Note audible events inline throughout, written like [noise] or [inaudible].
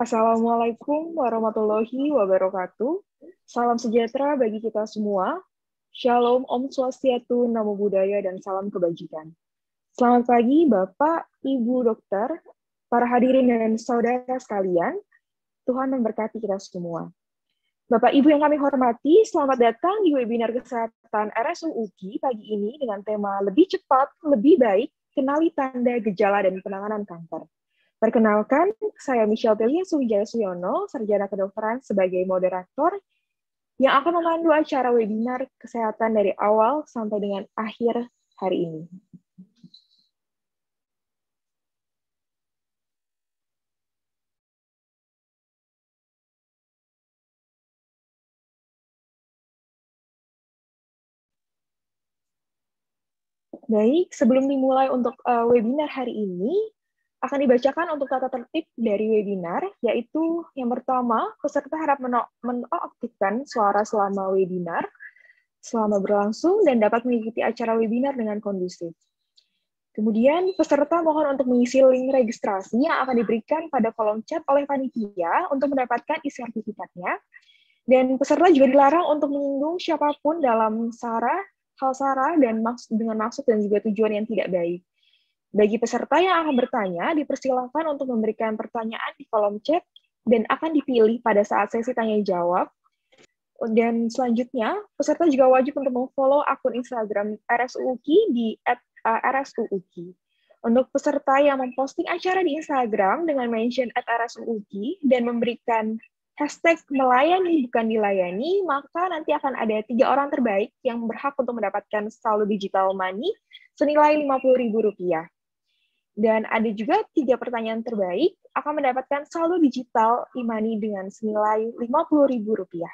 Assalamualaikum warahmatullahi wabarakatuh. Salam sejahtera bagi kita semua. Shalom Om Swastiatu, Namo Buddhaya, dan salam kebajikan. Selamat pagi Bapak, Ibu Dokter, para hadirin dan saudara sekalian. Tuhan memberkati kita semua. Bapak Ibu yang kami hormati, selamat datang di webinar kesehatan RSU UGI pagi ini dengan tema lebih cepat, lebih baik, kenali tanda gejala dan penanganan kanker. Perkenalkan, saya Michelle Telia Suwijaya Suyono, Sarjana Kedokteran sebagai moderator yang akan memandu acara webinar kesehatan dari awal sampai dengan akhir hari ini. Baik, sebelum dimulai untuk eh, webinar hari ini, akan dibacakan untuk tata tertib dari webinar, yaitu yang pertama, peserta harap menonaktifkan suara selama webinar, selama berlangsung, dan dapat mengikuti acara webinar dengan kondusif. Kemudian, peserta mohon untuk mengisi link registrasi yang akan diberikan pada kolom chat oleh panitia untuk mendapatkan isi sertifikatnya. Dan peserta juga dilarang untuk menyinggung siapapun dalam sara, hal sara dan maks dengan maksud dan juga tujuan yang tidak baik. Bagi peserta yang akan bertanya, dipersilakan untuk memberikan pertanyaan di kolom chat dan akan dipilih pada saat sesi tanya jawab. Dan selanjutnya, peserta juga wajib untuk memfollow akun Instagram RSUUKI di eh, @rsuuki. Untuk peserta yang memposting acara di Instagram dengan mention @rsuuki dan memberikan hashtag melayani bukan dilayani, maka nanti akan ada tiga orang terbaik yang berhak untuk mendapatkan saldo digital money senilai Rp50.000. Dan ada juga tiga pertanyaan terbaik akan mendapatkan saldo digital imani e dengan senilai Rp50.000.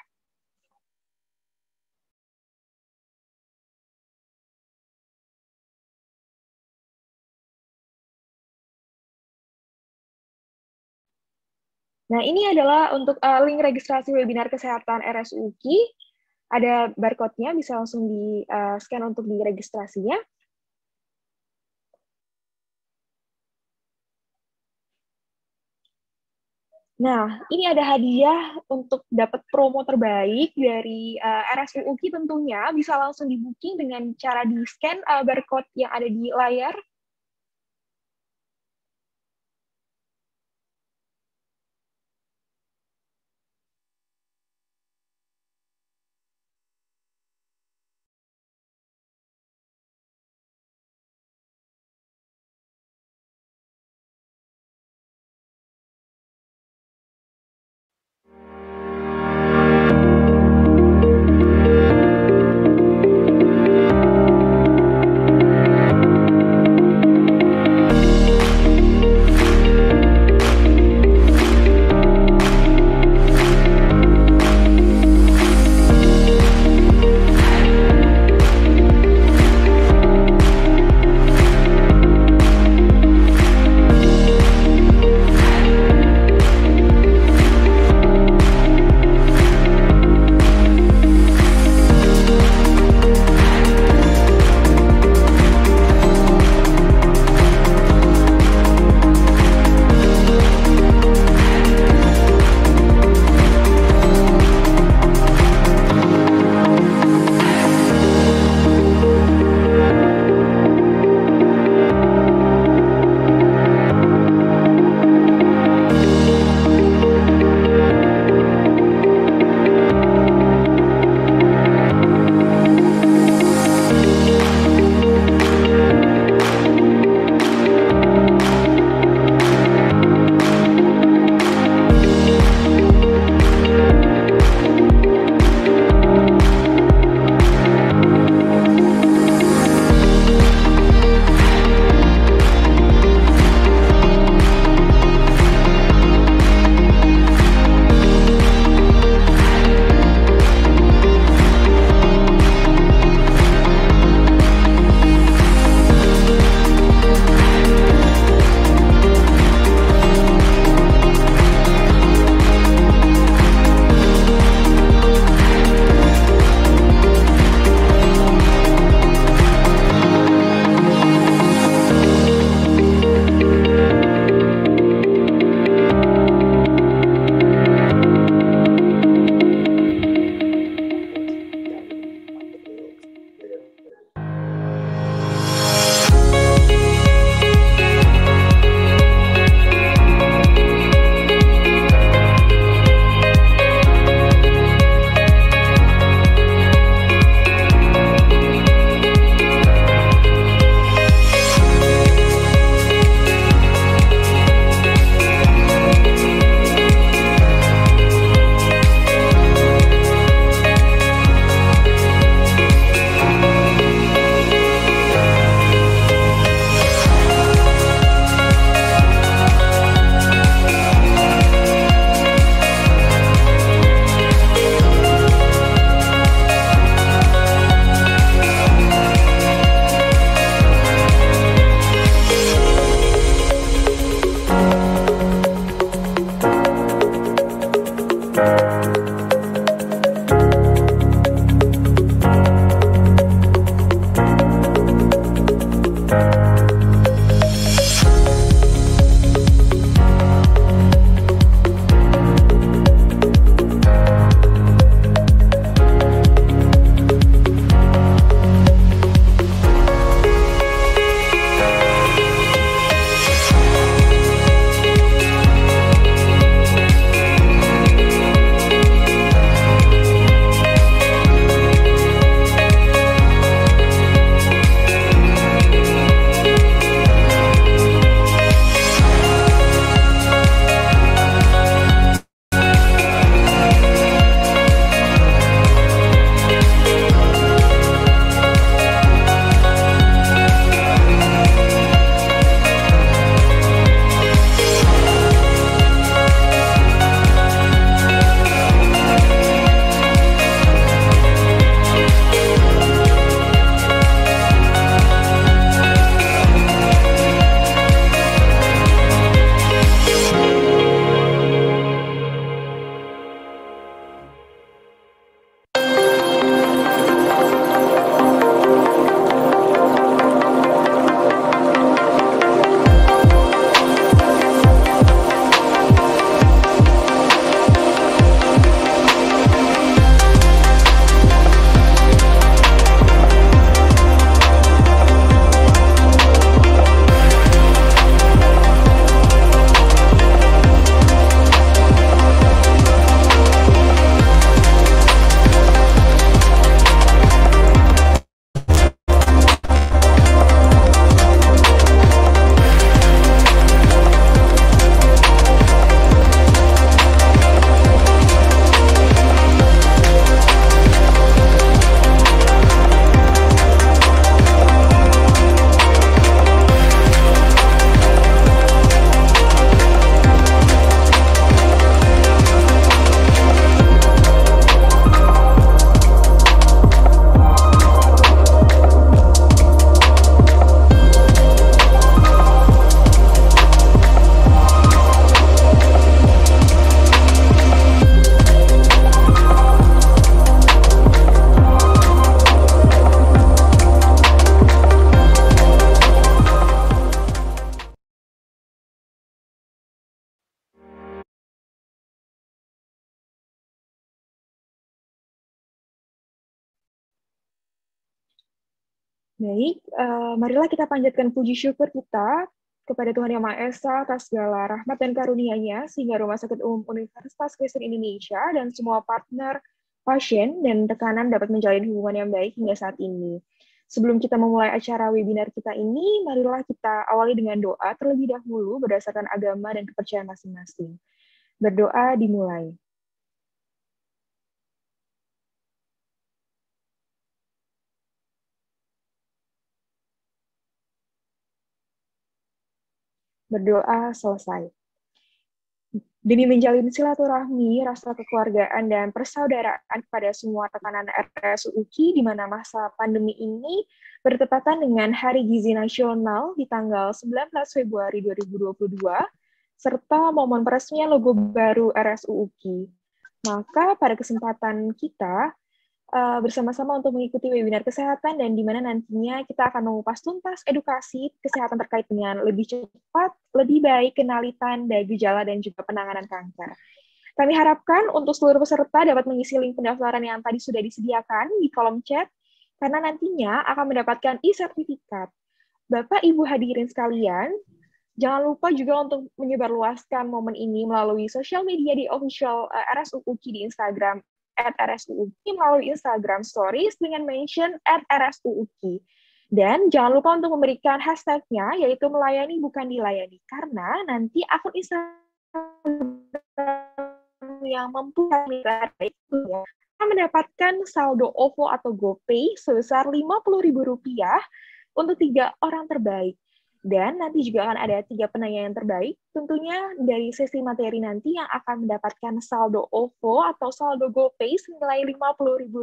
Nah, ini adalah untuk uh, link registrasi webinar kesehatan RSUKI. Ada barcode-nya, bisa langsung di-scan eh, uh, untuk diregistrasinya. Nah, ini ada hadiah untuk dapat promo terbaik dari uh, eh, RSU UKI tentunya bisa langsung di booking dengan cara di scan uh, barcode yang ada di layar Eh, marilah kita panjatkan puji syukur kita kepada Tuhan Yang Maha Esa atas segala rahmat dan karunia-Nya, sehingga Rumah Sakit Umum Universitas Kristen Indonesia dan semua partner pasien dan tekanan dapat menjalin hubungan yang baik hingga saat ini. Sebelum kita memulai acara webinar kita ini, marilah kita awali dengan doa terlebih dahulu berdasarkan agama dan kepercayaan masing-masing. Berdoa dimulai. berdoa selesai. Demi menjalin silaturahmi, rasa kekeluargaan, dan persaudaraan kepada semua tekanan RSU UKI di mana masa pandemi ini bertepatan dengan Hari Gizi Nasional di tanggal 19 Februari 2022, serta momen peresmian logo baru RSU UKI. Maka pada kesempatan kita, uh, bersama-sama untuk mengikuti webinar kesehatan dan di mana nantinya kita akan mengupas tuntas edukasi kesehatan terkait dengan lebih cepat, lebih baik kenalitan dan gejala, dan juga penanganan kanker. Kami harapkan untuk seluruh peserta dapat mengisi link pendaftaran yang tadi sudah disediakan di kolom chat, karena nantinya akan mendapatkan e-sertifikat. Bapak, Ibu hadirin sekalian, jangan lupa juga untuk menyebarluaskan momen ini melalui sosial media di official eh, RSUUKI di Instagram at RSUUKI melalui Instagram Stories dengan mention at RSUUKI. Dan jangan lupa untuk memberikan hashtagnya, yaitu melayani bukan dilayani, karena nanti akun Instagram yang mempunyai itu akan mendapatkan saldo OVO atau GoPay sebesar Rp50.000 untuk tiga orang terbaik. Dan nanti juga akan ada tiga penanya yang terbaik, tentunya dari sesi materi nanti yang akan mendapatkan saldo OVO atau saldo GoPay senilai Rp50.000.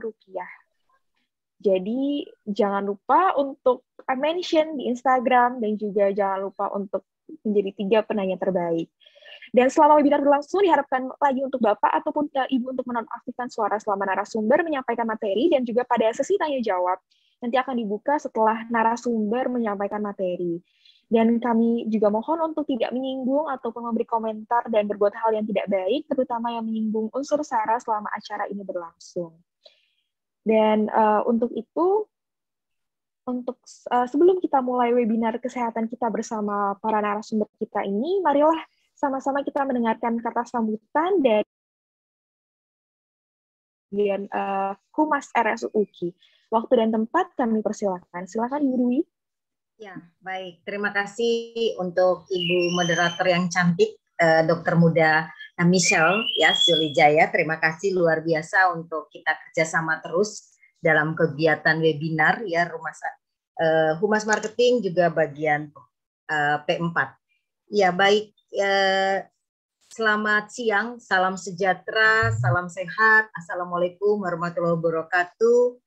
Jadi jangan lupa untuk mention di Instagram dan juga jangan lupa untuk menjadi tiga penanya terbaik. Dan selama webinar berlangsung, diharapkan lagi untuk Bapak ataupun eh, Ibu untuk menonaktifkan suara selama narasumber menyampaikan materi dan juga pada sesi tanya-jawab. Nanti akan dibuka setelah narasumber menyampaikan materi. Dan kami juga mohon untuk tidak menyinggung ataupun memberi komentar dan berbuat hal yang tidak baik, terutama yang menyinggung unsur SARA selama acara ini berlangsung. Dan uh, untuk itu, untuk uh, sebelum kita mulai webinar kesehatan kita bersama para narasumber kita ini, marilah sama-sama kita mendengarkan kata sambutan dari dan uh, eh, Humas UKI. Waktu dan tempat kami persilakan. Silakan Yudwi. Ya, baik. Terima kasih untuk Ibu moderator yang cantik, eh, Dokter Muda eh, Michelle ya Sulijaya. Terima kasih luar biasa untuk kita kerjasama terus dalam kegiatan webinar ya rumah eh, humas marketing juga bagian P4. Ya baik. selamat siang, salam sejahtera, salam sehat, assalamualaikum warahmatullahi wabarakatuh.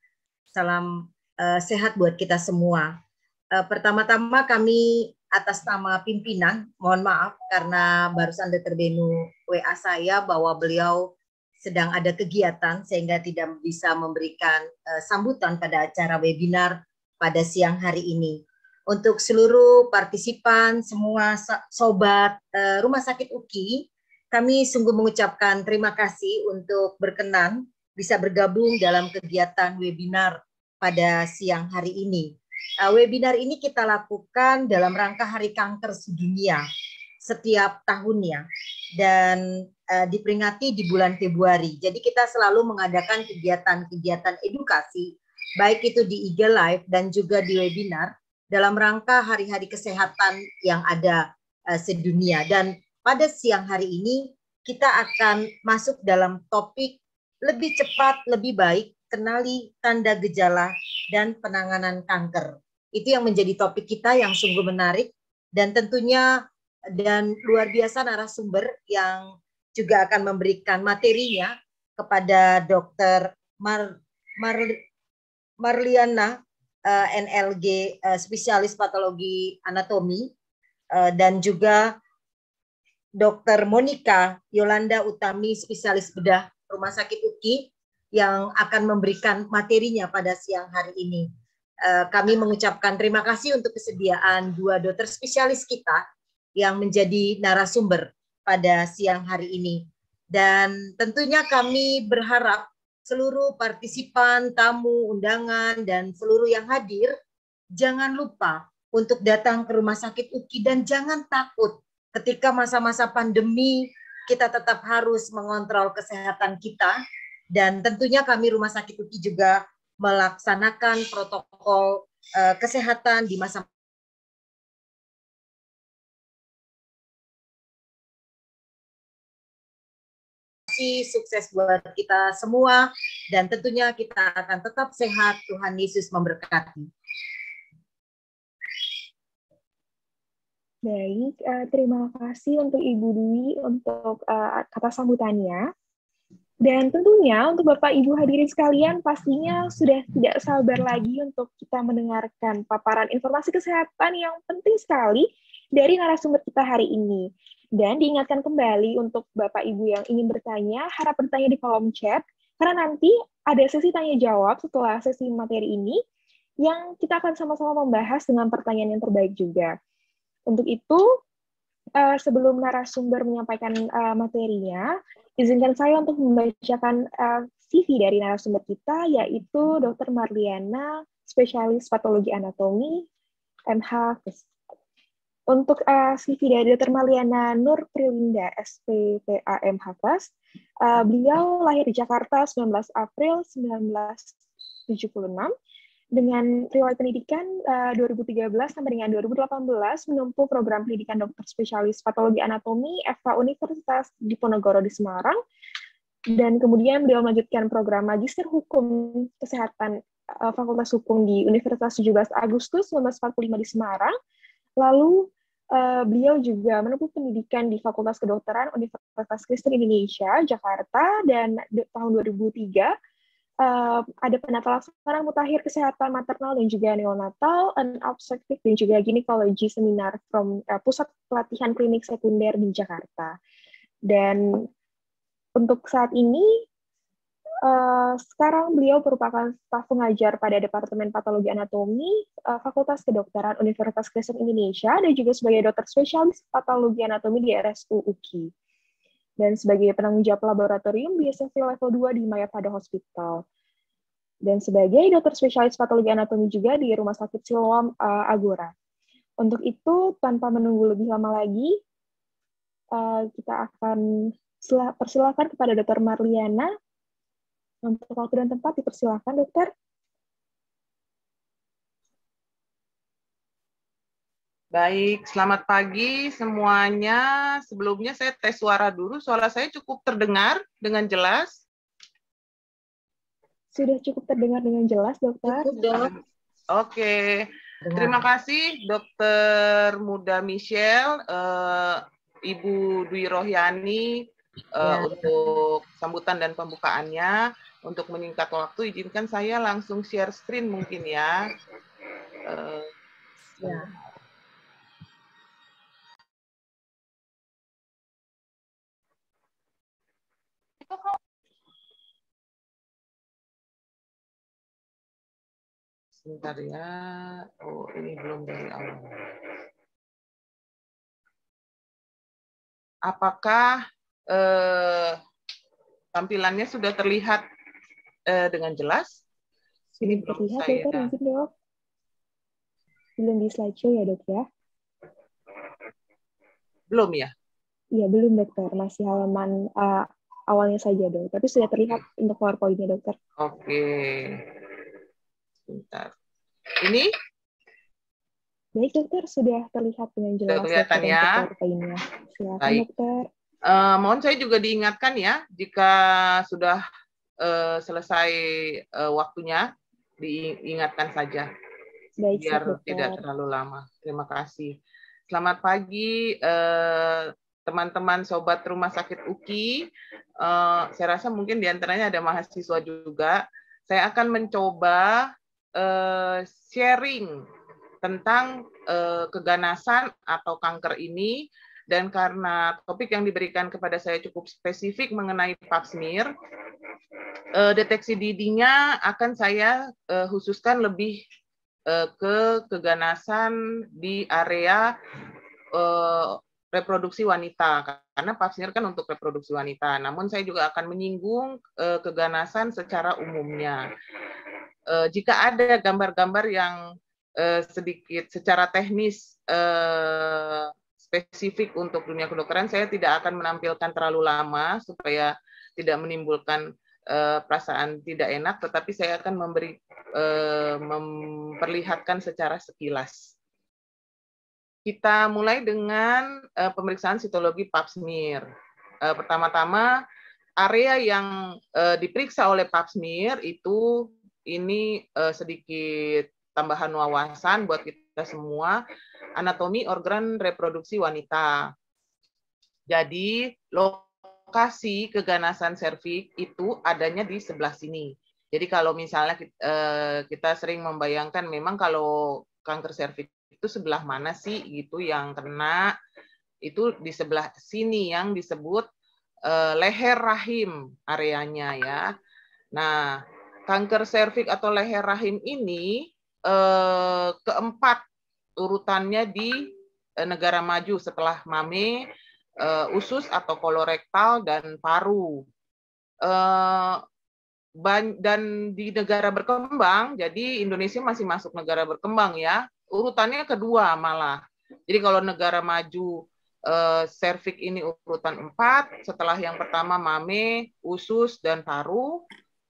Salam uh, sehat buat kita semua. Eh, pertama-tama kami atas nama pimpinan, mohon maaf karena barusan ada terbenu WA saya bahwa beliau sedang ada kegiatan sehingga tidak bisa memberikan uh, sambutan pada acara webinar pada siang hari ini. Untuk seluruh partisipan, semua sobat uh, Rumah Sakit UKI, kami sungguh mengucapkan terima kasih untuk berkenan bisa bergabung dalam kegiatan webinar pada siang hari ini. Eh, webinar ini kita lakukan dalam rangka Hari Kanker Sedunia setiap tahunnya dan uh, diperingati di bulan Februari. Jadi kita selalu mengadakan kegiatan-kegiatan edukasi baik itu di IG Live dan juga di webinar dalam rangka hari-hari kesehatan yang ada uh, sedunia dan pada siang hari ini kita akan masuk dalam topik lebih cepat, lebih baik kenali tanda gejala dan penanganan kanker. Itu yang menjadi topik kita yang sungguh menarik dan tentunya dan luar biasa narasumber yang juga akan memberikan materinya kepada Dr. Mar, Mar, Marliana uh, eh, NLG uh, eh, spesialis patologi anatomi uh, dan juga Dr. Monica Yolanda Utami spesialis bedah Rumah Sakit UKI yang akan memberikan materinya pada siang hari ini. Eh, kami mengucapkan terima kasih untuk kesediaan dua dokter spesialis kita yang menjadi narasumber pada siang hari ini. Dan tentunya kami berharap seluruh partisipan, tamu, undangan, dan seluruh yang hadir, jangan lupa untuk datang ke rumah sakit UKI dan jangan takut ketika masa-masa pandemi kita tetap harus mengontrol kesehatan kita dan tentunya kami Rumah Sakit UPI juga melaksanakan protokol uh, kesehatan di masa sukses buat kita semua dan tentunya kita akan tetap sehat Tuhan Yesus memberkati. Baik, uh, terima kasih untuk Ibu Dwi untuk uh, eh, kata sambutannya. Dan tentunya untuk Bapak Ibu hadirin sekalian pastinya sudah tidak sabar lagi untuk kita mendengarkan paparan informasi kesehatan yang penting sekali dari narasumber kita hari ini. Dan diingatkan kembali untuk Bapak Ibu yang ingin bertanya, harap bertanya di kolom chat karena nanti ada sesi tanya jawab setelah sesi materi ini yang kita akan sama-sama membahas dengan pertanyaan yang terbaik juga. Untuk itu, Eh, sebelum narasumber menyampaikan uh, materinya, izinkan saya untuk membacakan uh, eh, CV dari narasumber kita, yaitu Dr. Marliana, spesialis patologi anatomi, MH Untuk uh, CV dari Dr. Marliana Nur Prilinda, SPPA MHKAS, uh, beliau lahir di Jakarta 19 April 1976, dengan riwayat pendidikan uh, eh, 2013 sampai dengan 2018 menempuh program pendidikan dokter spesialis patologi anatomi FK Universitas Diponegoro di Semarang dan kemudian beliau melanjutkan program magister hukum kesehatan uh, Fakultas Hukum di Universitas 17 Agustus 1945 di Semarang. Lalu uh, beliau juga menempuh pendidikan di Fakultas Kedokteran Universitas Kristen Indonesia Jakarta dan tahun 2003 uh, ada penata laksanaan mutakhir kesehatan maternal dan juga neonatal, an obstetric dan juga ginekologi seminar from uh, pusat pelatihan klinik sekunder di Jakarta. Dan untuk saat ini uh, sekarang beliau merupakan staf pengajar pada Departemen Patologi Anatomi uh, Fakultas Kedokteran Universitas Kristen Indonesia dan juga sebagai dokter spesialis patologi anatomi di RSU UKI dan sebagai penanggung jawab laboratorium BSMV level 2 di pada Hospital. Dan sebagai dokter spesialis patologi anatomi juga di Rumah Sakit Siloam uh, Agora. Untuk itu, tanpa menunggu lebih lama lagi, uh, kita akan persilahkan kepada dokter Marliana. Untuk waktu dan tempat dipersilahkan Dokter. Baik, selamat pagi semuanya. Sebelumnya saya tes suara dulu. Suara saya cukup terdengar dengan jelas? Sudah cukup terdengar dengan jelas, dokter. Cukup, dok. Oke. Dengar. Terima kasih Dokter Muda Michelle, uh, Ibu Dwi Rohyani uh, ya. untuk sambutan dan pembukaannya. Untuk meningkat waktu, izinkan saya langsung share screen mungkin ya. Uh, ya. itu kalau sebentar ya. Oh, ini belum dari awal. Apakah eh, tampilannya sudah terlihat eh, dengan jelas? Ini belum terlihat, dokter, izin dok. Belum di slideshow ya, dok ya? Belum ya? Iya, belum dokter. Masih halaman uh, awalnya saja dok, tapi sudah terlihat untuk PowerPoint-nya dokter. Oke, okay. bentar. Ini? Baik dokter, sudah terlihat dengan jelas. Sudah kelihatan ya. PowerPoint-nya. Silakan Baik. dokter. Uh, mohon saya juga diingatkan ya, jika sudah uh, selesai uh, waktunya, diingatkan saja. Baik, biar dokter. tidak terlalu lama. Terima kasih. Selamat pagi teman-teman eh, sobat rumah sakit UKI uh, saya rasa mungkin diantaranya ada mahasiswa juga. Saya akan mencoba uh, sharing tentang uh, keganasan atau kanker ini dan karena topik yang diberikan kepada saya cukup spesifik mengenai pap smear, uh, deteksi didinya akan saya uh, khususkan lebih ke keganasan di area reproduksi wanita karena vaksinir kan untuk reproduksi wanita. Namun saya juga akan menyinggung eh, keganasan secara umumnya. Eh, jika ada gambar-gambar yang eh, sedikit secara teknis spesifik untuk dunia kedokteran, saya tidak akan menampilkan terlalu lama supaya tidak menimbulkan perasaan tidak enak. Tetapi saya akan memberi memperlihatkan secara sekilas. Kita mulai dengan uh, pemeriksaan sitologi pap smear. Uh, pertama-tama area yang uh, diperiksa oleh pap smear itu ini uh, sedikit tambahan wawasan buat kita semua anatomi organ reproduksi wanita. Jadi lokasi keganasan serviks itu adanya di sebelah sini. Jadi kalau misalnya kita, kita sering membayangkan memang kalau kanker serviks itu sebelah mana sih gitu yang kena itu di sebelah sini yang disebut uh, leher rahim areanya ya. Nah, kanker serviks atau leher rahim ini uh, keempat urutannya di uh, negara maju setelah mame, uh, usus atau kolorektal dan paru. Uh, dan di negara berkembang, jadi Indonesia masih masuk negara berkembang ya urutannya kedua malah. Jadi kalau negara maju eh, ini urutan empat, setelah yang pertama mame, usus dan paru.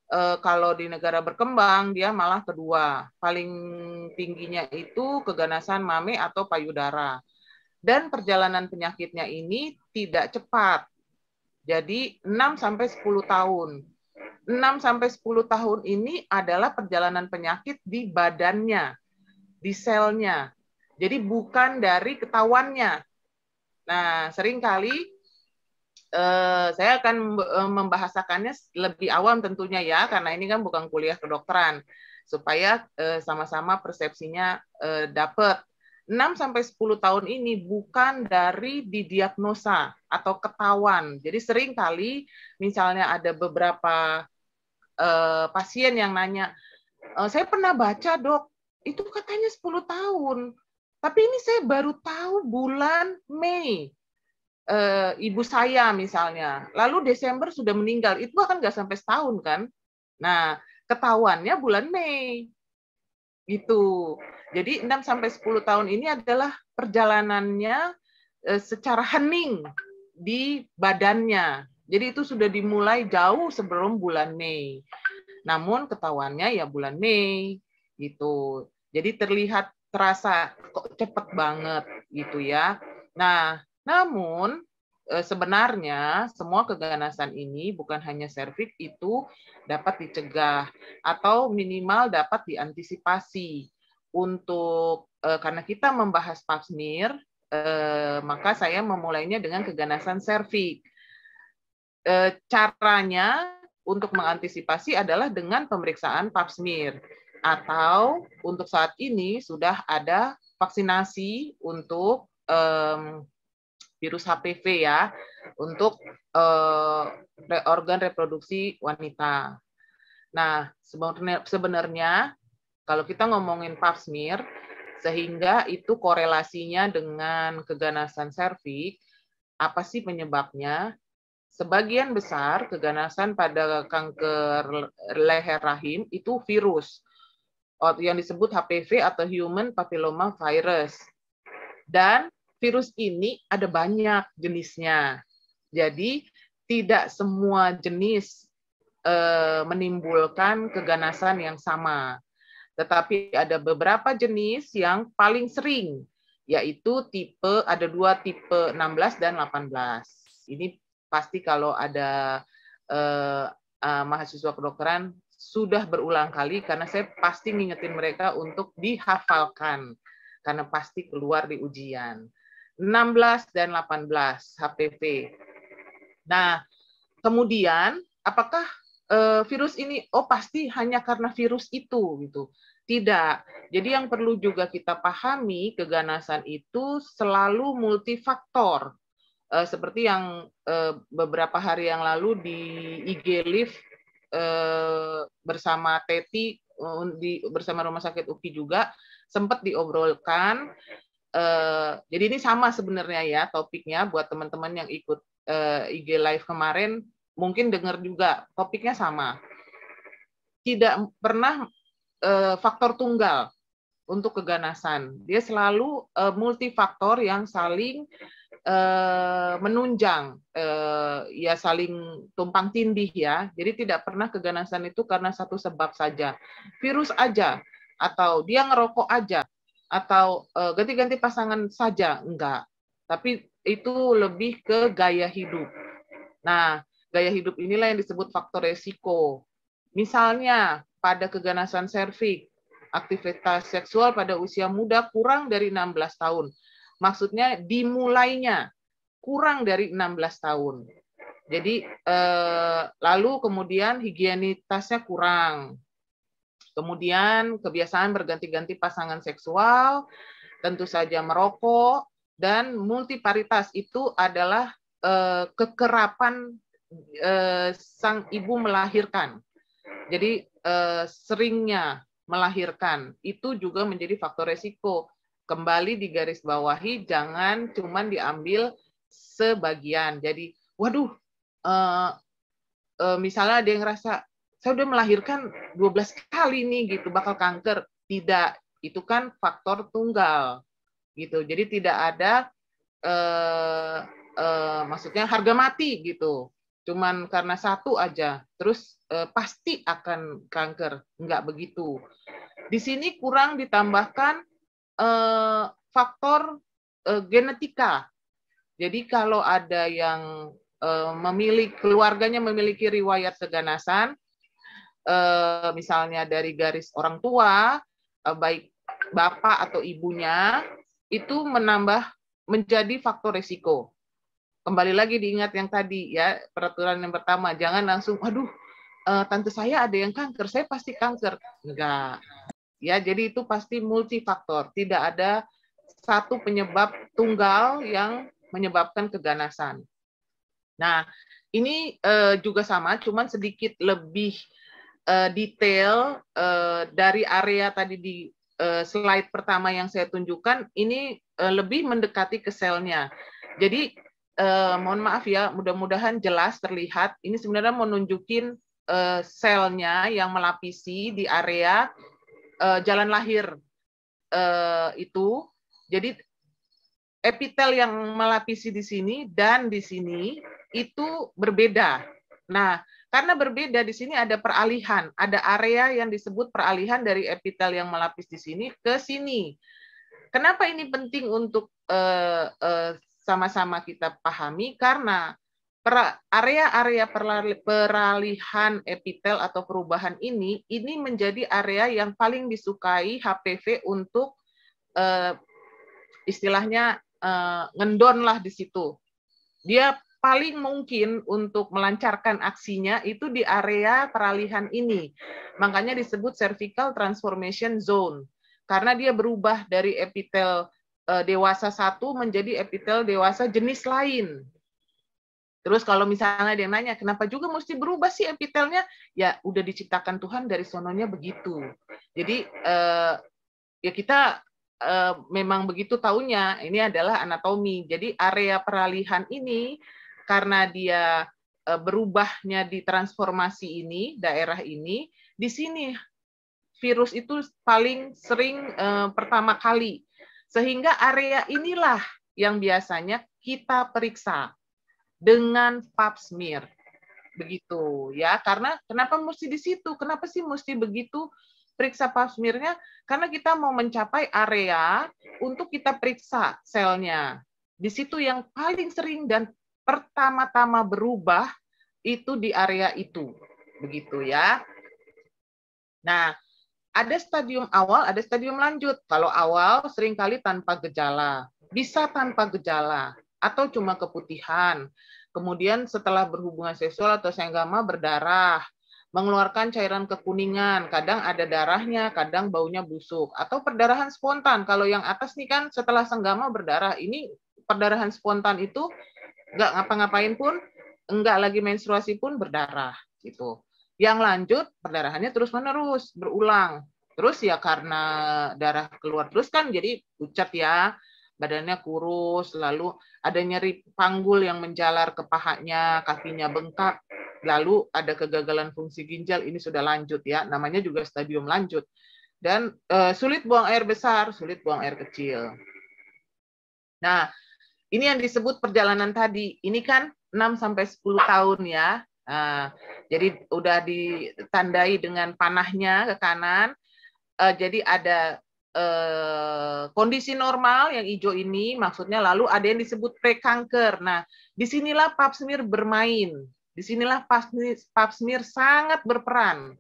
Eh, kalau di negara berkembang dia malah kedua. Paling tingginya itu keganasan mame atau payudara. Dan perjalanan penyakitnya ini tidak cepat. Jadi 6 sampai 10 tahun. 6 sampai 10 tahun ini adalah perjalanan penyakit di badannya di selnya. Jadi bukan dari ketahuannya. Nah, seringkali eh, saya akan eh, membahasakannya lebih awam tentunya ya, karena ini kan bukan kuliah kedokteran, supaya eh, sama-sama persepsinya eh, dapat. 6 sampai 10 tahun ini bukan dari didiagnosa atau ketahuan. Jadi seringkali misalnya ada beberapa eh, pasien yang nanya, eh, saya pernah baca dok itu katanya 10 tahun. Tapi ini saya baru tahu bulan Mei. E, ibu saya misalnya. Lalu Desember sudah meninggal. Itu kan nggak sampai setahun kan. Nah, ketahuannya bulan Mei. Gitu. Jadi 6 sampai 10 tahun ini adalah perjalanannya e, secara hening di badannya. Jadi itu sudah dimulai jauh sebelum bulan Mei. Namun ketahuannya ya bulan Mei gitu. Jadi terlihat terasa kok cepet banget gitu ya. Nah, namun eh, sebenarnya semua keganasan ini bukan hanya servik itu dapat dicegah atau minimal dapat diantisipasi untuk eh, karena kita membahas pap smear eh, maka saya memulainya dengan keganasan servik. caranya untuk mengantisipasi adalah dengan pemeriksaan pap smear atau untuk saat ini sudah ada vaksinasi untuk um, virus HPV ya untuk uh, organ reproduksi wanita. Nah, sebenarnya, sebenarnya kalau kita ngomongin pap smear sehingga itu korelasinya dengan keganasan serviks, apa sih penyebabnya? Sebagian besar keganasan pada kanker leher rahim itu virus Oh, yang disebut HPV atau Human Papilloma Virus. Dan virus ini ada banyak jenisnya. Jadi tidak semua jenis e, menimbulkan keganasan yang sama. Tetapi ada beberapa jenis yang paling sering, yaitu tipe ada dua tipe 16 dan 18. Ini pasti kalau ada e, e, mahasiswa kedokteran sudah berulang kali karena saya pasti ngingetin mereka untuk dihafalkan karena pasti keluar di ujian. 16 dan 18 HPV. Nah, kemudian apakah uh, virus ini oh pasti hanya karena virus itu gitu. Tidak. Jadi yang perlu juga kita pahami keganasan itu selalu multifaktor. Uh, seperti yang uh, beberapa hari yang lalu di IG Live Eh, bersama Teti eh, di bersama Rumah Sakit UPI juga sempat diobrolkan. Eh, jadi ini sama sebenarnya ya topiknya buat teman-teman yang ikut IG live kemarin mungkin dengar juga topiknya sama. Tidak pernah faktor tunggal untuk keganasan. Dia selalu multifaktor yang saling Eh, menunjang eh, ya saling tumpang tindih ya. Jadi tidak pernah keganasan itu karena satu sebab saja. Virus aja atau dia ngerokok aja atau eh, ganti-ganti pasangan saja enggak. Tapi itu lebih ke gaya hidup. Nah, gaya hidup inilah yang disebut faktor resiko. Misalnya pada keganasan serviks, aktivitas seksual pada usia muda kurang dari 16 tahun maksudnya dimulainya kurang dari 16 tahun. Jadi eh, lalu kemudian higienitasnya kurang. Kemudian kebiasaan berganti-ganti pasangan seksual, tentu saja merokok dan multiparitas itu adalah eh, kekerapan eh, sang ibu melahirkan. Jadi eh, seringnya melahirkan itu juga menjadi faktor resiko kembali di garis bawahi jangan cuman diambil sebagian. Jadi, waduh, uh, uh, misalnya ada yang rasa saya udah melahirkan 12 kali nih gitu bakal kanker. Tidak, itu kan faktor tunggal gitu. Jadi tidak ada eh, eh, maksudnya harga mati gitu. Cuman karena satu aja, terus eh, pasti akan kanker. nggak begitu. Di sini kurang ditambahkan Eh, faktor eh, genetika. Jadi kalau ada yang uh, memiliki keluarganya memiliki riwayat keganasan, misalnya dari garis orang tua, baik bapak atau ibunya, itu menambah menjadi faktor resiko. Kembali lagi diingat yang tadi ya peraturan yang pertama, jangan langsung, aduh, uh, tante saya ada yang kanker, saya pasti kanker. Enggak. Ya, jadi itu pasti multifaktor, tidak ada satu penyebab tunggal yang menyebabkan keganasan. Nah, ini uh, juga sama, cuman sedikit lebih uh, detail uh, dari area tadi di slide pertama yang saya tunjukkan. Ini lebih mendekati ke selnya. Jadi, mohon maaf ya, mudah-mudahan jelas terlihat. Ini sebenarnya menunjukin selnya yang melapisi di area uh, jalan lahir uh, itu. Jadi epitel yang melapisi di sini dan di sini itu berbeda. Nah, karena berbeda di sini ada peralihan, ada area yang disebut peralihan dari epitel yang melapis di sini ke sini. Kenapa ini penting untuk eh, sama-sama uh, uh, kita pahami? Karena area-area peralihan epitel atau perubahan ini ini menjadi area yang paling disukai HPV untuk uh, istilahnya uh, ngendon lah di situ. Dia paling mungkin untuk melancarkan aksinya itu di area peralihan ini. Makanya disebut cervical transformation zone karena dia berubah dari epitel eh, dewasa satu menjadi epitel dewasa jenis lain Terus kalau misalnya ada yang nanya, kenapa juga mesti berubah sih epitelnya? Ya udah diciptakan Tuhan dari sononya begitu. Jadi eh, ya kita eh, memang begitu taunya. Ini adalah anatomi. Jadi area peralihan ini karena dia eh, berubahnya di transformasi ini, daerah ini, di sini virus itu paling sering eh, pertama kali. Sehingga area inilah yang biasanya kita periksa dengan pap smear. Begitu ya. Karena kenapa mesti di situ? Kenapa sih mesti begitu periksa pap smearnya Karena kita mau mencapai area untuk kita periksa selnya. Di situ yang paling sering dan pertama-tama berubah itu di area itu. Begitu ya. Nah, ada stadium awal, ada stadium lanjut. Kalau awal seringkali tanpa gejala, bisa tanpa gejala atau cuma keputihan. Kemudian setelah berhubungan seksual atau senggama berdarah, mengeluarkan cairan kekuningan, kadang ada darahnya, kadang baunya busuk, atau perdarahan spontan. Kalau yang atas nih kan setelah senggama berdarah, ini perdarahan spontan itu nggak ngapa-ngapain pun, nggak lagi menstruasi pun berdarah gitu. Yang lanjut perdarahannya terus menerus berulang. Terus ya karena darah keluar terus kan jadi pucat ya badannya kurus, lalu ada nyeri panggul yang menjalar ke pahanya, kakinya bengkak, lalu ada kegagalan fungsi ginjal, ini sudah lanjut ya, namanya juga stadium lanjut. Dan e, sulit buang air besar, sulit buang air kecil. Nah, ini yang disebut perjalanan tadi. Ini kan 6 10 tahun ya. Nah, jadi udah ditandai dengan panahnya ke kanan. Eh, jadi ada Eh, kondisi normal yang hijau ini maksudnya lalu ada yang disebut prekanker. Nah, disinilah pap smear bermain. Disinilah pap smear, sangat berperan.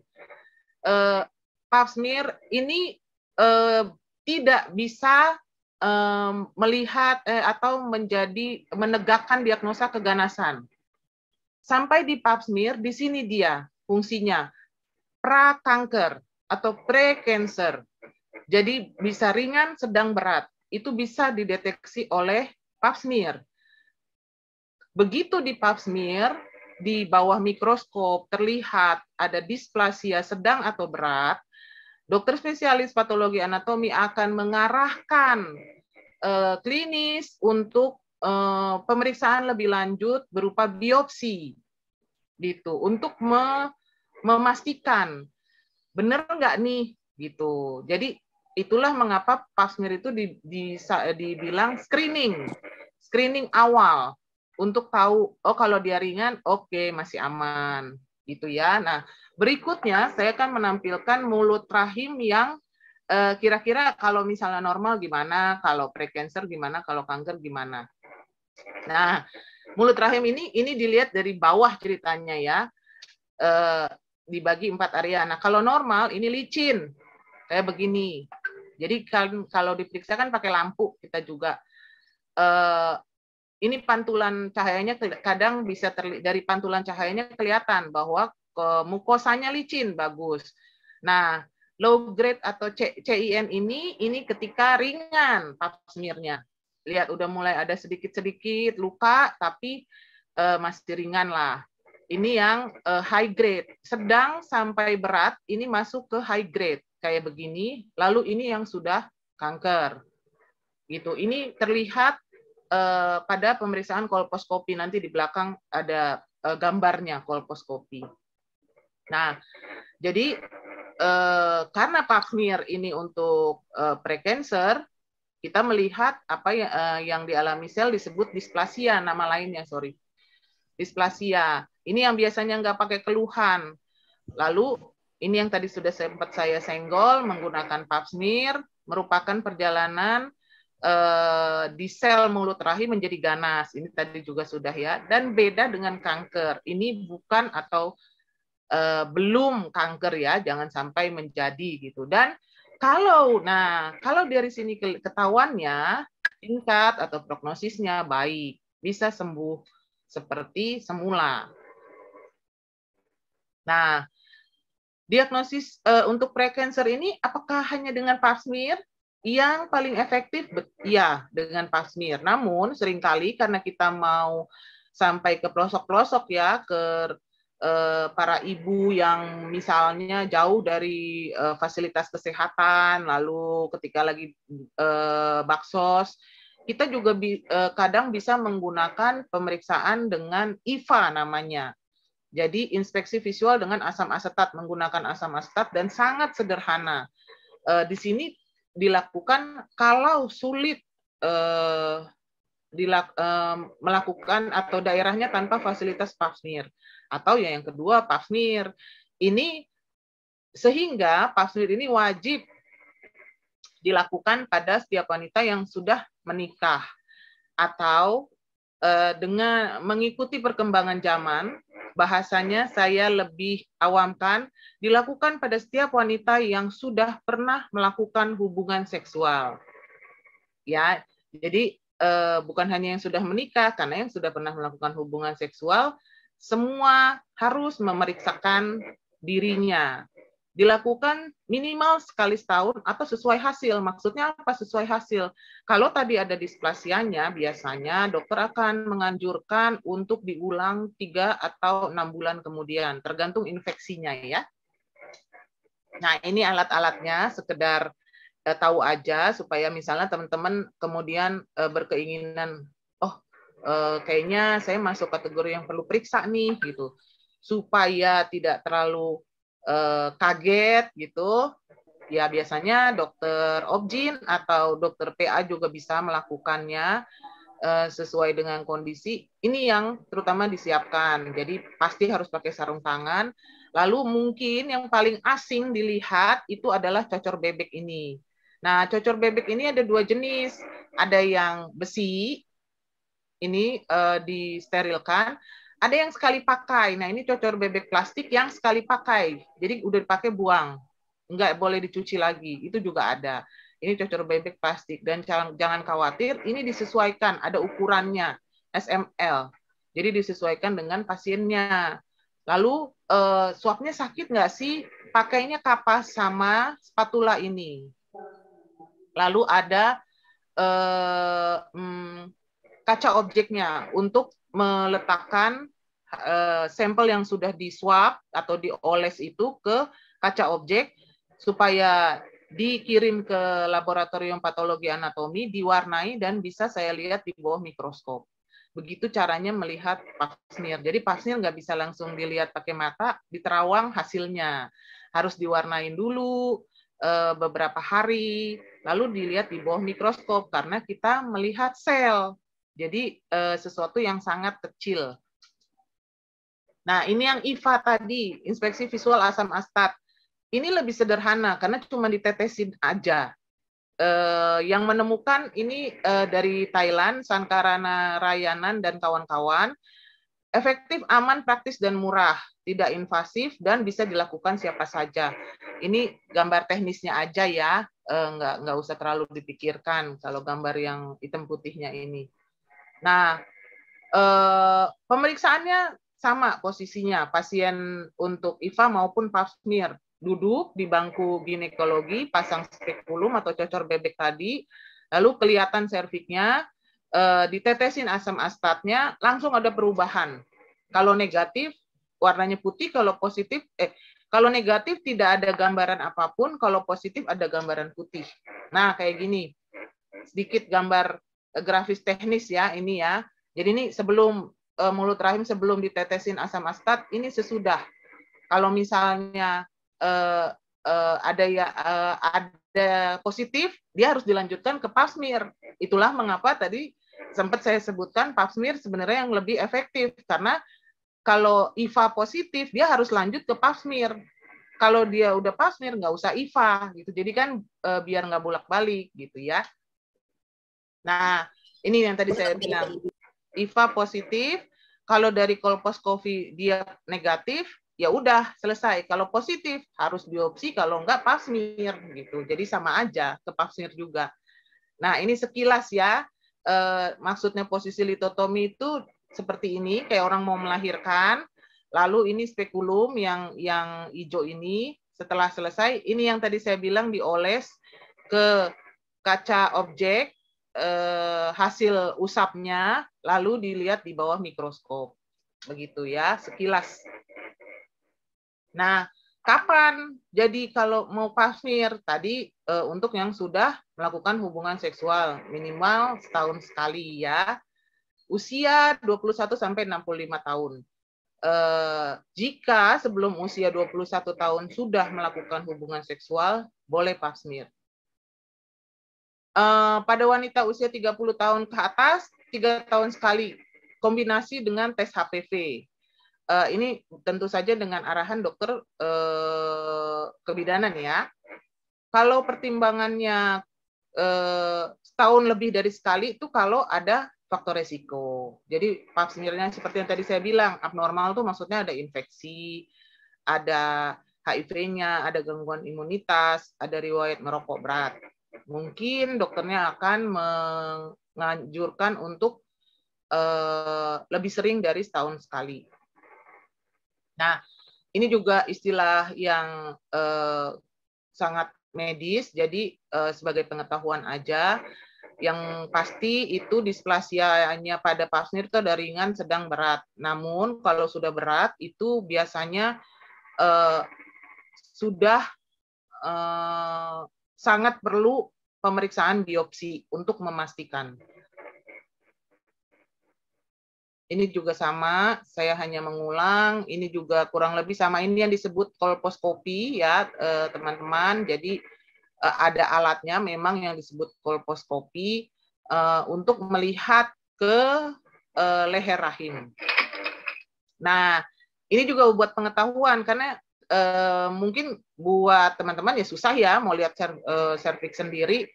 Eh, pap smear ini eh, tidak bisa eh, melihat eh, atau menjadi menegakkan diagnosa keganasan. Sampai di pap smear, di sini dia fungsinya prakanker atau pre cancer jadi bisa ringan, sedang, berat. Itu bisa dideteksi oleh pap smear. Begitu di pap smear, di bawah mikroskop terlihat ada displasia sedang atau berat, dokter spesialis patologi anatomi akan mengarahkan uh, klinis untuk uh, pemeriksaan lebih lanjut berupa biopsi gitu untuk me memastikan benar nggak nih gitu. Jadi itulah mengapa pasmir itu di, di, dibilang screening, screening awal untuk tahu oh kalau dia ringan oke okay, masih aman gitu ya. Nah berikutnya saya akan menampilkan mulut rahim yang eh, kira-kira eh, kalau misalnya normal gimana, kalau precancer gimana, kalau kanker gimana. Nah mulut rahim ini ini dilihat dari bawah ceritanya ya. Eh, dibagi empat area. Nah, kalau normal ini licin kayak begini. Jadi kalau kalau diperiksa kan pakai lampu kita juga. eh, ini pantulan cahayanya kadang bisa terli dari pantulan cahayanya kelihatan bahwa ke mukosanya licin bagus. Nah, low grade atau CIN ini ini ketika ringan pap smearnya. Lihat udah mulai ada sedikit-sedikit luka tapi eh, masih ringan lah. Ini yang uh, high grade. Sedang sampai berat ini masuk ke high grade kayak begini, lalu ini yang sudah kanker. Gitu. Ini terlihat eh, pada pemeriksaan kolposkopi nanti di belakang ada eh, gambarnya kolposkopi. Nah, jadi eh, karena Mir ini untuk eh, precancer, kita melihat apa yang, eh, yang dialami sel disebut displasia nama lainnya, sorry. Displasia. Ini yang biasanya nggak pakai keluhan. Lalu ini yang tadi sudah sempat saya senggol menggunakan pap smear merupakan perjalanan eh, di sel mulut rahim menjadi ganas. Ini tadi juga sudah ya. Dan beda dengan kanker. Ini bukan atau eh, belum kanker ya, jangan sampai menjadi gitu. Dan kalau nah, kalau dari sini ketahuannya tingkat atau prognosisnya baik, bisa sembuh seperti semula. Nah, Diagnosis uh, untuk pre-cancer ini apakah hanya dengan pap smear yang paling efektif? Iya, dengan pap smear. Namun seringkali karena kita mau sampai ke pelosok-pelosok ya, ke eh, para ibu yang misalnya jauh dari eh, fasilitas kesehatan, lalu ketika lagi baksos, kita juga kadang bisa menggunakan pemeriksaan dengan IVA namanya. Jadi inspeksi visual dengan asam asetat menggunakan asam asetat dan sangat sederhana. Eh, di sini dilakukan kalau sulit eh, eh, melakukan atau daerahnya tanpa fasilitas pap atau ya yang kedua pap Ini sehingga pap ini wajib dilakukan pada setiap wanita yang sudah menikah atau dengan mengikuti perkembangan zaman bahasanya saya lebih awamkan, dilakukan pada setiap wanita yang sudah pernah melakukan hubungan seksual. Ya, jadi eh, bukan hanya yang sudah menikah, karena yang sudah pernah melakukan hubungan seksual, semua harus memeriksakan dirinya dilakukan minimal sekali setahun atau sesuai hasil. Maksudnya apa sesuai hasil? Kalau tadi ada displasianya, biasanya dokter akan menganjurkan untuk diulang tiga atau enam bulan kemudian, tergantung infeksinya ya. Nah, ini alat-alatnya sekedar eh, tahu aja supaya misalnya teman-teman kemudian eh, berkeinginan, oh eh, kayaknya saya masuk kategori yang perlu periksa nih gitu, supaya tidak terlalu eh, kaget gitu, ya biasanya dokter objin atau dokter PA juga bisa melakukannya eh, sesuai dengan kondisi. Ini yang terutama disiapkan. Jadi pasti harus pakai sarung tangan. Lalu mungkin yang paling asing dilihat itu adalah cocor bebek ini. Nah, cocor bebek ini ada dua jenis. Ada yang besi, ini uh, disterilkan. Ada yang sekali pakai. Nah, ini cocor bebek plastik yang sekali pakai. Jadi udah dipakai buang. Enggak boleh dicuci lagi. Itu juga ada. Ini cocor bebek plastik. Dan jangan, jangan khawatir, ini disesuaikan. Ada ukurannya. SML. Jadi disesuaikan dengan pasiennya. Lalu eh, swabnya sakit nggak sih? Pakainya kapas sama spatula ini. Lalu ada eh, hmm, kaca objeknya untuk meletakkan uh, sampel yang sudah di-swab atau dioles itu ke kaca objek supaya dikirim ke laboratorium patologi anatomi, diwarnai dan bisa saya lihat di bawah mikroskop. Begitu caranya melihat pasmir. Jadi pasmir nggak bisa langsung dilihat pakai mata, diterawang hasilnya. Harus diwarnain dulu eh, beberapa hari, lalu dilihat di bawah mikroskop karena kita melihat sel. Jadi eh, sesuatu yang sangat kecil. Nah, ini yang IVA tadi, inspeksi visual asam astat. Ini lebih sederhana karena cuma ditetesin aja. Eh, yang menemukan ini eh, dari Thailand, Sankarana Rayanan dan kawan-kawan. Efektif, aman, praktis, dan murah. Tidak invasif dan bisa dilakukan siapa saja. Ini gambar teknisnya aja ya, eh, nggak, nggak usah terlalu dipikirkan kalau gambar yang hitam putihnya ini. Nah, eh, pemeriksaannya sama posisinya pasien untuk IVA maupun pap smear duduk di bangku ginekologi pasang spekulum atau cocor bebek tadi lalu kelihatan serviknya eh, ditetesin asam astatnya langsung ada perubahan kalau negatif warnanya putih kalau positif eh kalau negatif tidak ada gambaran apapun kalau positif ada gambaran putih nah kayak gini sedikit gambar Eh, grafis teknis ya ini ya. Jadi ini sebelum uh, mulut rahim sebelum ditetesin asam astat ini sesudah. Kalau misalnya uh, uh, ada ya uh, ada positif, dia harus dilanjutkan ke pap smear. Itulah mengapa tadi sempat saya sebutkan pap smear sebenarnya yang lebih efektif karena kalau IVA positif dia harus lanjut ke pap smear. Kalau dia udah pap smear nggak usah IVA gitu. Jadi kan e, biar nggak bolak-balik gitu ya. Nah, ini yang tadi saya bilang. Iva positif, kalau dari kolpos COVID dia negatif, ya udah selesai. Kalau positif harus biopsi, kalau enggak pap smear gitu. Jadi sama aja ke pap smear juga. Nah, ini sekilas ya. E, maksudnya posisi litotomi itu seperti ini, kayak orang mau melahirkan. Lalu ini spekulum yang yang hijau ini setelah selesai ini yang tadi saya bilang dioles ke kaca objek eh, hasil usapnya lalu dilihat di bawah mikroskop. Begitu ya, sekilas. Nah, kapan? Jadi kalau mau pasmir tadi eh, untuk yang sudah melakukan hubungan seksual minimal setahun sekali ya. Usia 21 sampai 65 tahun. Eh, jika sebelum usia 21 tahun sudah melakukan hubungan seksual, boleh pasmir. Eh, pada wanita usia 30 tahun ke atas, tiga tahun sekali, kombinasi dengan tes HPV. Uh, eh, ini tentu saja dengan arahan dokter uh, kebidanan ya. Kalau pertimbangannya uh, setahun lebih dari sekali itu kalau ada faktor resiko. Jadi pap smearnya seperti yang tadi saya bilang, abnormal itu maksudnya ada infeksi, ada HIV-nya, ada gangguan imunitas, ada riwayat merokok berat mungkin dokternya akan menganjurkan untuk uh, lebih sering dari setahun sekali. Nah, ini juga istilah yang uh, sangat medis, jadi uh, sebagai pengetahuan aja, yang pasti itu displasianya pada pasnir itu dari ringan sedang berat. Namun kalau sudah berat itu biasanya uh, sudah uh, sangat perlu pemeriksaan biopsi untuk memastikan. Ini juga sama, saya hanya mengulang, ini juga kurang lebih sama ini yang disebut kolposkopi ya eh, teman-teman. Jadi eh, ada alatnya memang yang disebut kolposkopi eh, untuk melihat ke leher rahim. Nah, ini juga buat pengetahuan karena Eh, mungkin buat teman-teman ya susah ya mau lihat ser, uh, eh, cervix sendiri.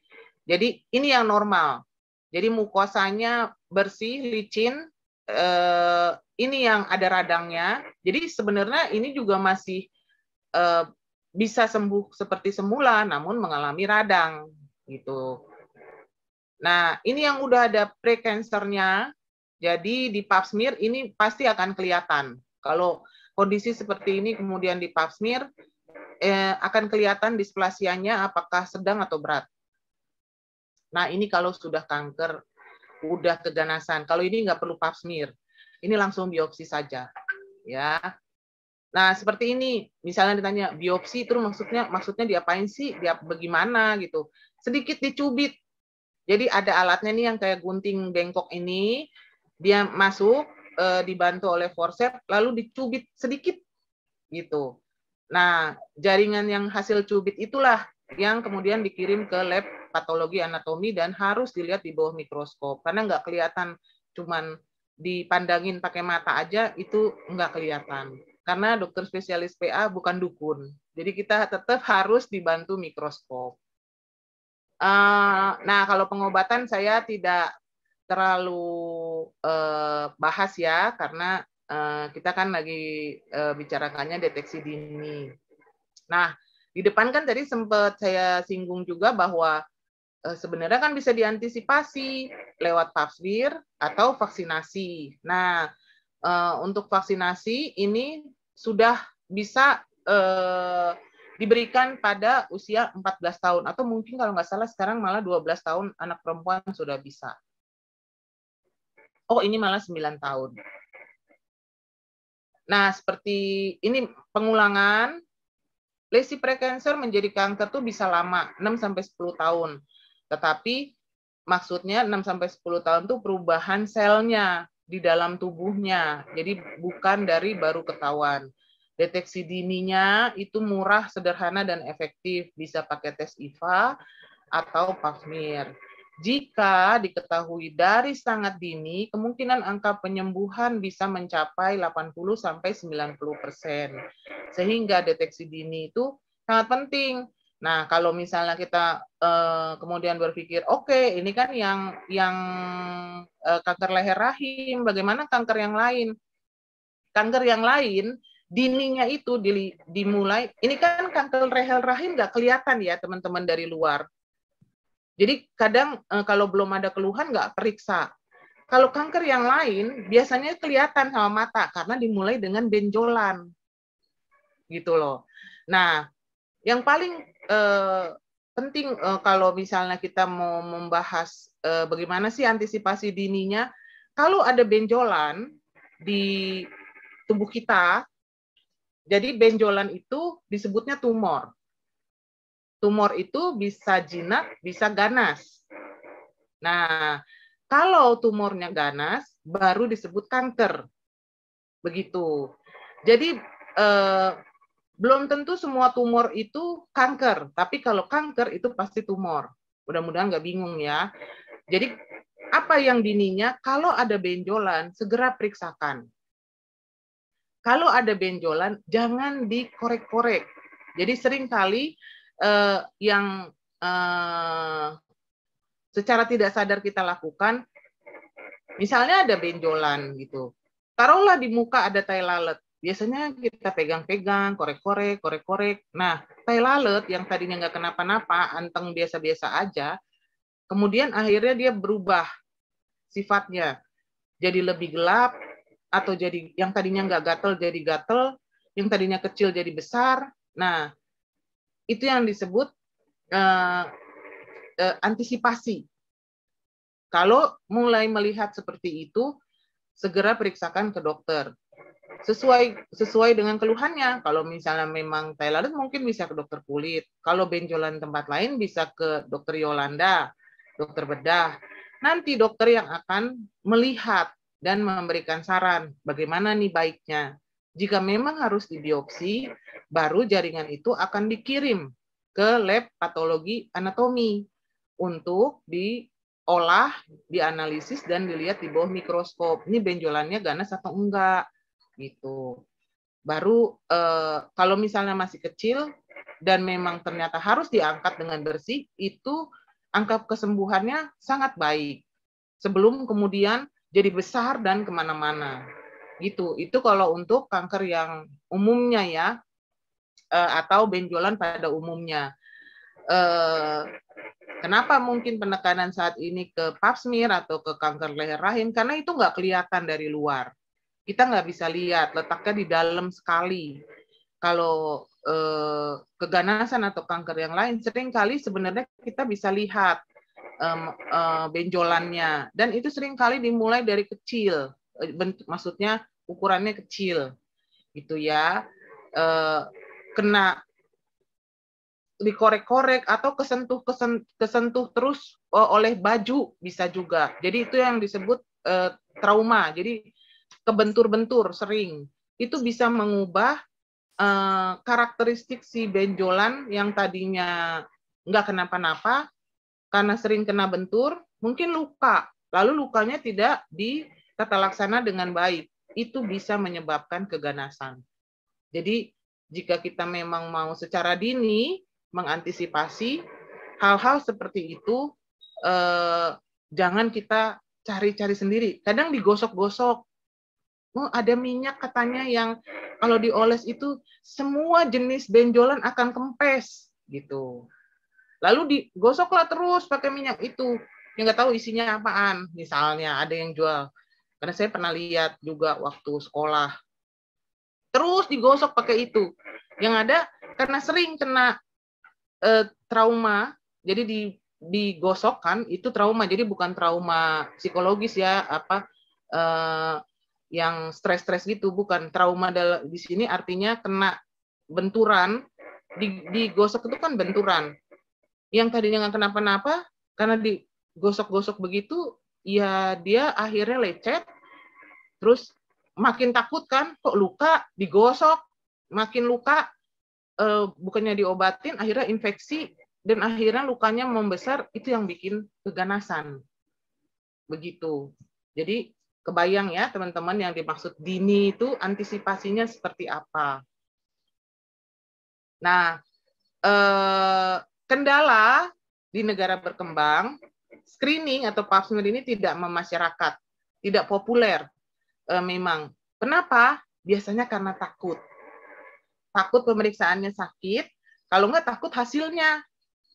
Jadi ini yang normal. Jadi mukosanya bersih, licin. Uh, ini yang ada radangnya. Jadi sebenarnya ini juga masih uh, bisa sembuh seperti semula, namun mengalami radang gitu. Nah, ini yang udah ada precancernya. Jadi di pap smear ini pasti akan kelihatan. Kalau kondisi seperti ini kemudian di pap smear, eh, akan kelihatan displasianya apakah sedang atau berat. Nah, ini kalau sudah kanker, udah keganasan. Kalau ini nggak perlu pap smear. Ini langsung biopsi saja. ya. Nah, seperti ini, misalnya ditanya biopsi itu maksudnya maksudnya diapain sih? Dia bagaimana gitu. Sedikit dicubit. Jadi ada alatnya nih yang kayak gunting bengkok ini, dia masuk, e, dibantu oleh forceps lalu dicubit sedikit gitu. Nah, jaringan yang hasil cubit itulah yang kemudian dikirim ke lab patologi anatomi dan harus dilihat di bawah mikroskop karena nggak kelihatan cuman dipandangin pakai mata aja itu nggak kelihatan karena dokter spesialis PA bukan dukun jadi kita tetap harus dibantu mikroskop eh, nah kalau pengobatan saya tidak terlalu Eh, bahas ya karena eh, kita kan lagi uh, eh, bicarakannya deteksi dini. Nah, di depan kan tadi sempat saya singgung juga bahwa sebenarnya kan bisa diantisipasi lewat papsbir atau vaksinasi. Nah, untuk vaksinasi ini sudah bisa diberikan pada usia 14 tahun atau mungkin kalau nggak salah sekarang malah 12 tahun anak perempuan sudah bisa oh ini malah 9 tahun. Nah, seperti ini pengulangan lesi prekancer menjadi kanker tuh bisa lama, 6 sampai 10 tahun. Tetapi maksudnya 6 sampai 10 tahun tuh perubahan selnya di dalam tubuhnya. Jadi bukan dari baru ketahuan. Deteksi dininya itu murah, sederhana dan efektif, bisa pakai tes IVA atau smear jika diketahui dari sangat dini, kemungkinan angka penyembuhan bisa mencapai 80 sampai 90 persen. Sehingga deteksi dini itu sangat penting. Nah, kalau misalnya kita uh, kemudian berpikir, oke, okay, ini kan yang yang uh, kanker leher rahim, bagaimana kanker yang lain? Kanker yang lain dininya itu dimulai. Ini kan kanker leher rahim nggak kelihatan ya teman-teman dari luar jadi kadang e, kalau belum ada keluhan nggak periksa. Kalau kanker yang lain biasanya kelihatan sama mata karena dimulai dengan benjolan. Gitu loh. Nah, yang paling e, penting e, kalau misalnya kita mau membahas e, bagaimana sih antisipasi dininya, kalau ada benjolan di tubuh kita, jadi benjolan itu disebutnya tumor tumor itu bisa jinak, bisa ganas. Nah, kalau tumornya ganas, baru disebut kanker. Begitu. Jadi, eh, belum tentu semua tumor itu kanker, tapi kalau kanker itu pasti tumor. Mudah-mudahan nggak bingung ya. Jadi, apa yang dininya, kalau ada benjolan, segera periksakan. Kalau ada benjolan, jangan dikorek-korek. Jadi, seringkali uh, yang uh, secara tidak sadar kita lakukan, misalnya ada benjolan gitu, taruhlah di muka ada tai lalat, biasanya kita pegang-pegang, korek-korek, korek-korek. Nah, tai lalat yang tadinya nggak kenapa-napa, anteng biasa-biasa aja, kemudian akhirnya dia berubah sifatnya, jadi lebih gelap atau jadi yang tadinya nggak gatel jadi gatel, yang tadinya kecil jadi besar. Nah, itu yang disebut uh, uh, antisipasi. Kalau mulai melihat seperti itu, segera periksakan ke dokter sesuai sesuai dengan keluhannya. Kalau misalnya memang Thailand mungkin bisa ke dokter kulit. Kalau benjolan tempat lain bisa ke dokter Yolanda, dokter bedah. Nanti dokter yang akan melihat dan memberikan saran bagaimana nih baiknya. Jika memang harus dibiopsi, baru jaringan itu akan dikirim ke lab patologi anatomi untuk diolah, dianalisis dan dilihat di bawah mikroskop. Ini benjolannya ganas atau enggak gitu. Baru eh, kalau misalnya masih kecil dan memang ternyata harus diangkat dengan bersih, itu angka kesembuhannya sangat baik. Sebelum kemudian jadi besar dan kemana-mana gitu. Itu kalau untuk kanker yang umumnya ya eh, atau benjolan pada umumnya. Eh, kenapa mungkin penekanan saat ini ke pap smear atau ke kanker leher rahim? Karena itu nggak kelihatan dari luar. Kita nggak bisa lihat, letaknya di dalam sekali. Kalau eh, keganasan atau kanker yang lain, seringkali sebenarnya kita bisa lihat benjolannya. Dan itu sering kali dimulai dari kecil bentuk maksudnya ukurannya kecil gitu ya e, kena dikorek-korek atau kesentuh kesentuh terus eh, oleh baju bisa juga jadi itu yang disebut e, trauma jadi kebentur-bentur sering itu bisa mengubah e, karakteristik si benjolan yang tadinya nggak kenapa-napa karena sering kena bentur mungkin luka lalu lukanya tidak di tata laksana dengan baik, itu bisa menyebabkan keganasan. Jadi jika kita memang mau secara dini mengantisipasi hal-hal seperti itu, eh, jangan kita cari-cari sendiri. Kadang digosok-gosok. Oh, ada minyak katanya yang kalau dioles itu semua jenis benjolan akan kempes gitu. Lalu digosoklah terus pakai minyak itu. Yang nggak tahu isinya apaan. Misalnya ada yang jual karena saya pernah lihat juga waktu sekolah. Terus digosok pakai itu. Yang ada karena sering kena eh, trauma, jadi di digosokkan itu trauma. Jadi bukan trauma psikologis ya, apa eh, yang stres-stres gitu, bukan trauma di sini artinya kena benturan di, digosok itu kan benturan. Yang tadinya nggak kenapa-napa, karena digosok-gosok begitu, ya dia akhirnya lecet, terus makin takut kan, kok luka, digosok, makin luka, eh, bukannya diobatin, akhirnya infeksi, dan akhirnya lukanya membesar, itu yang bikin keganasan. Begitu. Jadi kebayang ya teman-teman yang dimaksud dini itu antisipasinya seperti apa. Nah, eh, kendala di negara berkembang screening atau pap smear ini tidak memasyarakat, tidak populer e, memang. Kenapa? Biasanya karena takut. Takut pemeriksaannya sakit, kalau nggak takut hasilnya.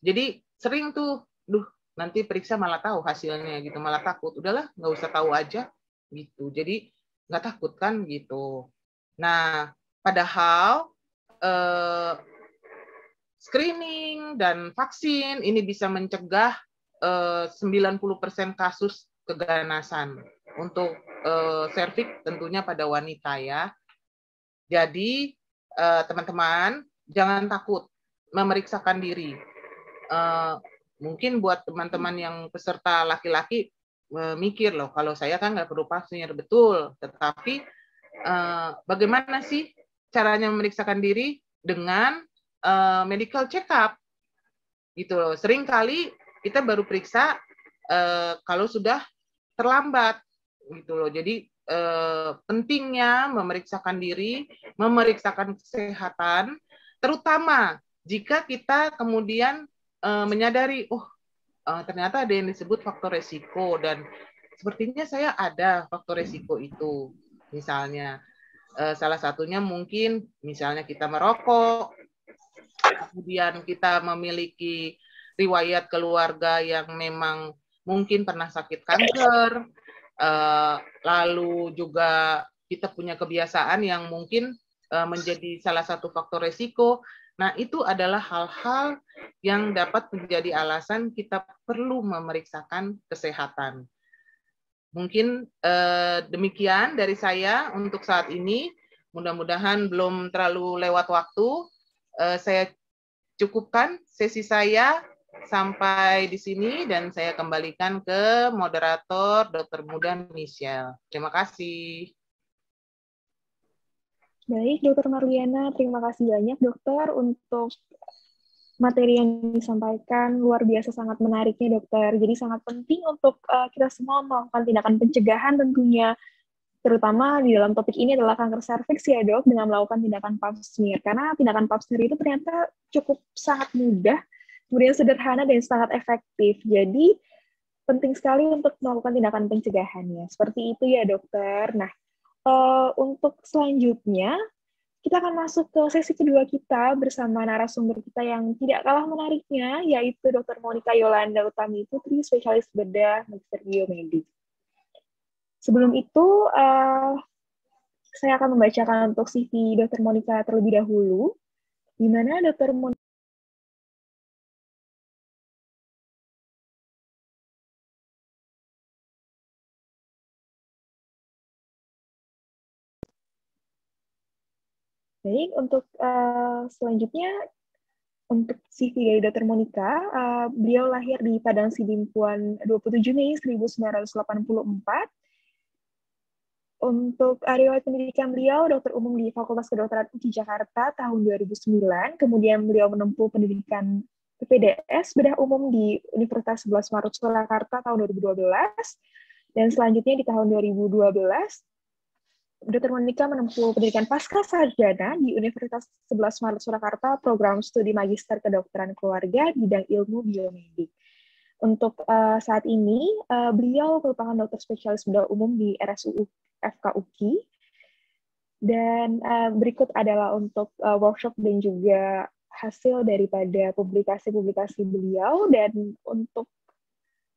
Jadi sering tuh, duh nanti periksa malah tahu hasilnya gitu, malah takut. Udahlah, nggak usah tahu aja gitu. Jadi nggak takut kan gitu. Nah, padahal eh, screening dan vaksin ini bisa mencegah Eh, 90% kasus keganasan untuk eh, serviks tentunya pada wanita ya. Jadi eh, teman-teman jangan takut memeriksakan diri. Mungkin buat teman-teman yang peserta laki-laki mikir loh kalau saya kan nggak perlu pasir betul, tetapi bagaimana sih caranya memeriksakan diri dengan medical check up gitu loh. Sering kali kita baru periksa uh, kalau sudah terlambat gitu loh. Jadi eh, pentingnya memeriksakan diri, memeriksakan kesehatan, terutama jika kita kemudian eh, menyadari, oh ternyata ada yang disebut faktor resiko dan sepertinya saya ada faktor resiko itu, misalnya salah satunya mungkin misalnya kita merokok, kemudian kita memiliki riwayat keluarga yang memang mungkin pernah sakit kanker, uh, lalu juga kita punya kebiasaan yang mungkin uh, menjadi salah satu faktor resiko. Nah, itu adalah hal-hal yang dapat menjadi alasan kita perlu memeriksakan kesehatan. Mungkin eh, demikian dari saya untuk saat ini. Mudah-mudahan belum terlalu lewat waktu. Eh, saya cukupkan sesi saya sampai di sini dan saya kembalikan ke moderator Dr. Muda Michelle. Terima kasih. Baik, Dokter Marliana, terima kasih banyak dokter untuk materi yang disampaikan luar biasa sangat menariknya dokter. Jadi sangat penting untuk uh, kita semua melakukan tindakan pencegahan tentunya terutama di dalam topik ini adalah kanker serviks ya dok dengan melakukan tindakan pap smear karena tindakan pap smear itu ternyata cukup sangat mudah kemudian sederhana dan sangat efektif. Jadi penting sekali untuk melakukan tindakan pencegahannya. Seperti itu ya dokter. Nah, eh, untuk selanjutnya kita akan masuk ke sesi kedua kita bersama narasumber kita yang tidak kalah menariknya, yaitu Dr. Monica Yolanda Utami Putri, spesialis bedah Magister Biomedik. Sebelum itu, uh, saya akan membacakan untuk CV Dr. Monica terlebih dahulu, di mana Dr. Monica Baik, untuk uh, selanjutnya untuk Siti Dr. Monika, uh, eh, beliau lahir di Padang Sidimpuan 27 Mei 1984. Untuk eh, riwayat pendidikan beliau, dokter umum di Fakultas Kedokteran Uji Jakarta tahun 2009, kemudian beliau menempuh pendidikan PPDS bedah umum di Universitas 11 Maret Surakarta tahun 2012, dan selanjutnya di tahun 2012 Dr. Monika menempuh pendidikan pasca sarjana di Universitas 11 Maret Surakarta, program studi magister kedokteran keluarga bidang ilmu biomedik. Untuk uh, saat ini, uh, beliau merupakan dokter spesialis bedah umum di RSUU FKUKI. Dan uh, berikut adalah untuk uh, workshop dan juga hasil daripada publikasi-publikasi beliau. Dan untuk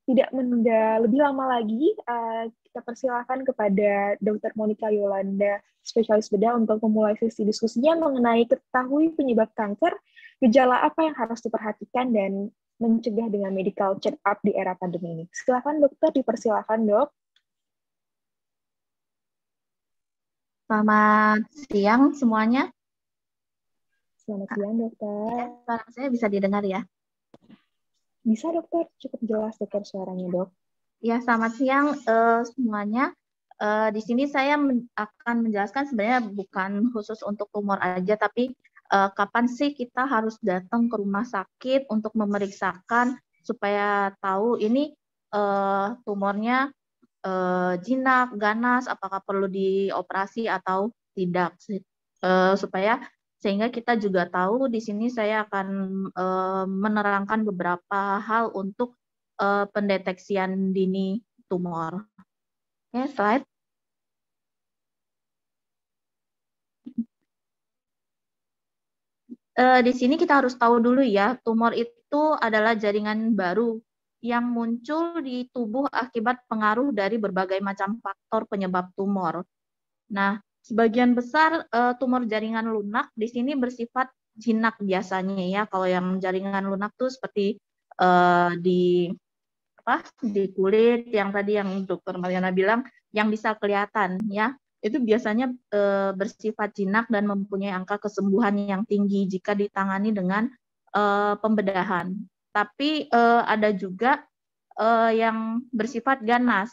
tidak menunda lebih lama lagi, eh, kita persilahkan kepada Dr. Monica Yolanda, spesialis bedah untuk memulai sesi diskusinya mengenai ketahui penyebab kanker, gejala apa yang harus diperhatikan, dan mencegah dengan medical check-up di era pandemi ini. Silakan dokter, dipersilakan dok. Selamat siang semuanya. Selamat siang dokter. Ya, saya bisa didengar ya? Bisa dokter, cukup jelas dokter suaranya dok. Ya, selamat siang uh, semuanya. Uh, di sini saya men akan menjelaskan sebenarnya bukan khusus untuk tumor aja, tapi uh, kapan sih kita harus datang ke rumah sakit untuk memeriksakan supaya tahu ini uh, tumornya uh, jinak, ganas, apakah perlu dioperasi atau tidak, uh, supaya sehingga kita juga tahu di sini saya akan uh, menerangkan beberapa hal untuk uh, pendeteksian dini tumor. Oke, ya, okay, slide. Eh, di sini kita harus tahu dulu ya, tumor itu adalah jaringan baru yang muncul di tubuh akibat pengaruh dari berbagai macam faktor penyebab tumor. Nah, sebagian besar uh, tumor jaringan lunak di sini bersifat jinak biasanya ya. Kalau yang jaringan lunak tuh seperti uh, di apa di kulit yang tadi yang dokter Mariana bilang yang bisa kelihatan ya itu biasanya e, bersifat jinak dan mempunyai angka kesembuhan yang tinggi jika ditangani dengan e, pembedahan. Tapi e, ada juga e, yang bersifat ganas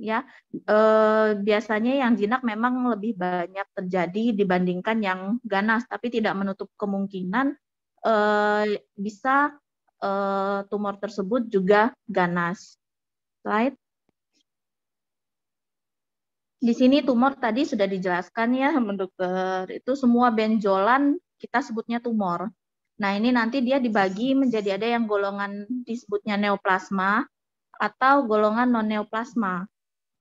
ya eh, biasanya yang jinak memang lebih banyak terjadi dibandingkan yang ganas tapi tidak menutup kemungkinan eh, bisa eh, tumor tersebut juga ganas slide di sini tumor tadi sudah dijelaskan ya dokter itu semua benjolan kita sebutnya tumor nah ini nanti dia dibagi menjadi ada yang golongan disebutnya neoplasma atau golongan non neoplasma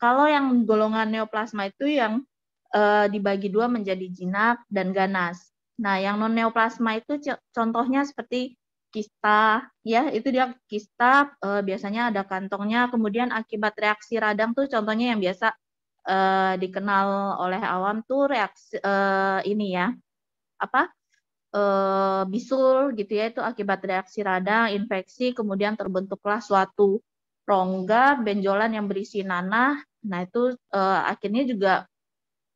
kalau yang golongan neoplasma itu yang e, dibagi dua menjadi jinak dan ganas. Nah, yang non neoplasma itu contohnya seperti kista, ya itu dia kista e, biasanya ada kantongnya. Kemudian akibat reaksi radang tuh contohnya yang biasa e, dikenal oleh awam tuh reaksi e, ini ya apa bisul gitu ya itu akibat reaksi radang, infeksi, kemudian terbentuklah suatu rongga benjolan yang berisi nanah Nah itu uh, akhirnya juga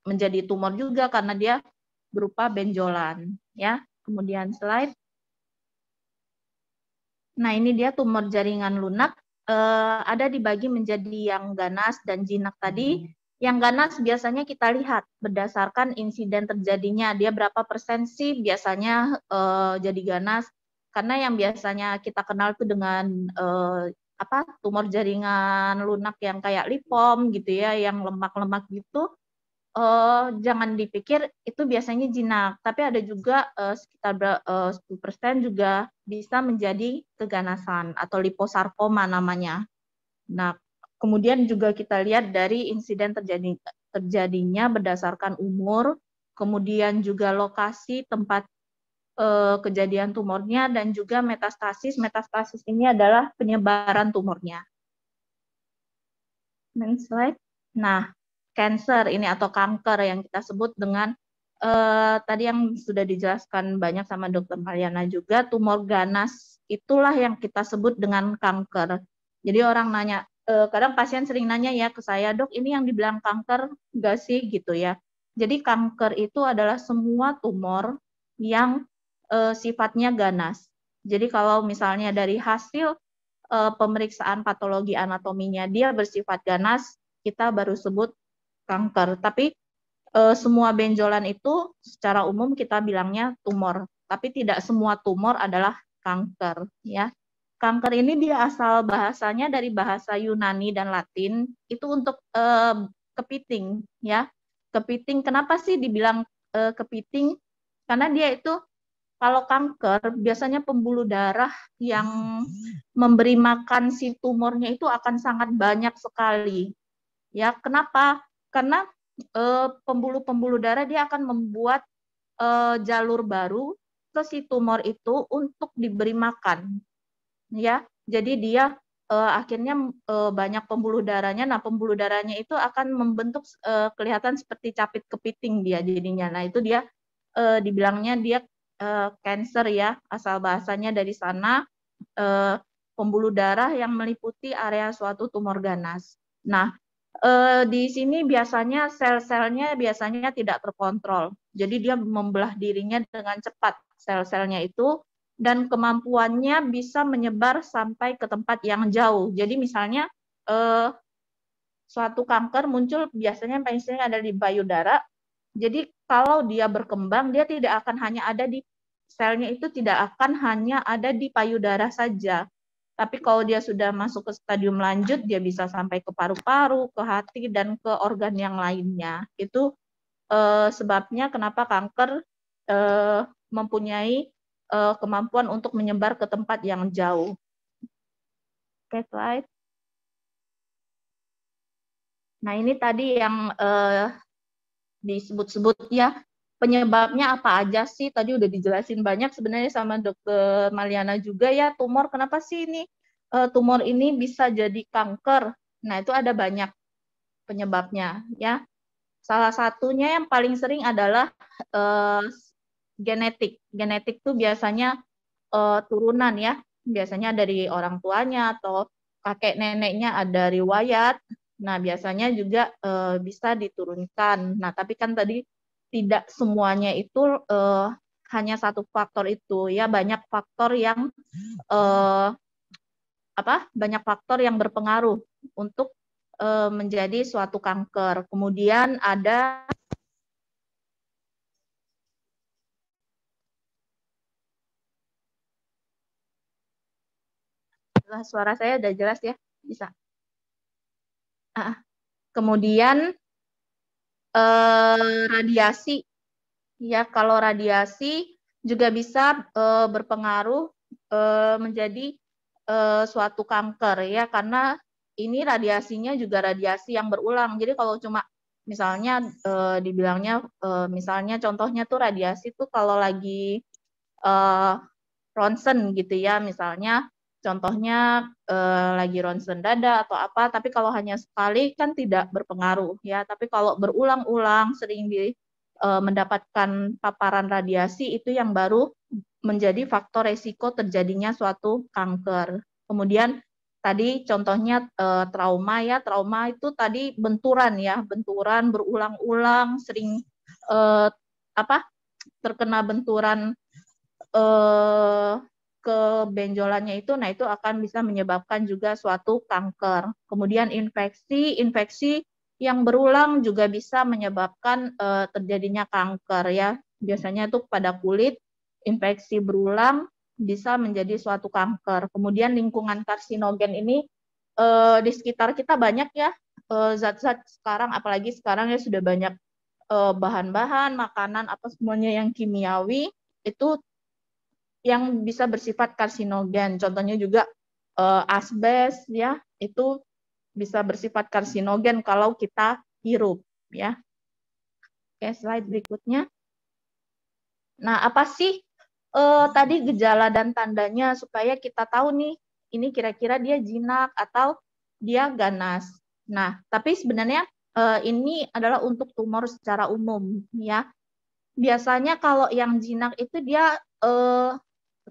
menjadi tumor juga karena dia berupa benjolan ya. Kemudian slide. Nah ini dia tumor jaringan lunak uh, ada dibagi menjadi yang ganas dan jinak tadi. Hmm. Yang ganas biasanya kita lihat berdasarkan insiden terjadinya dia berapa persen sih biasanya uh, jadi ganas karena yang biasanya kita kenal itu dengan uh, apa tumor jaringan lunak yang kayak lipom gitu ya, yang lemak-lemak gitu, eh, jangan dipikir itu biasanya jinak, tapi ada juga eh, sekitar eh, 10% juga bisa menjadi keganasan atau liposarkoma namanya. Nah, kemudian juga kita lihat dari insiden terjadi terjadinya berdasarkan umur, kemudian juga lokasi tempat eh, kejadian tumornya dan juga metastasis. Metastasis ini adalah penyebaran tumornya. next Slide. Nah, cancer ini atau kanker yang kita sebut dengan eh, tadi yang sudah dijelaskan banyak sama dokter Mariana juga, tumor ganas itulah yang kita sebut dengan kanker. Jadi orang nanya, eh, kadang pasien sering nanya ya ke saya, dok ini yang dibilang kanker nggak sih gitu ya. Jadi kanker itu adalah semua tumor yang uh, sifatnya ganas. Jadi kalau misalnya dari hasil uh, pemeriksaan patologi anatominya dia bersifat ganas, kita baru sebut kanker. Tapi uh, semua benjolan itu secara umum kita bilangnya tumor, tapi tidak semua tumor adalah kanker, ya. Kanker ini dia asal bahasanya dari bahasa Yunani dan Latin, itu untuk e, kepiting, ya. Kepiting, kenapa sih dibilang e, kepiting? Karena dia itu kalau kanker biasanya pembuluh darah yang hmm. memberi makan si tumornya itu akan sangat banyak sekali. Ya, kenapa? Karena eh, pembuluh-pembuluh darah dia akan membuat e, jalur baru ke si tumor itu untuk diberi makan. Ya, jadi dia e, akhirnya e, banyak pembuluh darahnya. Nah, pembuluh darahnya itu akan membentuk kelihatan seperti capit kepiting dia jadinya. Nah, itu dia dibilangnya dia uh, cancer ya, asal bahasanya dari sana uh, pembuluh darah yang meliputi area suatu tumor ganas. Nah, uh, di sini biasanya sel-selnya biasanya tidak terkontrol. Jadi dia membelah dirinya dengan cepat sel-selnya itu dan kemampuannya bisa menyebar sampai ke tempat yang jauh. Jadi misalnya uh, suatu kanker muncul biasanya paling ada di bayu darah, Jadi kalau dia berkembang dia tidak akan hanya ada di selnya itu tidak akan hanya ada di payudara saja. Tapi kalau dia sudah masuk ke stadium lanjut, dia bisa sampai ke paru-paru, ke hati, dan ke organ yang lainnya. Itu eh, sebabnya kenapa kanker eh, mempunyai eh, kemampuan untuk menyebar ke tempat yang jauh. Oke, slide. Nah, ini tadi yang eh, disebut-sebut ya penyebabnya apa aja sih tadi udah dijelasin banyak sebenarnya sama dokter Maliana juga ya tumor kenapa sih ini e, tumor ini bisa jadi kanker nah itu ada banyak penyebabnya ya salah satunya yang paling sering adalah e, genetik genetik tuh biasanya e, turunan ya biasanya dari orang tuanya atau kakek neneknya ada riwayat Nah, biasanya juga e, bisa diturunkan. Nah, tapi kan tadi tidak semuanya itu e, hanya satu faktor itu ya banyak faktor yang e, apa? banyak faktor yang berpengaruh untuk e, menjadi suatu kanker. Kemudian ada suara saya udah jelas ya? Bisa. Ah, ah. kemudian eh, radiasi, ya kalau radiasi juga bisa eh, berpengaruh eh, menjadi eh, suatu kanker ya karena ini radiasinya juga radiasi yang berulang. Jadi kalau cuma misalnya eh, dibilangnya eh, misalnya contohnya tuh radiasi tuh kalau lagi eh, ronsen gitu ya misalnya contohnya eh, lagi ronsen dada atau apa, tapi kalau hanya sekali kan tidak berpengaruh ya. Tapi kalau berulang-ulang sering di eh, mendapatkan paparan radiasi itu yang baru menjadi faktor resiko terjadinya suatu kanker. Kemudian tadi contohnya eh, trauma ya, trauma itu tadi benturan ya, benturan berulang-ulang sering eh, apa? terkena benturan eh ke benjolannya itu, nah itu akan bisa menyebabkan juga suatu kanker. Kemudian infeksi, infeksi yang berulang juga bisa menyebabkan uh, terjadinya kanker ya. Biasanya itu pada kulit, infeksi berulang bisa menjadi suatu kanker. Kemudian lingkungan karsinogen ini uh, di sekitar kita banyak ya eh, zat-zat uh, sekarang, apalagi sekarang ya sudah banyak bahan-bahan, makanan, apa semuanya yang kimiawi itu yang bisa bersifat karsinogen. Contohnya juga eh, asbes ya, itu bisa bersifat karsinogen kalau kita hirup ya. Oke, slide berikutnya. Nah, apa sih eh, tadi gejala dan tandanya supaya kita tahu nih ini kira-kira dia jinak atau dia ganas. Nah, tapi sebenarnya eh, ini adalah untuk tumor secara umum ya. Biasanya kalau yang jinak itu dia uh,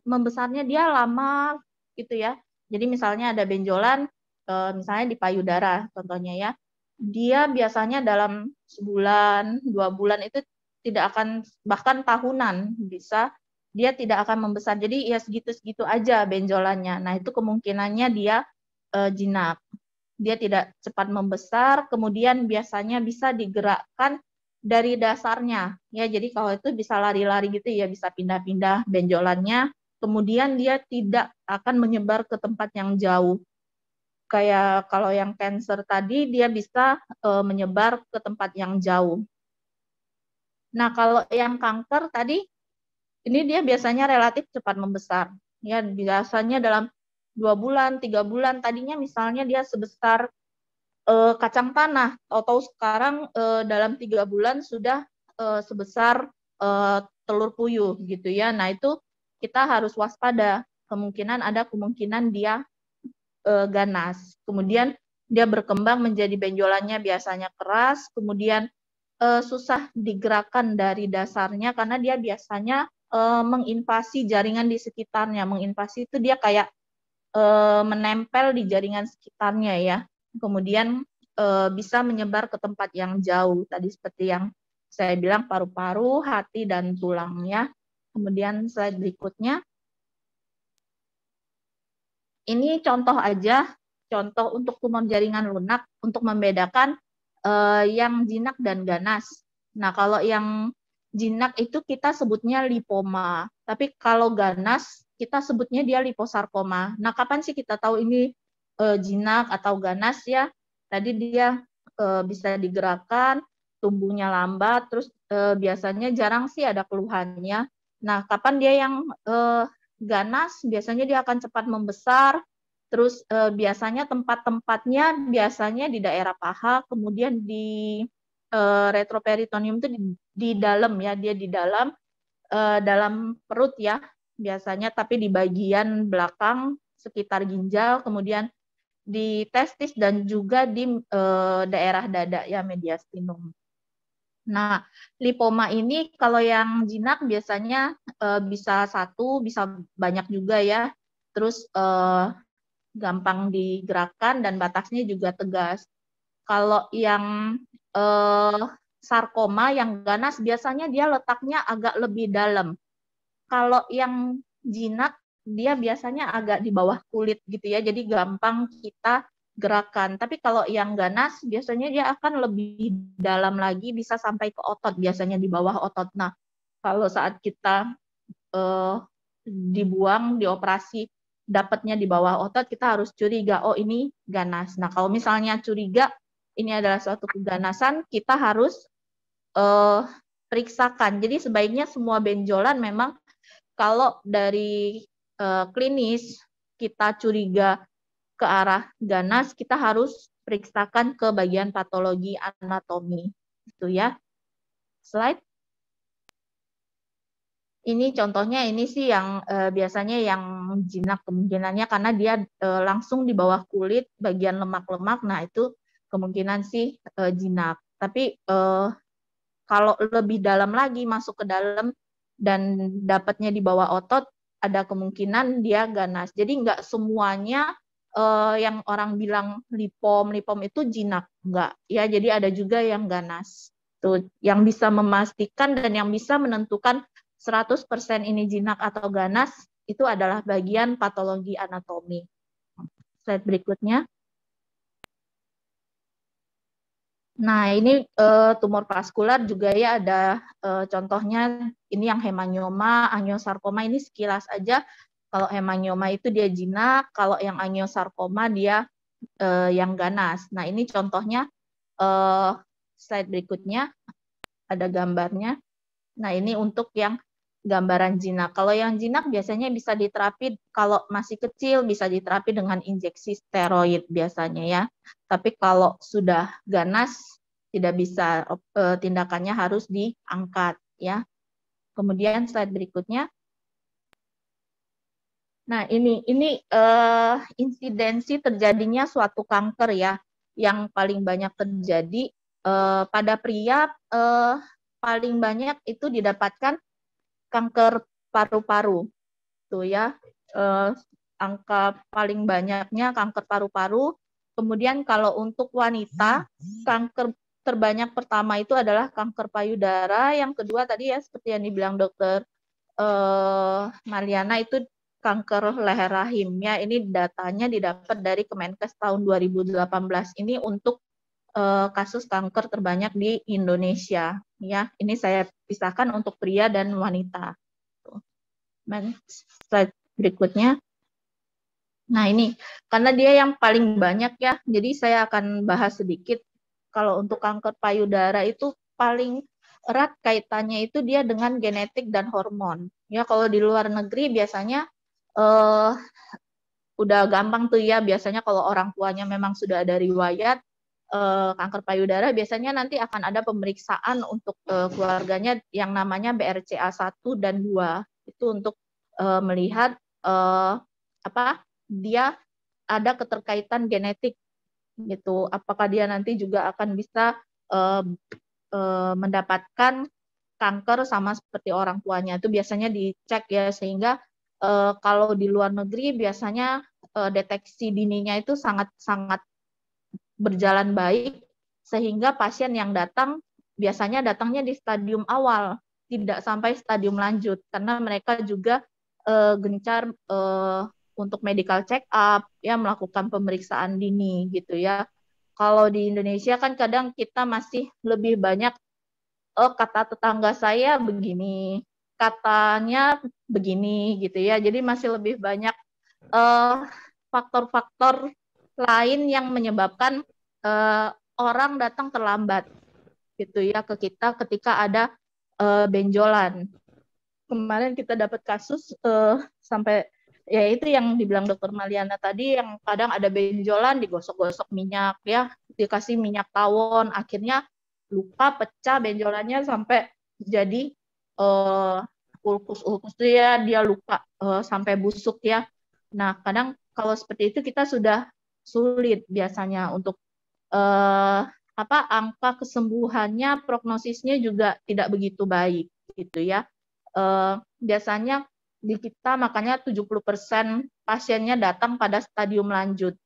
membesarnya dia lama gitu ya. Jadi misalnya ada benjolan eh, misalnya di payudara contohnya ya. Dia biasanya dalam sebulan, dua bulan itu tidak akan bahkan tahunan bisa dia tidak akan membesar. Jadi ya segitu-segitu aja benjolannya. Nah, itu kemungkinannya dia uh, jinak. Dia tidak cepat membesar, kemudian biasanya bisa digerakkan dari dasarnya. Ya, jadi kalau itu bisa lari-lari gitu ya, bisa pindah-pindah benjolannya kemudian dia tidak akan menyebar ke tempat yang jauh. Kayak kalau yang cancer tadi dia bisa e, menyebar ke tempat yang jauh. Nah, kalau yang kanker tadi ini dia biasanya relatif cepat membesar. Ya, biasanya dalam dua bulan, tiga bulan. Tadinya misalnya dia sebesar e, kacang tanah, atau sekarang e, dalam tiga bulan sudah e, sebesar e, telur puyuh gitu ya. Nah itu kita harus waspada kemungkinan ada kemungkinan dia e, ganas. Kemudian dia berkembang menjadi benjolannya biasanya keras, kemudian e, susah digerakkan dari dasarnya karena dia biasanya e, menginvasi jaringan di sekitarnya. Menginvasi itu dia kayak e, menempel di jaringan sekitarnya ya. Kemudian e, bisa menyebar ke tempat yang jauh. Tadi seperti yang saya bilang paru-paru, hati dan tulangnya. Kemudian slide berikutnya. Ini contoh aja, contoh untuk tumor jaringan lunak untuk membedakan uh, yang jinak dan ganas. Nah, kalau yang jinak itu kita sebutnya lipoma, tapi kalau ganas kita sebutnya dia liposarkoma. Nah, kapan sih kita tahu ini uh, jinak atau ganas ya? Tadi dia uh, bisa digerakkan, tumbuhnya lambat, terus uh, biasanya jarang sih ada keluhannya. Nah, kapan dia yang eh, ganas, biasanya dia akan cepat membesar. Terus eh, biasanya tempat-tempatnya biasanya di daerah paha, kemudian di eh, retroperitoneum itu di, di dalam ya, dia di dalam eh, dalam perut ya biasanya, tapi di bagian belakang sekitar ginjal, kemudian di testis dan juga di eh, daerah dada ya mediastinum. Nah, lipoma ini kalau yang jinak biasanya e, bisa satu, bisa banyak juga ya. Terus e, gampang digerakkan dan batasnya juga tegas. Kalau yang e, sarkoma yang ganas biasanya dia letaknya agak lebih dalam. Kalau yang jinak dia biasanya agak di bawah kulit gitu ya. Jadi gampang kita gerakan. Tapi kalau yang ganas biasanya dia akan lebih dalam lagi bisa sampai ke otot, biasanya di bawah otot. Nah, kalau saat kita eh, dibuang, dioperasi, dapatnya di bawah otot, kita harus curiga, oh ini ganas. Nah, kalau misalnya curiga ini adalah suatu keganasan, kita harus eh, periksakan. Jadi sebaiknya semua benjolan memang kalau dari eh, klinis kita curiga ke arah ganas, kita harus periksakan ke bagian patologi anatomi. Itu ya. Slide. Ini contohnya ini sih yang eh, biasanya yang jinak kemungkinannya karena dia eh, langsung di bawah kulit bagian lemak-lemak. Nah, itu kemungkinan sih eh, jinak. Tapi eh, kalau lebih dalam lagi masuk ke dalam dan dapatnya di bawah otot ada kemungkinan dia ganas. Jadi nggak semuanya uh, yang orang bilang lipom, lipom itu jinak enggak. Ya, jadi ada juga yang ganas. Tuh, yang bisa memastikan dan yang bisa menentukan 100% ini jinak atau ganas itu adalah bagian patologi anatomi. Slide berikutnya. Nah, ini uh, tumor vaskular juga ya ada uh, contohnya ini yang hemangioma, angiosarkoma ini sekilas aja kalau hemangioma itu dia jinak, kalau yang angiosarkoma dia eh, yang ganas. Nah, ini contohnya eh, slide berikutnya ada gambarnya. Nah, ini untuk yang gambaran jinak. Kalau yang jinak biasanya bisa diterapi kalau masih kecil bisa diterapi dengan injeksi steroid biasanya ya. Tapi kalau sudah ganas tidak bisa eh, tindakannya harus diangkat ya. Kemudian slide berikutnya Nah, ini ini uh, insidensi terjadinya suatu kanker ya yang paling banyak terjadi uh, pada pria uh, paling banyak itu didapatkan kanker paru-paru. Tuh ya. Uh, angka paling banyaknya kanker paru-paru. Kemudian kalau untuk wanita, kanker terbanyak pertama itu adalah kanker payudara, yang kedua tadi ya seperti yang dibilang dokter eh, Mariana itu kanker leher rahimnya ini datanya didapat dari Kemenkes tahun 2018 ini untuk uh, kasus kanker terbanyak di Indonesia ya ini saya pisahkan untuk pria dan wanita Men, slide berikutnya nah ini karena dia yang paling banyak ya jadi saya akan bahas sedikit kalau untuk kanker payudara itu paling erat kaitannya itu dia dengan genetik dan hormon ya kalau di luar negeri biasanya uh, udah gampang tuh ya biasanya kalau orang tuanya memang sudah ada riwayat uh, kanker payudara biasanya nanti akan ada pemeriksaan untuk uh, keluarganya yang namanya BRCA 1 dan 2 itu untuk uh, melihat uh, apa dia ada keterkaitan genetik gitu apakah dia nanti juga akan bisa uh, uh, mendapatkan kanker sama seperti orang tuanya itu biasanya dicek ya sehingga uh, kalau di luar negeri biasanya uh, deteksi dininya itu sangat sangat berjalan baik sehingga pasien yang datang biasanya datangnya di stadium awal tidak sampai stadium lanjut karena mereka juga uh, gencar uh, untuk medical check up ya melakukan pemeriksaan dini gitu ya kalau di Indonesia kan kadang kita masih lebih banyak oh kata tetangga saya begini katanya begini gitu ya. Jadi masih lebih banyak iya. eh, faktor-faktor uh, lain yang menyebabkan uh, orang datang terlambat gitu ya ke kita ketika ada uh, benjolan. Kemarin kita dapat kasus uh, sampai ya itu yang dibilang dokter Maliana tadi yang kadang ada benjolan digosok-gosok minyak ya dikasih minyak tawon akhirnya luka pecah benjolannya sampai jadi uh, eh, ulkus ulkus tuh ya dia lupa uh, sampai busuk ya. Nah kadang kalau seperti itu kita sudah sulit biasanya untuk uh, apa angka kesembuhannya prognosisnya juga tidak begitu baik gitu ya. Uh, biasanya di kita makanya 70% pasiennya datang pada stadium lanjut.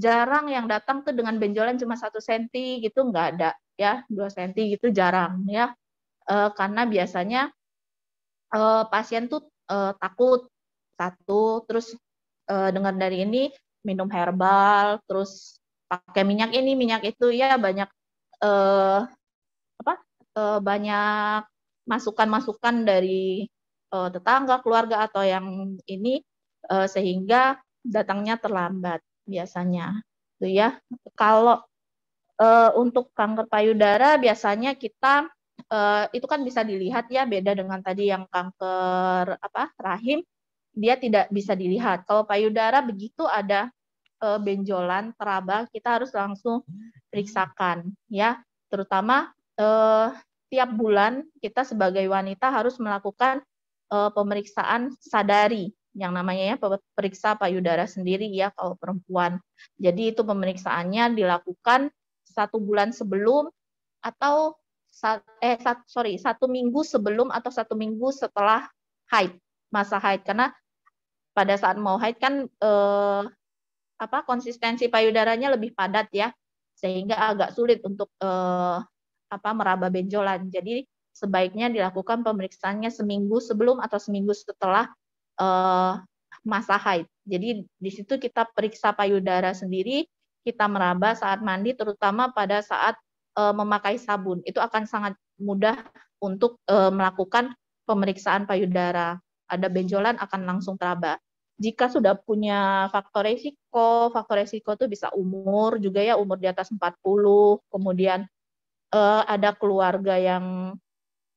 Jarang yang datang tuh dengan benjolan cuma satu senti gitu nggak ada ya, dua senti gitu jarang ya. E, karena biasanya uh, pasien tuh uh, takut satu, terus uh, dengar dari ini minum herbal, terus pakai minyak ini minyak itu ya banyak uh, apa uh, banyak masukan-masukan dari uh, tetangga, keluarga atau yang ini uh, sehingga datangnya terlambat biasanya, itu ya. Kalau uh, untuk kanker payudara biasanya kita Eh, itu kan bisa dilihat ya beda dengan tadi yang kanker apa rahim dia tidak bisa dilihat. Kalau payudara begitu ada eh, benjolan teraba kita harus langsung periksakan ya terutama eh, tiap bulan kita sebagai wanita harus melakukan pemeriksaan sadari yang namanya ya periksa payudara sendiri ya kalau perempuan. Jadi itu pemeriksaannya dilakukan satu bulan sebelum atau eh sat, sorry satu minggu sebelum atau satu minggu setelah haid masa haid karena pada saat mau haid kan eh, apa konsistensi payudaranya lebih padat ya sehingga agak sulit untuk eh, apa meraba benjolan jadi sebaiknya dilakukan pemeriksaannya seminggu sebelum atau seminggu setelah eh, masa haid jadi di situ kita periksa payudara sendiri kita meraba saat mandi terutama pada saat uh, memakai sabun itu akan sangat mudah untuk uh, melakukan pemeriksaan payudara. Ada benjolan akan langsung teraba. Jika sudah punya faktor resiko, faktor resiko itu bisa umur juga ya, umur di atas 40, kemudian uh, ada keluarga yang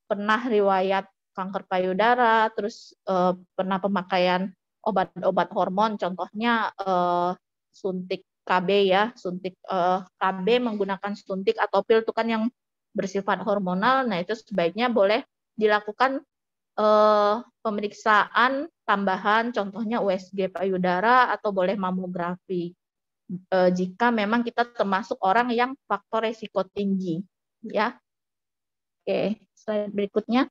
pernah riwayat kanker payudara, terus uh, pernah pemakaian obat-obat hormon, contohnya uh, suntik KB ya, suntik uh, eh, KB menggunakan suntik atau pil itu kan yang bersifat hormonal. Nah, itu sebaiknya boleh dilakukan uh, pemeriksaan tambahan contohnya USG payudara atau boleh mamografi. Uh, eh, jika memang kita termasuk orang yang faktor resiko tinggi ya. Oke, slide berikutnya.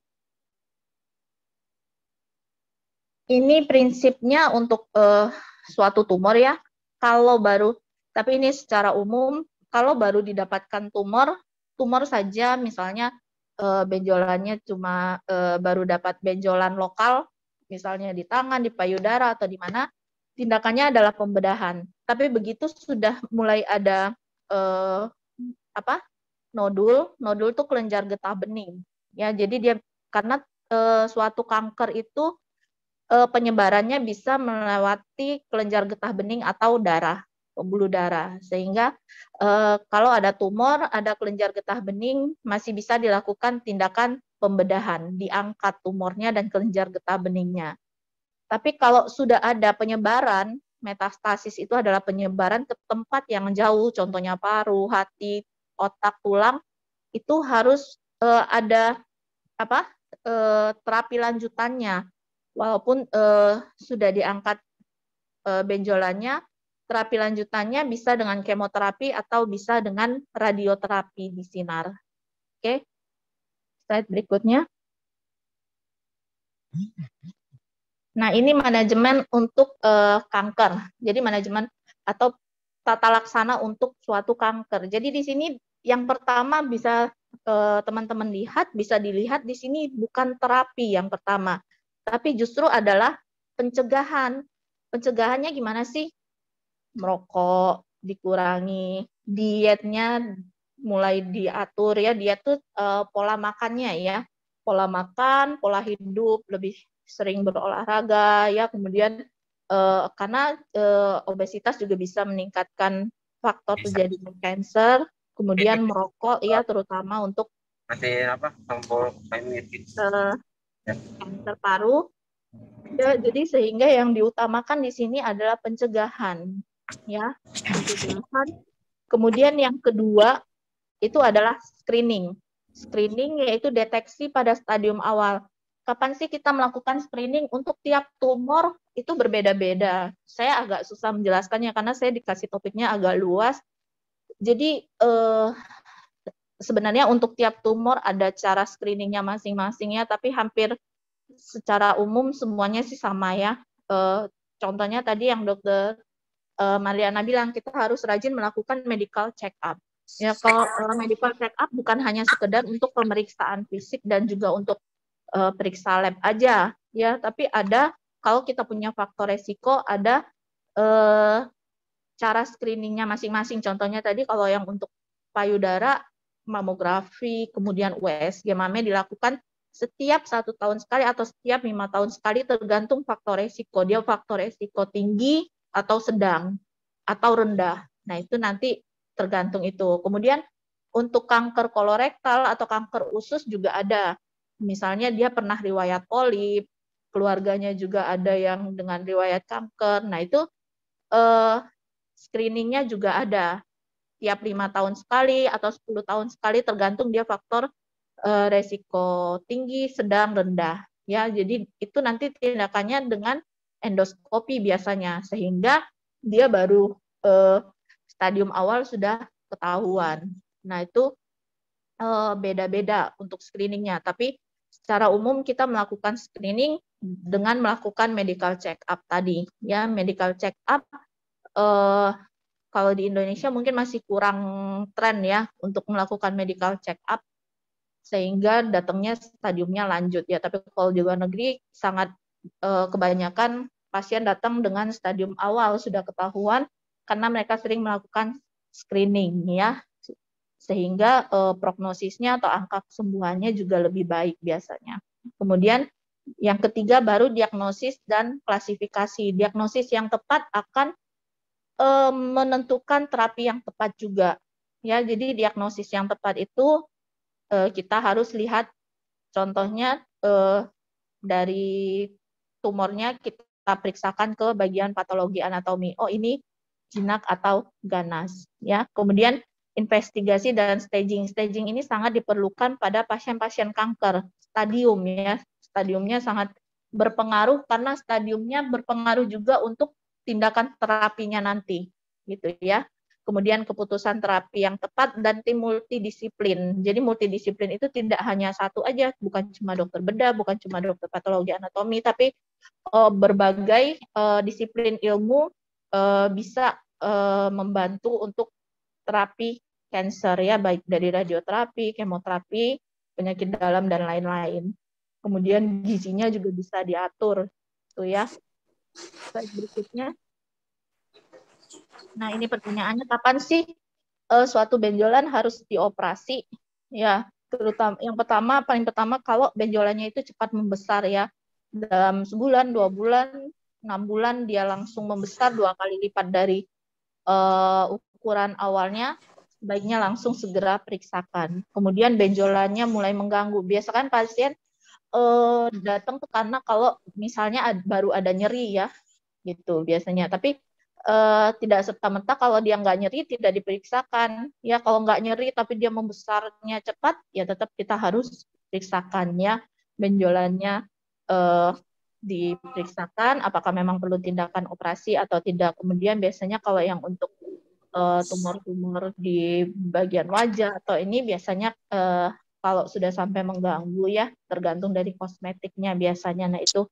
Ini prinsipnya untuk uh, suatu tumor ya. Kalau baru tapi ini secara umum, kalau baru didapatkan tumor, tumor saja misalnya e, benjolannya cuma e, baru dapat benjolan lokal, misalnya di tangan, di payudara, atau di mana, tindakannya adalah pembedahan. Tapi begitu sudah mulai ada e, apa nodul, nodul itu kelenjar getah bening. Ya, jadi dia karena e, suatu kanker itu eh, penyebarannya bisa melewati kelenjar getah bening atau darah pembuluh darah sehingga eh, kalau ada tumor, ada kelenjar getah bening masih bisa dilakukan tindakan pembedahan, diangkat tumornya dan kelenjar getah beningnya. Tapi kalau sudah ada penyebaran, metastasis itu adalah penyebaran ke tempat yang jauh, contohnya paru, hati, otak, tulang, itu harus eh, ada apa? Eh, terapi lanjutannya. Walaupun eh, sudah diangkat eh, benjolannya, terapi lanjutannya bisa dengan kemoterapi atau bisa dengan radioterapi di sinar. Oke, okay. slide berikutnya. Nah, ini manajemen untuk uh, kanker. Jadi manajemen atau tata laksana untuk suatu kanker. Jadi di sini yang pertama bisa eh, teman-teman uh, lihat, bisa dilihat di sini bukan terapi yang pertama, tapi justru adalah pencegahan. Pencegahannya gimana sih? merokok, dikurangi dietnya mulai diatur ya diet tuh uh, pola makannya ya pola makan pola hidup lebih sering berolahraga ya kemudian uh, karena uh, obesitas juga bisa meningkatkan faktor terjadinya kanker kemudian merokok ya terutama untuk masih apa gitu. ya. kanker paru ya, jadi sehingga yang diutamakan di sini adalah pencegahan ya pencegahan Kemudian yang kedua itu adalah screening. Screening yaitu deteksi pada stadium awal. Kapan sih kita melakukan screening untuk tiap tumor itu berbeda-beda. Saya agak susah menjelaskannya karena saya dikasih topiknya agak luas. Jadi eh, sebenarnya untuk tiap tumor ada cara screeningnya masing-masing ya, tapi hampir secara umum semuanya sih sama ya. Eh, contohnya tadi yang dokter uh, Mariana bilang kita harus rajin melakukan medical check up. Ya nah, kalau uh, medical check up bukan hanya sekedar untuk pemeriksaan fisik dan juga untuk uh, periksa lab aja ya, tapi ada kalau kita punya faktor resiko ada uh, cara screeningnya masing-masing. Contohnya tadi kalau yang untuk payudara mamografi, kemudian USG mame dilakukan setiap satu tahun sekali atau setiap lima tahun sekali tergantung faktor resiko. Dia faktor resiko tinggi, atau sedang atau rendah. Nah, itu nanti tergantung itu. Kemudian untuk kanker kolorektal atau kanker usus juga ada. Misalnya dia pernah riwayat polip, keluarganya juga ada yang dengan riwayat kanker. Nah, itu eh, screeningnya juga ada. Tiap lima tahun sekali atau 10 tahun sekali tergantung dia faktor eh, resiko tinggi, sedang, rendah. Ya, jadi itu nanti tindakannya dengan endoskopi biasanya sehingga dia baru eh, stadium awal sudah ketahuan. Nah, itu eh, beda-beda eh, untuk screeningnya, tapi secara umum kita melakukan screening dengan melakukan medical check up tadi. Ya, medical check up eh, kalau di Indonesia mungkin masih kurang tren ya untuk melakukan medical check up sehingga datangnya stadiumnya lanjut ya tapi kalau di luar negeri sangat eh, kebanyakan pasien datang dengan stadium awal sudah ketahuan karena mereka sering melakukan screening ya sehingga eh, prognosisnya atau angka kesembuhannya juga lebih baik biasanya. Kemudian yang ketiga baru diagnosis dan klasifikasi. Diagnosis yang tepat akan e, menentukan terapi yang tepat juga. Ya, jadi diagnosis yang tepat itu e, kita harus lihat contohnya e, dari tumornya kita kita periksakan ke bagian patologi anatomi. Oh, ini jinak atau ganas, ya. Kemudian investigasi dan staging. Staging ini sangat diperlukan pada pasien-pasien kanker stadium ya. Stadiumnya sangat berpengaruh karena stadiumnya berpengaruh juga untuk tindakan terapinya nanti, gitu ya kemudian keputusan terapi yang tepat dan tim multidisiplin. Jadi multidisiplin itu tidak hanya satu aja, bukan cuma dokter bedah, bukan cuma dokter patologi anatomi, tapi uh, berbagai uh, disiplin ilmu uh, bisa uh, membantu untuk terapi cancer ya, baik dari radioterapi, kemoterapi, penyakit dalam dan lain-lain. Kemudian gizinya juga bisa diatur, tuh ya. Baik berikutnya. Nah, ini pertanyaannya kapan sih uh, suatu benjolan harus dioperasi? Ya, terutama yang pertama paling pertama kalau benjolannya itu cepat membesar ya. Dalam sebulan, dua bulan, enam bulan dia langsung membesar dua kali lipat dari uh, ukuran awalnya baiknya langsung segera periksakan. Kemudian benjolannya mulai mengganggu. Biasakan pasien uh, datang ke karena kalau misalnya ad, baru ada nyeri ya, gitu biasanya. Tapi uh, tidak serta-merta kalau dia nggak nyeri tidak diperiksakan. Ya kalau nggak nyeri tapi dia membesarnya cepat, ya tetap kita harus periksakannya, benjolannya uh, diperiksakan apakah memang perlu tindakan operasi atau tidak. Kemudian biasanya kalau yang untuk eh, tumor-tumor uh, di bagian wajah atau ini biasanya uh, kalau sudah sampai mengganggu ya tergantung dari kosmetiknya biasanya. Nah itu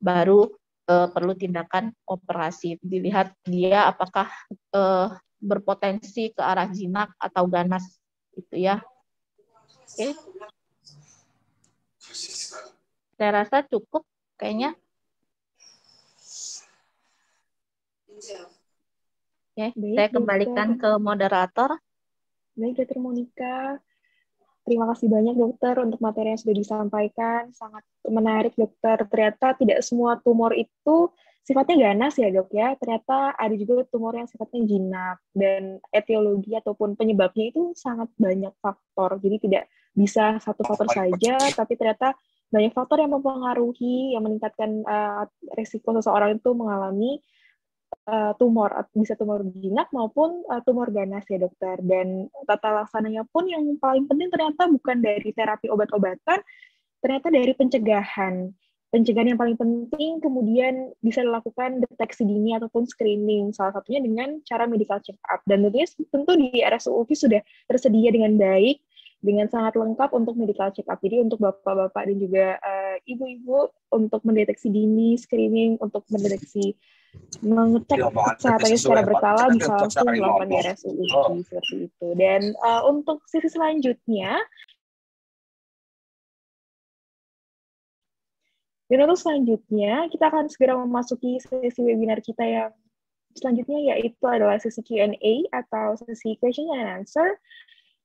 baru uh, perlu tindakan operasi. Dilihat dia apakah uh, berpotensi ke arah jinak atau ganas itu ya. Oke. Okay. Saya rasa cukup kayaknya. Oke, okay. saya kembalikan ke moderator. Baik, Dr. Monika. Terima kasih banyak dokter untuk materi yang sudah disampaikan. Sangat menarik dokter. Ternyata tidak semua tumor itu sifatnya ganas ya dok ya. Ternyata ada juga tumor yang sifatnya jinak dan etiologi ataupun penyebabnya itu sangat banyak faktor. Jadi tidak bisa satu faktor saja, tapi ternyata banyak faktor yang mempengaruhi, yang meningkatkan uh, eh, risiko seseorang itu mengalami uh, tumor bisa tumor jinak maupun uh, tumor ganas ya dokter dan tata laksananya pun yang paling penting ternyata bukan dari terapi obat-obatan ternyata dari pencegahan pencegahan yang paling penting kemudian bisa dilakukan deteksi dini ataupun screening salah satunya dengan cara medical check up dan tentunya tentu di RSUUV sudah tersedia dengan baik dengan sangat lengkap untuk medical check up. Jadi untuk bapak-bapak dan juga eh, ibu-ibu uh, untuk mendeteksi dini, screening, untuk mendeteksi mengecek iya, kesehatannya secara berkala bisa langsung melakukan di RSUI oh. seperti itu. Dan uh, untuk sisi selanjutnya Dan untuk selanjutnya, kita akan segera memasuki sesi webinar kita yang selanjutnya yaitu adalah sesi Q&A atau sesi question and answer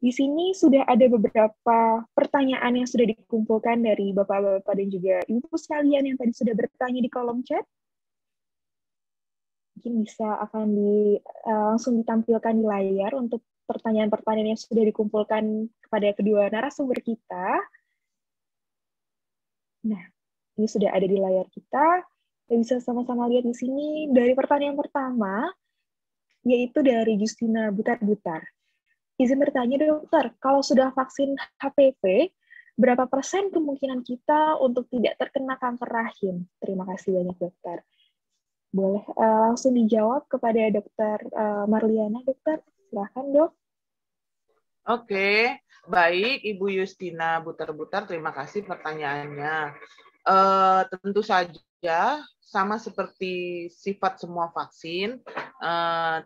di sini sudah ada beberapa pertanyaan yang sudah dikumpulkan dari Bapak-Bapak dan juga Ibu sekalian yang tadi sudah bertanya di kolom chat. Mungkin bisa akan di, uh, langsung ditampilkan di layar untuk pertanyaan-pertanyaan yang sudah dikumpulkan kepada kedua narasumber kita. Nah, ini sudah ada di layar kita. Kita bisa sama-sama lihat di sini dari pertanyaan pertama, yaitu dari Justina Butar-Butar. Izin bertanya dokter, kalau sudah vaksin HPV, berapa persen kemungkinan kita untuk tidak terkena kanker rahim? Terima kasih banyak dokter. Boleh uh, langsung dijawab kepada dokter uh, Marliana, dokter. Silahkan dok. Oke, baik Ibu Yustina Butar-Butar, terima kasih pertanyaannya. Uh, tentu saja sama seperti sifat semua vaksin, uh,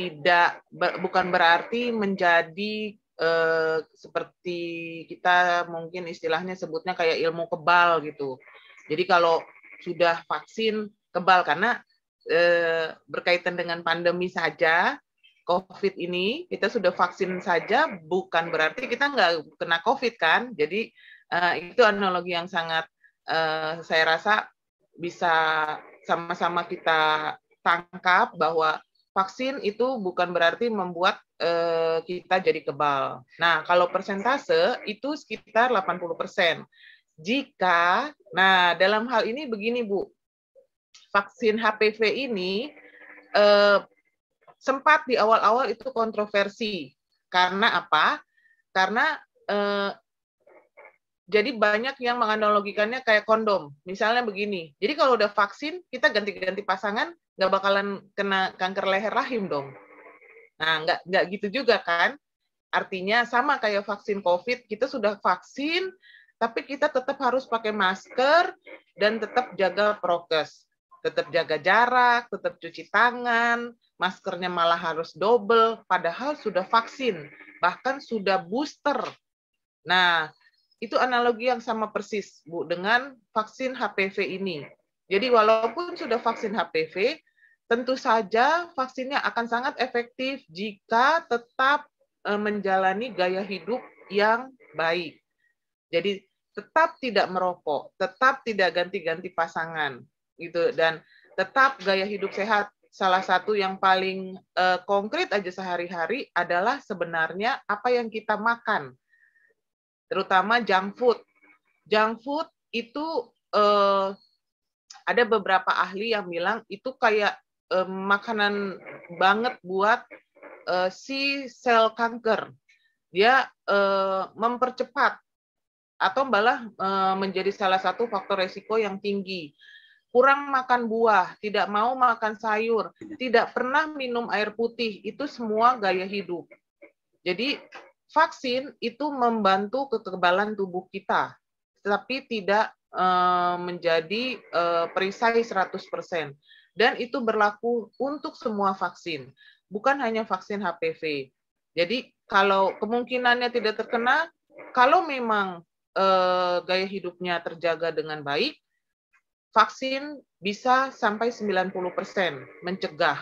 tidak ber, bukan berarti menjadi uh, seperti kita mungkin istilahnya sebutnya kayak ilmu kebal gitu. Jadi kalau sudah vaksin kebal karena uh, berkaitan dengan pandemi saja COVID ini kita sudah vaksin saja bukan berarti kita nggak kena COVID kan. Jadi uh, itu analogi yang sangat uh, saya rasa bisa sama-sama kita tangkap bahwa vaksin itu bukan berarti membuat uh, kita jadi kebal. Nah, kalau persentase itu sekitar 80%. Jika, nah dalam hal ini begini Bu, vaksin HPV ini uh, sempat di awal-awal itu kontroversi. Karena apa? Karena uh, jadi banyak yang menganalogikannya kayak kondom. Misalnya begini, jadi kalau udah vaksin, kita ganti-ganti pasangan, nggak bakalan kena kanker leher rahim dong. Nah, nggak nggak gitu juga kan? Artinya sama kayak vaksin COVID, kita sudah vaksin, tapi kita tetap harus pakai masker dan tetap jaga prokes, tetap jaga jarak, tetap cuci tangan, maskernya malah harus double, padahal sudah vaksin, bahkan sudah booster. Nah, itu analogi yang sama persis, Bu, dengan vaksin HPV ini. Jadi walaupun sudah vaksin HPV, Tentu saja vaksinnya akan sangat efektif jika tetap eh, menjalani gaya hidup yang baik. Jadi tetap tidak merokok, tetap tidak ganti-ganti pasangan gitu dan tetap gaya hidup sehat. Salah satu yang paling uh, konkret aja sehari-hari adalah sebenarnya apa yang kita makan. Terutama junk food. Junk food itu uh, ada beberapa ahli yang bilang itu kayak makanan banget buat uh, si sel kanker. Dia uh, mempercepat atau malah uh, menjadi salah satu faktor resiko yang tinggi. Kurang makan buah, tidak mau makan sayur, tidak pernah minum air putih, itu semua gaya hidup. Jadi vaksin itu membantu kekebalan tubuh kita, tetapi tidak menjadi perisai 100%. Dan itu berlaku untuk semua vaksin, bukan hanya vaksin HPV. Jadi kalau kemungkinannya tidak terkena, kalau memang eh, gaya hidupnya terjaga dengan baik, vaksin bisa sampai 90% mencegah.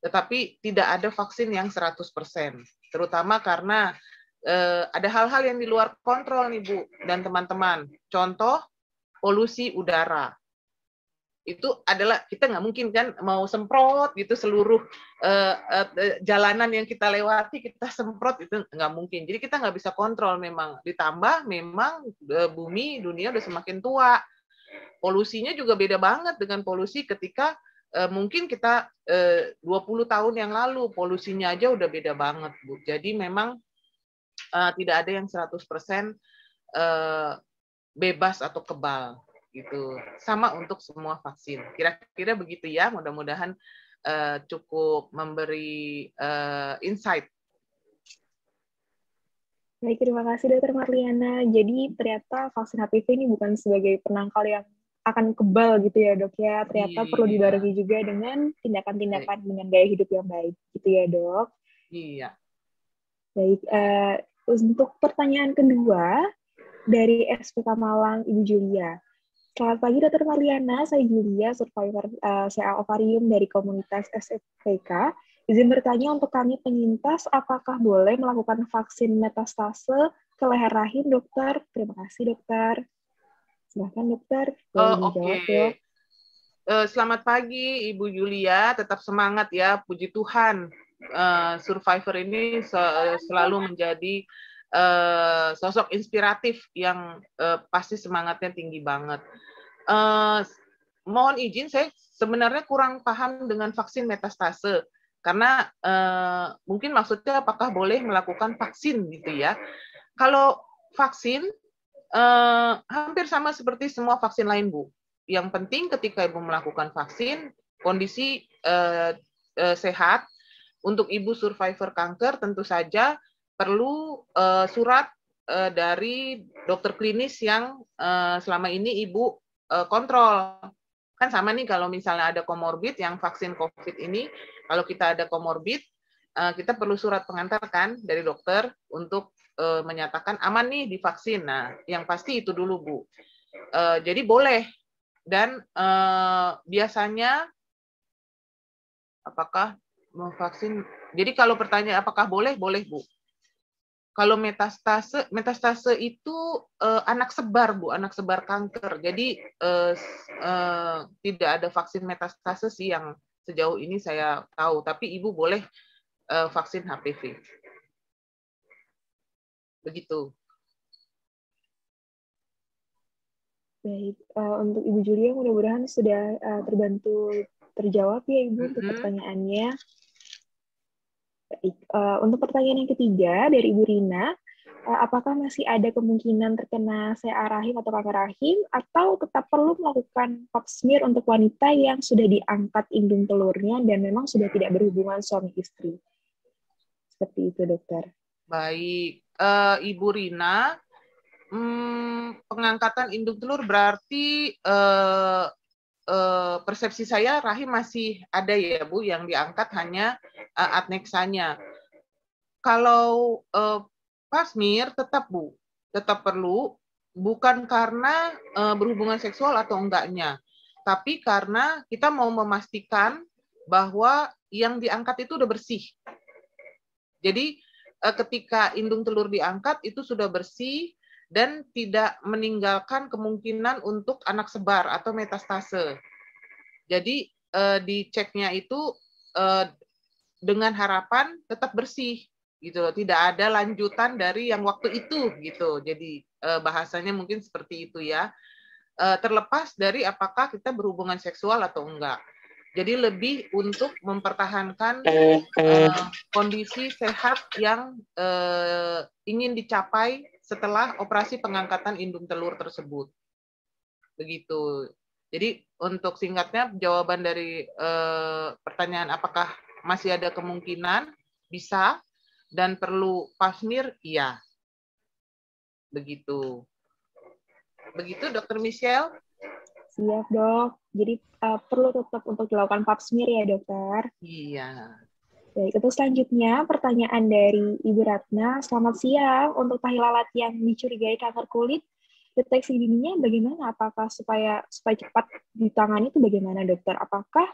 Tetapi tidak ada vaksin yang 100%, terutama karena eh, ada hal-hal yang di luar kontrol nih Bu dan teman-teman. Contoh polusi udara itu adalah kita nggak mungkin kan mau semprot gitu seluruh uh, uh, jalanan yang kita lewati kita semprot itu nggak mungkin jadi kita nggak bisa kontrol memang ditambah memang uh, bumi dunia udah semakin tua polusinya juga beda banget dengan polusi ketika uh, mungkin kita uh, 20 tahun yang lalu polusinya aja udah beda banget bu jadi memang uh, tidak ada yang 100% uh, bebas atau kebal gitu. Sama untuk semua vaksin. Kira-kira begitu ya. Mudah-mudahan uh, cukup memberi uh, insight. Baik, terima kasih dokter Marliana. Jadi ternyata vaksin HPV ini bukan sebagai penangkal yang akan kebal gitu ya dok ya. Ternyata iya. perlu dibarengi juga dengan tindakan-tindakan dengan gaya hidup yang baik gitu ya dok. Iya. Baik, uh, untuk pertanyaan kedua dari SPK Malang Ibu Julia. Selamat pagi Dr. Mariana, saya Julia, survivor uh, Ovarium dari komunitas SFPK. Izin bertanya untuk kami penyintas, apakah boleh melakukan vaksin metastase ke leher rahim, dokter? Terima kasih, dokter. Silahkan, dokter. Uh, Oke. Okay. Ya. Uh, eh, selamat pagi, Ibu Julia. Tetap semangat ya, puji Tuhan. Uh, survivor ini se selalu menjadi uh, sosok inspiratif yang uh, pasti semangatnya tinggi banget. Uh, mohon izin, saya sebenarnya kurang paham dengan vaksin metastase karena uh, mungkin maksudnya apakah boleh melakukan vaksin gitu ya. Kalau vaksin uh, hampir sama seperti semua vaksin lain Bu. Yang penting ketika ibu melakukan vaksin kondisi uh, uh, sehat untuk ibu survivor kanker tentu saja perlu uh, surat uh, dari dokter klinis yang uh, selama ini ibu Eh, kontrol. Kan sama nih kalau misalnya ada komorbid yang vaksin COVID ini, kalau kita ada komorbid, eh, kita perlu surat pengantar kan dari dokter untuk eh, menyatakan aman nih divaksin. Nah, yang pasti itu dulu Bu. jadi boleh dan biasanya apakah mau vaksin Jadi kalau pertanyaan apakah boleh, boleh Bu. Kalau metastase, metastase itu uh, anak sebar, Bu, anak sebar kanker. Jadi uh, uh, tidak ada vaksin metastase sih yang sejauh ini saya tahu, tapi Ibu boleh uh, vaksin HPV. Begitu. Baik, uh, untuk Ibu Julia mudah-mudahan sudah uh, terbantu terjawab ya Ibu mm -hmm. untuk pertanyaannya. Baik, uh, untuk pertanyaan yang ketiga dari Ibu Rina, uh, apakah masih ada kemungkinan terkena CA rahim atau kanker rahim, atau tetap perlu melakukan pap smear untuk wanita yang sudah diangkat indung telurnya dan memang sudah tidak berhubungan suami istri? Seperti itu, dokter. Baik, uh, Ibu Rina, hmm, pengangkatan induk telur berarti uh, Eh, persepsi saya rahim masih ada ya Bu yang diangkat hanya uh, eh, adneksanya. Kalau uh, eh, pasmir tetap Bu, tetap perlu bukan karena uh, berhubungan seksual atau enggaknya, tapi karena kita mau memastikan bahwa yang diangkat itu udah bersih. Jadi uh, ketika indung telur diangkat itu sudah bersih dan tidak meninggalkan kemungkinan untuk anak sebar atau metastase. Jadi eh, diceknya itu eh, dengan harapan tetap bersih gitu loh, tidak ada lanjutan dari yang waktu itu gitu. Jadi eh, bahasanya mungkin seperti itu ya. Eh, terlepas dari apakah kita berhubungan seksual atau enggak. Jadi lebih untuk mempertahankan uh, kondisi sehat yang uh, ingin dicapai setelah operasi pengangkatan indung telur tersebut. Begitu. Jadi untuk singkatnya jawaban dari eh, pertanyaan apakah masih ada kemungkinan bisa dan perlu pasmir iya. Begitu. Begitu Dokter Michelle? Siap dok. Jadi uh, perlu tetap untuk dilakukan pap smear ya dokter? Iya. Baik, itu selanjutnya pertanyaan dari Ibu Ratna. Selamat siang. Untuk tahi yang dicurigai kanker kulit, deteksi dininya bagaimana? Apakah supaya supaya cepat ditangani itu bagaimana, dokter? Apakah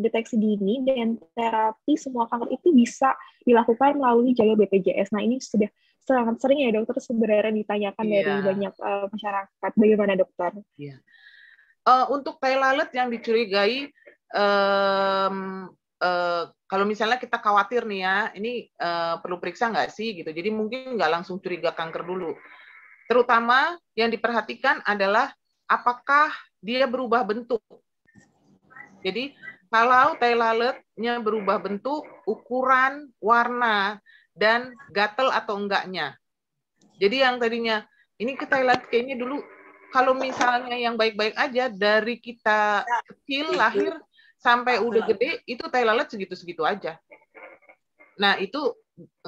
deteksi dini dan terapi semua kanker itu bisa dilakukan melalui jalur BPJS? Nah, ini sudah sangat sering ya dokter sebenarnya ditanyakan yeah. dari banyak uh, masyarakat. Bagaimana, dokter? Yeah. Iya. Uh, untuk tahi yang dicurigai um, Eh, kalau misalnya kita khawatir nih ya, ini uh, perlu periksa nggak sih gitu. Jadi mungkin nggak langsung curiga kanker dulu. Terutama yang diperhatikan adalah apakah dia berubah bentuk. Jadi kalau tai lalatnya berubah bentuk, ukuran, warna, dan gatel atau enggaknya. Jadi yang tadinya ini ke Thailand kayaknya dulu kalau misalnya yang baik-baik aja dari kita kecil iya. lahir sampai udah gede itu tai lalat segitu-segitu aja. Nah, itu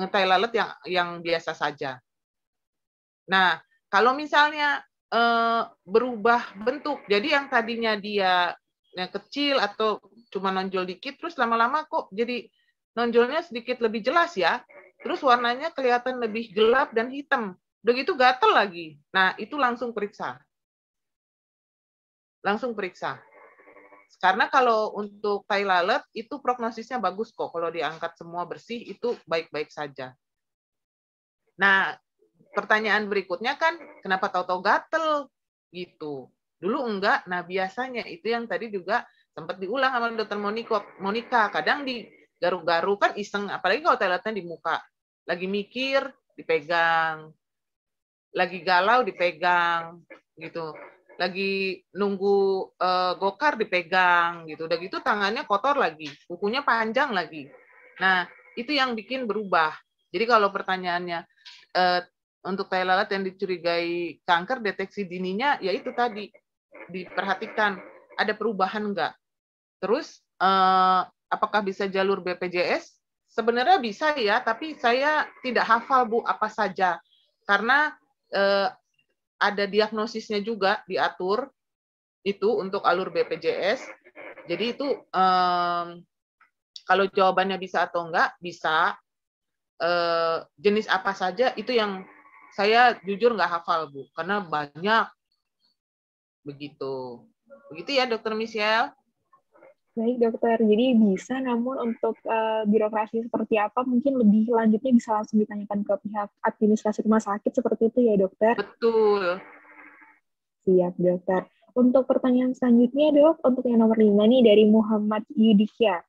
eh, tai lalat yang yang biasa saja. Nah, kalau misalnya eh, berubah bentuk, jadi yang tadinya dia yang kecil atau cuma nonjol dikit, terus lama-lama kok jadi nonjolnya sedikit lebih jelas ya, terus warnanya kelihatan lebih gelap dan hitam. Udah gitu gatel lagi. Nah, itu langsung periksa. Langsung periksa karena kalau untuk tai lalat itu prognosisnya bagus kok kalau diangkat semua bersih itu baik-baik saja. Nah, pertanyaan berikutnya kan kenapa tahu-tahu gatel gitu. Dulu enggak, nah biasanya itu yang tadi juga sempat diulang sama dokter Monika, Monika, kadang di garu-garu kan iseng, apalagi kalau toiletnya di muka. Lagi mikir, dipegang. Lagi galau, dipegang. gitu lagi nunggu uh, gokar dipegang gitu udah gitu tangannya kotor lagi bukunya panjang lagi nah itu yang bikin berubah jadi kalau pertanyaannya uh, untuk tai lalat yang dicurigai kanker deteksi dininya ya itu tadi diperhatikan ada perubahan enggak terus uh, apakah bisa jalur BPJS sebenarnya bisa ya tapi saya tidak hafal bu apa saja karena ada diagnosisnya juga diatur itu untuk alur BPJS. Jadi itu um, kalau jawabannya bisa atau enggak bisa uh, jenis apa saja itu yang saya jujur nggak hafal bu karena banyak begitu begitu ya dokter Michelle Baik dokter, jadi bisa namun untuk uh, birokrasi seperti apa mungkin lebih lanjutnya bisa langsung ditanyakan ke pihak administrasi rumah sakit seperti itu ya dokter? Betul. Siap dokter. Untuk pertanyaan selanjutnya dok, untuk yang nomor 5 nih dari Muhammad Yudhya.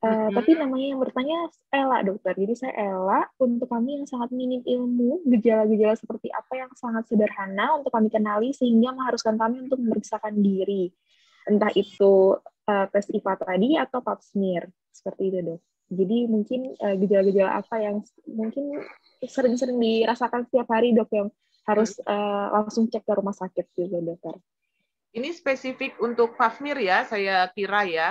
Uh, eh, mm-hmm. Tapi namanya yang bertanya Ella dokter, jadi saya Ella. Untuk kami yang sangat minim ilmu, gejala-gejala seperti apa yang sangat sederhana untuk kami kenali sehingga mengharuskan kami untuk memeriksakan diri. Entah itu uh, tes IPA tadi atau pap smear seperti itu dok. Jadi mungkin eh, gejala-gejala uh, apa yang mungkin sering-sering dirasakan setiap hari dok yang harus uh, langsung cek ke rumah sakit juga gitu, dokter. Ini spesifik untuk smear ya, saya kira ya.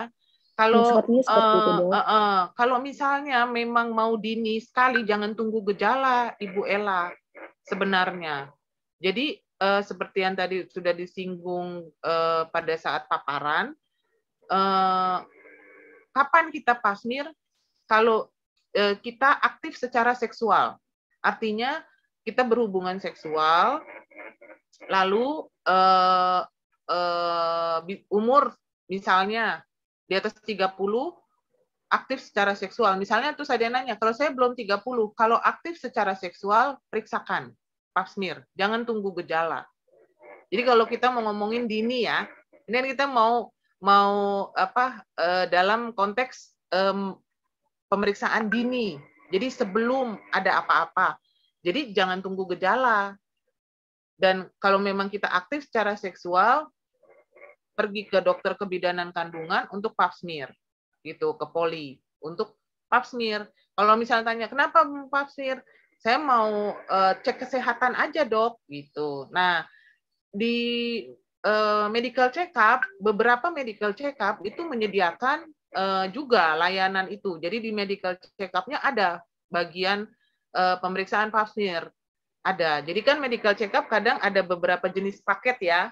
Kalau uh, uh, uh, kalau misalnya memang mau dini sekali, jangan tunggu gejala, Ibu Ella sebenarnya. Jadi uh, seperti yang tadi sudah disinggung uh, pada saat paparan, eh, kapan kita pasmir kalau eh, kita aktif secara seksual. Artinya kita berhubungan seksual, lalu eh, eh, umur misalnya di atas 30 aktif secara seksual. Misalnya tuh saya nanya, kalau saya belum 30, kalau aktif secara seksual, periksakan pasmir, Jangan tunggu gejala. Jadi kalau kita mau ngomongin dini ya, ini kan kita mau mau apa eh, dalam konteks pemeriksaan dini. Jadi sebelum ada apa-apa. Jadi jangan tunggu gejala. Dan kalau memang kita aktif secara seksual, pergi ke dokter kebidanan kandungan untuk pap smear, gitu, ke poli untuk pap smear. Kalau misalnya tanya kenapa pap smear, saya mau uh, cek kesehatan aja dok, gitu. Nah di uh, medical check up, beberapa medical check up itu menyediakan uh, juga layanan itu. Jadi di medical check up-nya ada bagian uh, pemeriksaan pap smear. Ada. Jadi kan medical check up kadang ada beberapa jenis paket ya.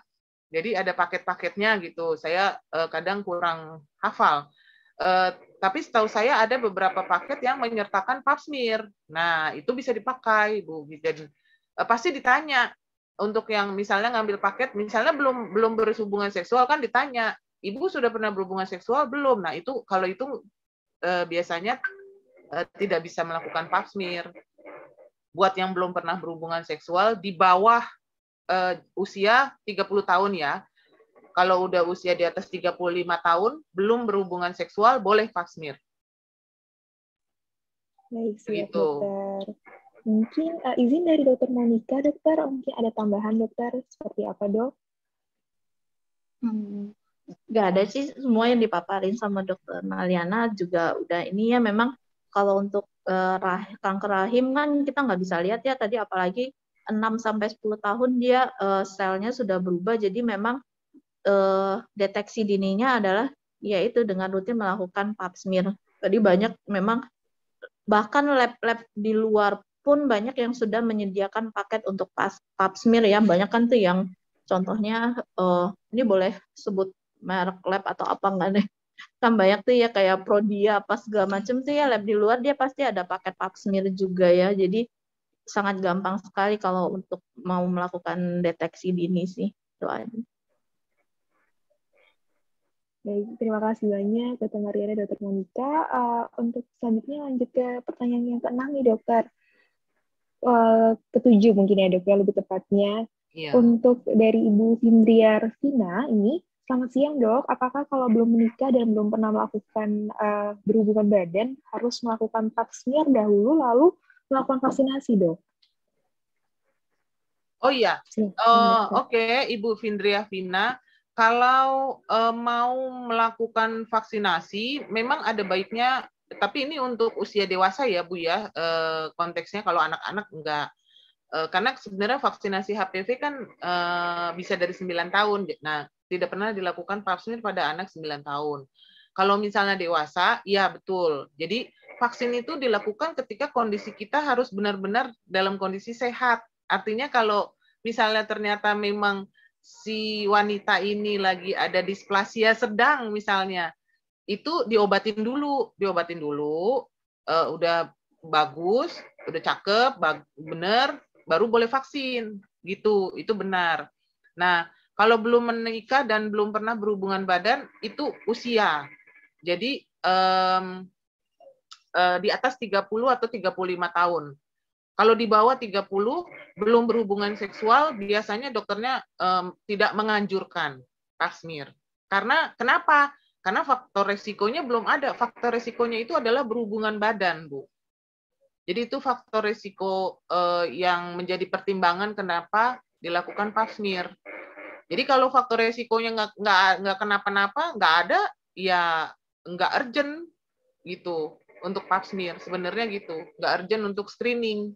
Jadi ada paket-paketnya gitu. Saya uh, kadang kurang hafal. Uh, tapi setahu saya ada beberapa paket yang menyertakan pap smear. Nah, itu bisa dipakai, Bu. Jadi uh, pasti ditanya, untuk yang misalnya ngambil paket, misalnya belum belum berhubungan seksual kan ditanya, ibu sudah pernah berhubungan seksual belum? Nah itu kalau itu e, biasanya e, tidak bisa melakukan pap smear. Buat yang belum pernah berhubungan seksual di bawah eh, usia usia 30 tahun ya. Kalau udah usia di atas 35 tahun belum berhubungan seksual boleh pap smear. Baik, gitu. Mungkin uh, izin dari Dokter Monica Dokter, mungkin ada tambahan Dokter seperti apa dok? Hmm, ada sih semua yang dipaparin sama Dokter Maliana juga udah ini ya memang kalau untuk uh, rah kanker rahim kan kita nggak bisa lihat ya tadi apalagi 6 sampai 10 tahun dia uh, selnya sudah berubah jadi memang uh, deteksi dininya adalah yaitu dengan rutin melakukan pap smear. Tadi banyak memang bahkan lab-lab di luar pun banyak yang sudah menyediakan paket untuk pap smear ya banyak kan tuh yang contohnya uh, ini boleh sebut merek lab atau apa enggak nih [laughs] kan banyak tuh ya kayak prodia pas segala macam tuh ya lab di luar dia pasti ada paket pap smear juga ya jadi sangat gampang sekali kalau untuk mau melakukan deteksi dini sih itu aja. Baik, terima kasih banyak Dokter Mariana, Dokter Monika. Uh, eh, untuk selanjutnya lanjut ke pertanyaan yang keenam nih Dokter uh, ketujuh mungkin ya dok ya lebih tepatnya. Yeah. Untuk dari Ibu Sindria Vina ini, selamat siang dok. Apakah kalau belum menikah dan belum pernah melakukan uh, berhubungan badan harus melakukan pap smear dahulu lalu melakukan vaksinasi dok? Oh iya, uh, oke okay. Ibu Vindria Vina, kalau uh, mau melakukan vaksinasi memang ada baiknya tapi ini untuk usia dewasa ya Bu ya e, konteksnya kalau anak-anak enggak e, karena sebenarnya vaksinasi HPV kan e, bisa dari 9 tahun. Nah, tidak pernah dilakukan vaksin pada anak 9 tahun. Kalau misalnya dewasa, ya betul. Jadi vaksin itu dilakukan ketika kondisi kita harus benar-benar dalam kondisi sehat. Artinya kalau misalnya ternyata memang si wanita ini lagi ada displasia sedang misalnya, itu diobatin dulu, diobatin dulu, uh, udah bagus, udah cakep, bag bener, baru boleh vaksin, gitu, itu benar. Nah, kalau belum menikah dan belum pernah berhubungan badan, itu usia. Jadi um, uh, di atas 30 atau 35 tahun. Kalau di bawah 30 belum berhubungan seksual, biasanya dokternya um, tidak menganjurkan kasmir. Karena kenapa? Karena faktor resikonya belum ada. Faktor resikonya itu adalah berhubungan badan, Bu. Jadi itu faktor resiko eh, yang menjadi pertimbangan kenapa dilakukan pap smear. Jadi kalau faktor resikonya nggak nggak nggak kenapa-napa, nggak ada, ya nggak urgent gitu untuk pap smear. Sebenarnya gitu, nggak urgent untuk screening.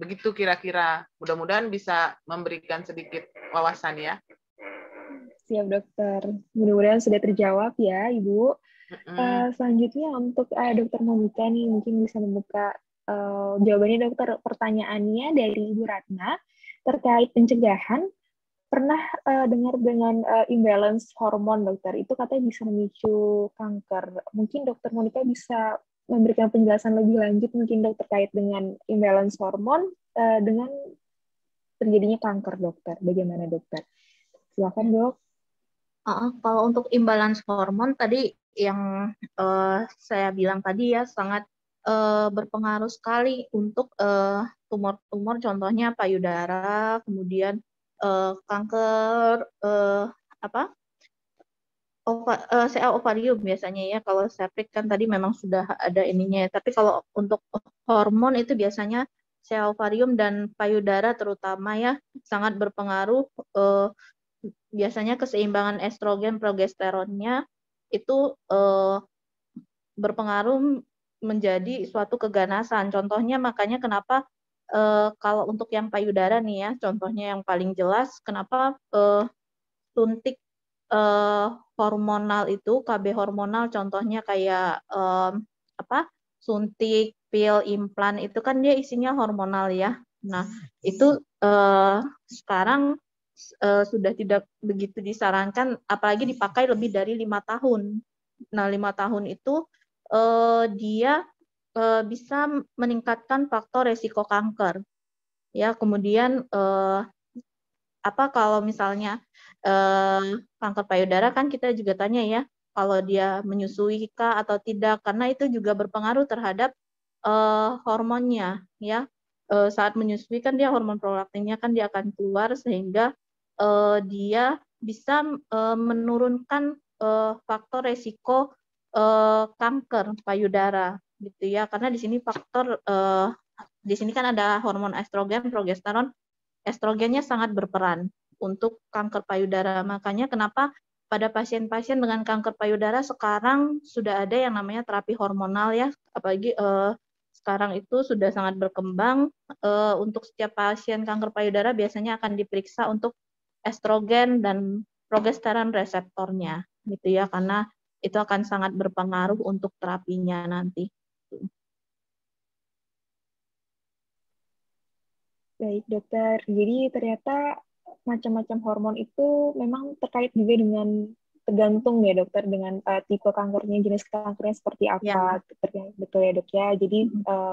Begitu kira-kira. Mudah-mudahan bisa memberikan sedikit wawasan ya. Siap dokter. Mudah-mudahan sudah terjawab ya Ibu. Uh -uh. Uh, selanjutnya untuk uh, dokter Monika nih mungkin bisa membuka uh, jawabannya dokter pertanyaannya dari Ibu Ratna terkait pencegahan pernah uh, dengar dengan uh, imbalance hormon dokter itu katanya bisa memicu kanker mungkin dokter Monica bisa memberikan penjelasan lebih lanjut mungkin dok terkait dengan imbalance hormon uh, dengan terjadinya kanker dokter bagaimana dokter silakan dok Uh, kalau untuk imbalance hormon tadi yang uh, saya bilang tadi ya sangat uh, berpengaruh sekali untuk tumor eh, tumor-tumor, contohnya payudara, kemudian uh, kanker uh, apa? Ova, uh, ovarium biasanya ya kalau septic kan tadi memang sudah ada ininya ya. tapi kalau untuk hormon itu biasanya CA ovarium dan payudara terutama ya sangat berpengaruh uh, biasanya keseimbangan estrogen progesteronnya itu eh, berpengaruh menjadi suatu keganasan. Contohnya makanya kenapa eh, kalau untuk yang payudara nih ya, contohnya yang paling jelas kenapa eh, suntik eh, hormonal itu KB hormonal contohnya kayak eh, apa? suntik, pil, implan itu kan dia isinya hormonal ya. Nah, itu eh, sekarang uh, sudah tidak begitu disarankan, apalagi dipakai lebih dari lima tahun. Nah, lima tahun itu uh, dia uh, bisa meningkatkan faktor resiko kanker. Ya, kemudian uh, apa kalau misalnya uh, kanker payudara kan kita juga tanya ya, kalau dia menyusui kah atau tidak, karena itu juga berpengaruh terhadap uh, hormonnya, ya. saat menyusui kan dia hormon prolaktinnya kan dia akan keluar sehingga uh, dia bisa uh, menurunkan uh, faktor resiko uh, kanker payudara gitu ya karena di sini faktor uh, di sini kan ada hormon estrogen progesteron estrogennya sangat berperan untuk kanker payudara makanya kenapa pada pasien-pasien dengan kanker payudara sekarang sudah ada yang namanya terapi hormonal ya apalagi uh, sekarang itu sudah sangat berkembang. uh, untuk setiap pasien kanker payudara biasanya akan diperiksa untuk estrogen dan progesteron reseptornya gitu ya karena itu akan sangat berpengaruh untuk terapinya nanti. Baik dokter, jadi ternyata macam-macam hormon itu memang terkait juga dengan tergantung ya dokter dengan uh, tipe kankernya jenis kankernya seperti ya. apa ya. betul ya dok ya jadi uh,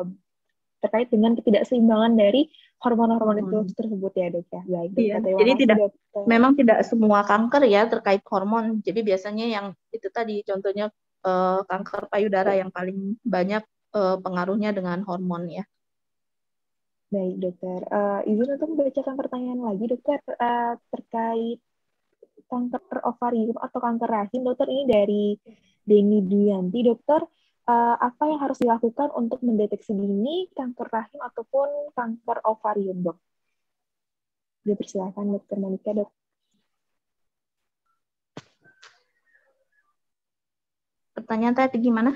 terkait dengan ketidakseimbangan dari hormon-hormon hmm. itu tersebut ya dok ya baik iya. jadi tidak dokter. memang tidak semua kanker ya terkait hormon jadi biasanya yang itu tadi contohnya uh, kanker payudara yang paling banyak uh, pengaruhnya dengan hormon ya baik dokter uh, izin untuk membacakan pertanyaan lagi dokter uh, terkait kanker ovarium atau kanker rahim dokter ini dari Deni Duyanti dokter uh, apa yang harus dilakukan untuk mendeteksi dini kanker rahim ataupun kanker ovarium, dok? Dipersilakan dokter Monica dok. Pertanyaan tadi gimana?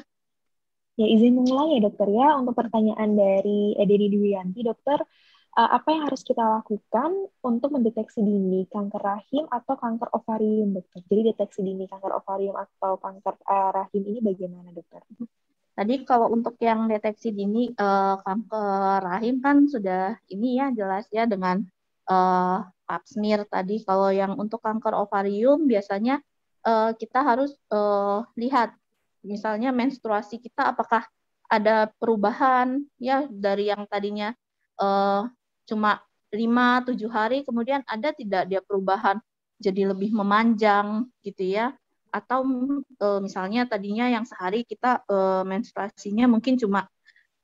Ya, izin mengulang ya dokter ya, untuk pertanyaan dari Edeni Dwianti, dokter, uh, apa yang harus kita lakukan untuk mendeteksi dini kanker rahim atau kanker ovarium, dokter? Jadi deteksi dini kanker ovarium atau kanker uh, rahim ini bagaimana, dokter? Tadi kalau untuk yang deteksi dini uh, kanker rahim kan sudah ini ya jelas ya dengan uh, pap smear tadi. Kalau yang untuk kanker ovarium biasanya uh, kita harus uh, lihat misalnya menstruasi kita apakah ada perubahan ya dari yang tadinya uh, cuma lima tujuh hari kemudian ada tidak dia perubahan jadi lebih memanjang gitu ya atau e, misalnya tadinya yang sehari kita e, menstruasinya mungkin cuma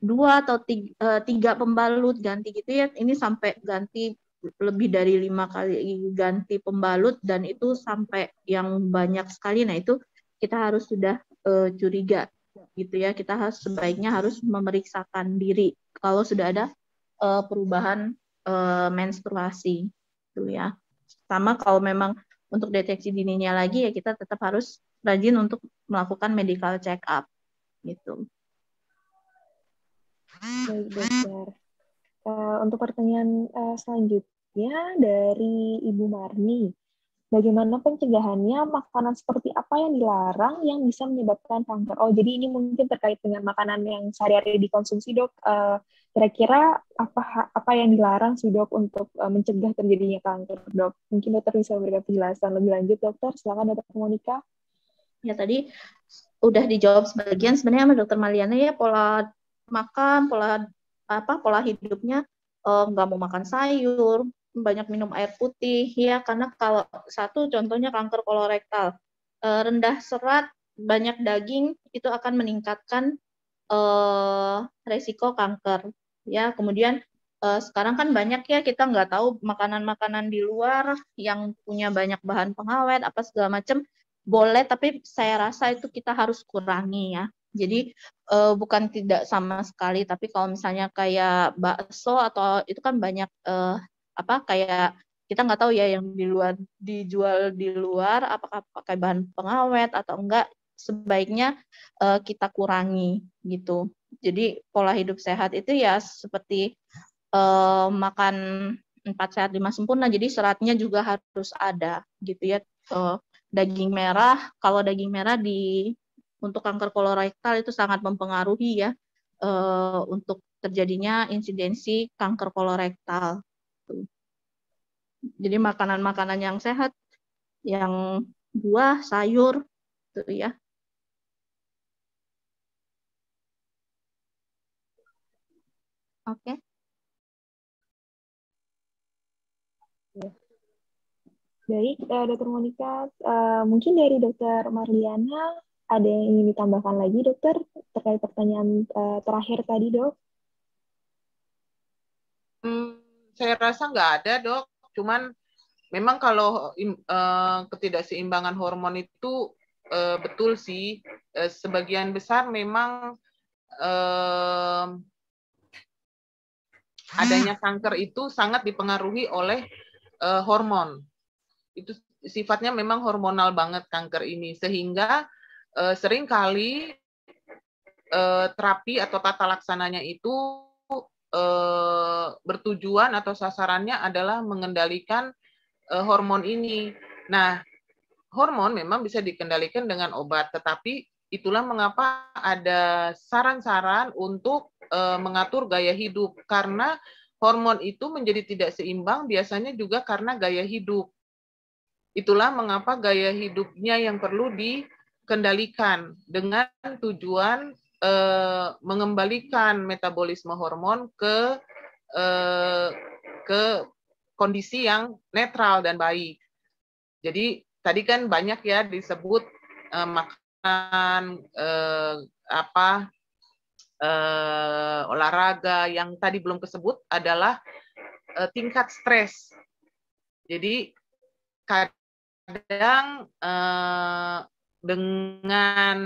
dua atau tiga, e, eh, tiga pembalut ganti gitu ya ini sampai ganti lebih dari lima kali ganti pembalut dan itu sampai yang banyak sekali nah itu kita harus sudah e, curiga gitu ya kita harus sebaiknya harus memeriksakan diri kalau sudah ada uh, perubahan uh, menstruasi itu ya. Sama kalau memang untuk deteksi dininya lagi ya kita tetap harus rajin untuk melakukan medical check up gitu. Baik dokter. Uh, untuk pertanyaan uh, selanjutnya dari Ibu Marni, bagaimana pencegahannya, makanan seperti apa yang dilarang yang bisa menyebabkan kanker. Oh, jadi ini mungkin terkait dengan makanan yang sehari-hari dikonsumsi, dok. kira eh, kira-kira apa apa yang dilarang sih dok untuk uh, mencegah terjadinya kanker dok mungkin dokter bisa memberikan penjelasan lebih lanjut dokter silakan dokter Monica ya tadi udah dijawab sebagian sebenarnya sama dokter Maliana ya pola makan pola apa pola hidupnya eh, nggak uh, mau makan sayur banyak minum air putih ya karena kalau satu contohnya kanker kolorektal eh, rendah serat banyak daging itu akan meningkatkan e, resiko kanker ya kemudian eh, sekarang kan banyak ya kita nggak tahu makanan-makanan di luar yang punya banyak bahan pengawet apa segala macam boleh tapi saya rasa itu kita harus kurangi ya jadi uh, bukan tidak sama sekali, tapi kalau misalnya kayak bakso atau itu kan banyak uh, apa kayak kita nggak tahu ya yang di luar dijual di luar apakah pakai bahan pengawet atau enggak sebaiknya uh, kita kurangi gitu. Jadi pola hidup sehat itu ya seperti uh, makan empat sehat lima sempurna. Jadi seratnya juga harus ada gitu ya. Uh, daging merah, kalau daging merah di untuk kanker kolorektal itu sangat mempengaruhi ya uh, untuk terjadinya insidensi kanker kolorektal jadi makanan-makanan yang sehat, yang buah, sayur, gitu ya. Oke. Baik, eh, Dokter Monika, eh, mungkin dari Dokter Marliana ada yang ingin ditambahkan lagi, Dokter, terkait pertanyaan eh, terakhir tadi, Dok? Hmm, saya rasa nggak ada, Dok. Cuman memang kalau uh, ketidakseimbangan hormon itu uh, betul sih uh, sebagian besar memang uh, adanya hmm. kanker itu sangat dipengaruhi oleh uh, hormon. Itu sifatnya memang hormonal banget kanker ini sehingga uh, seringkali uh, terapi atau tata laksananya itu Eh, bertujuan atau sasarannya adalah mengendalikan eh, hormon ini. Nah, hormon memang bisa dikendalikan dengan obat, tetapi itulah mengapa ada saran-saran untuk eh, mengatur gaya hidup karena hormon itu menjadi tidak seimbang biasanya juga karena gaya hidup. Itulah mengapa gaya hidupnya yang perlu dikendalikan dengan tujuan Eh, mengembalikan metabolisme hormon ke eh, ke kondisi yang netral dan baik. Jadi tadi kan banyak ya disebut eh, makanan eh, apa eh, olahraga yang tadi belum kesebut adalah eh, tingkat stres. Jadi kadang eh, dengan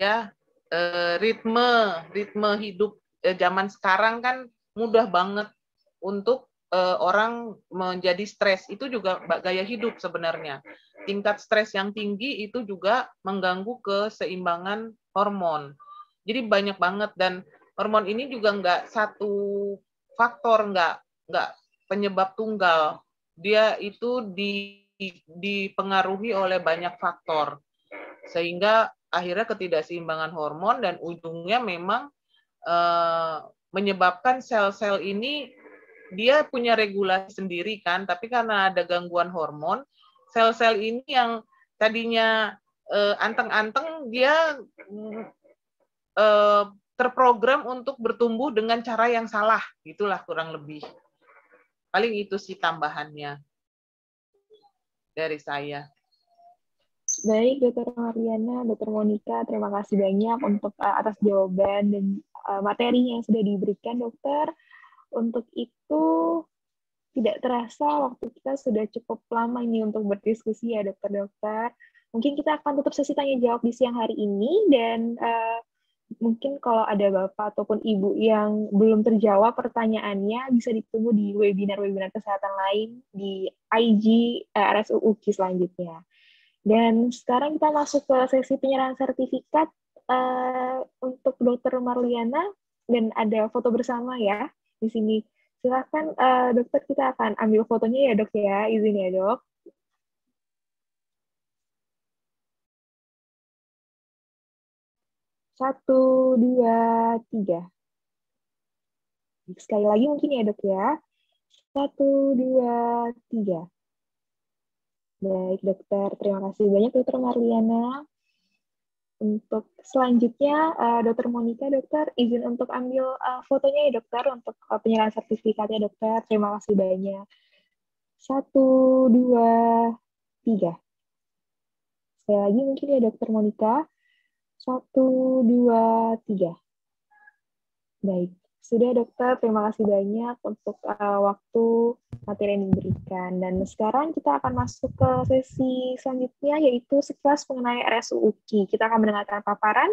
ya Eh, ritme ritme hidup eh, zaman sekarang kan mudah banget untuk eh, orang menjadi stres itu juga gaya hidup sebenarnya tingkat stres yang tinggi itu juga mengganggu keseimbangan hormon jadi banyak banget dan hormon ini juga nggak satu faktor nggak nggak penyebab tunggal dia itu di dipengaruhi oleh banyak faktor sehingga akhirnya ketidakseimbangan hormon dan ujungnya memang e, menyebabkan sel-sel ini dia punya regulasi sendiri kan, tapi karena ada gangguan hormon, sel-sel ini yang tadinya eh, anteng-anteng dia e, terprogram untuk bertumbuh dengan cara yang salah, itulah kurang lebih. Paling itu sih tambahannya dari saya. Baik, dokter Mariana dokter Monica terima kasih banyak untuk uh, atas jawaban dan uh, materi yang sudah diberikan, dokter. Untuk itu, tidak terasa waktu kita sudah cukup lama ini untuk berdiskusi ya, dokter-dokter. Mungkin kita akan tutup sesi tanya-jawab di siang hari ini, dan uh, mungkin kalau ada Bapak ataupun Ibu yang belum terjawab pertanyaannya, bisa ditunggu di webinar-webinar kesehatan lain di IG uh, selanjutnya. Dan sekarang kita masuk ke sesi penyerahan sertifikat uh, untuk Dokter Marliana dan ada foto bersama ya di sini. Silakan uh, eh, dokter kita akan ambil fotonya ya dok ya, izin ya dok. Satu, dua, tiga. Sekali lagi mungkin ya dok ya. Satu, dua, tiga. Baik dokter, terima kasih banyak dokter Marliana. Untuk selanjutnya, eh, dokter Monica dokter, izin untuk ambil eh, fotonya ya dokter, untuk eh, penyerahan sertifikatnya dokter. Terima kasih banyak. Satu, dua, tiga. Sekali lagi mungkin ya dokter Monica Satu, dua, tiga. Baik. Sudah dokter, terima kasih banyak untuk uh, waktu materi yang diberikan. Dan sekarang kita akan masuk ke sesi selanjutnya yaitu sekilas mengenai RSU Kita akan mendengarkan paparan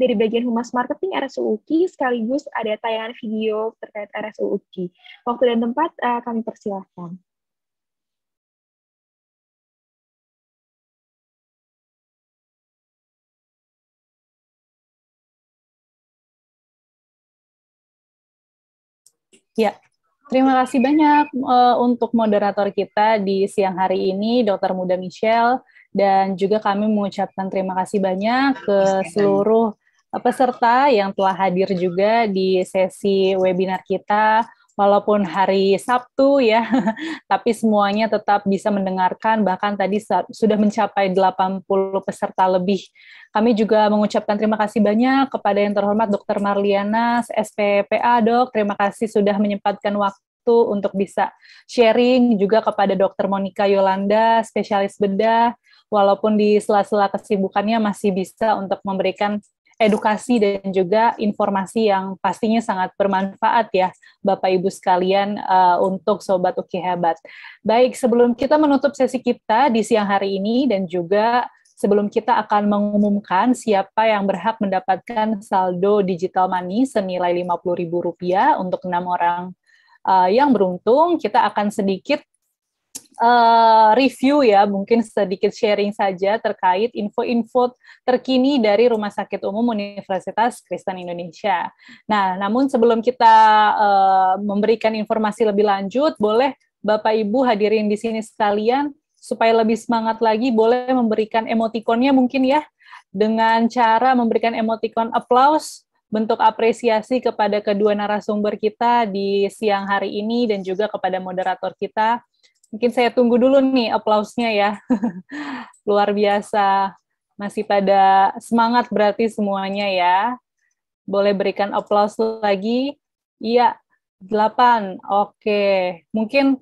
dari bagian Humas Marketing RSU sekaligus ada tayangan video terkait RSU Waktu dan tempat uh, kami persilahkan. Ya, terima kasih banyak uh, untuk moderator kita di siang hari ini, Dokter Muda Michelle, dan juga kami mengucapkan terima kasih banyak ke seluruh peserta yang telah hadir juga di sesi webinar kita walaupun hari Sabtu ya, [laughs] tapi semuanya tetap bisa mendengarkan, bahkan tadi sudah mencapai 80 peserta lebih. Kami juga mengucapkan terima kasih banyak kepada yang terhormat Dr. Marliana, SPPA dok, terima kasih sudah menyempatkan waktu untuk bisa sharing juga kepada Dokter Monica Yolanda, spesialis bedah, walaupun di sela-sela kesibukannya masih bisa untuk memberikan edukasi dan juga informasi yang pastinya sangat bermanfaat ya Bapak Ibu sekalian uh, untuk Sobat Uki Hebat. Baik, sebelum kita menutup sesi kita di siang hari ini dan juga sebelum kita akan mengumumkan siapa yang berhak mendapatkan saldo digital money senilai Rp50.000 untuk enam orang uh, yang beruntung, kita akan sedikit Eh, review ya, mungkin sedikit sharing saja terkait info-info terkini dari Rumah Sakit Umum Universitas Kristen Indonesia. Nah, namun sebelum kita uh, memberikan informasi lebih lanjut, boleh Bapak Ibu hadirin di sini sekalian supaya lebih semangat lagi boleh memberikan emotikonnya mungkin ya dengan cara memberikan emotikon aplaus bentuk apresiasi kepada kedua narasumber kita di siang hari ini dan juga kepada moderator kita Mungkin saya tunggu dulu nih aplausnya ya. [laughs] Luar biasa. Masih pada semangat berarti semuanya ya. Boleh berikan aplaus lagi. Iya, delapan. Oke. Mungkin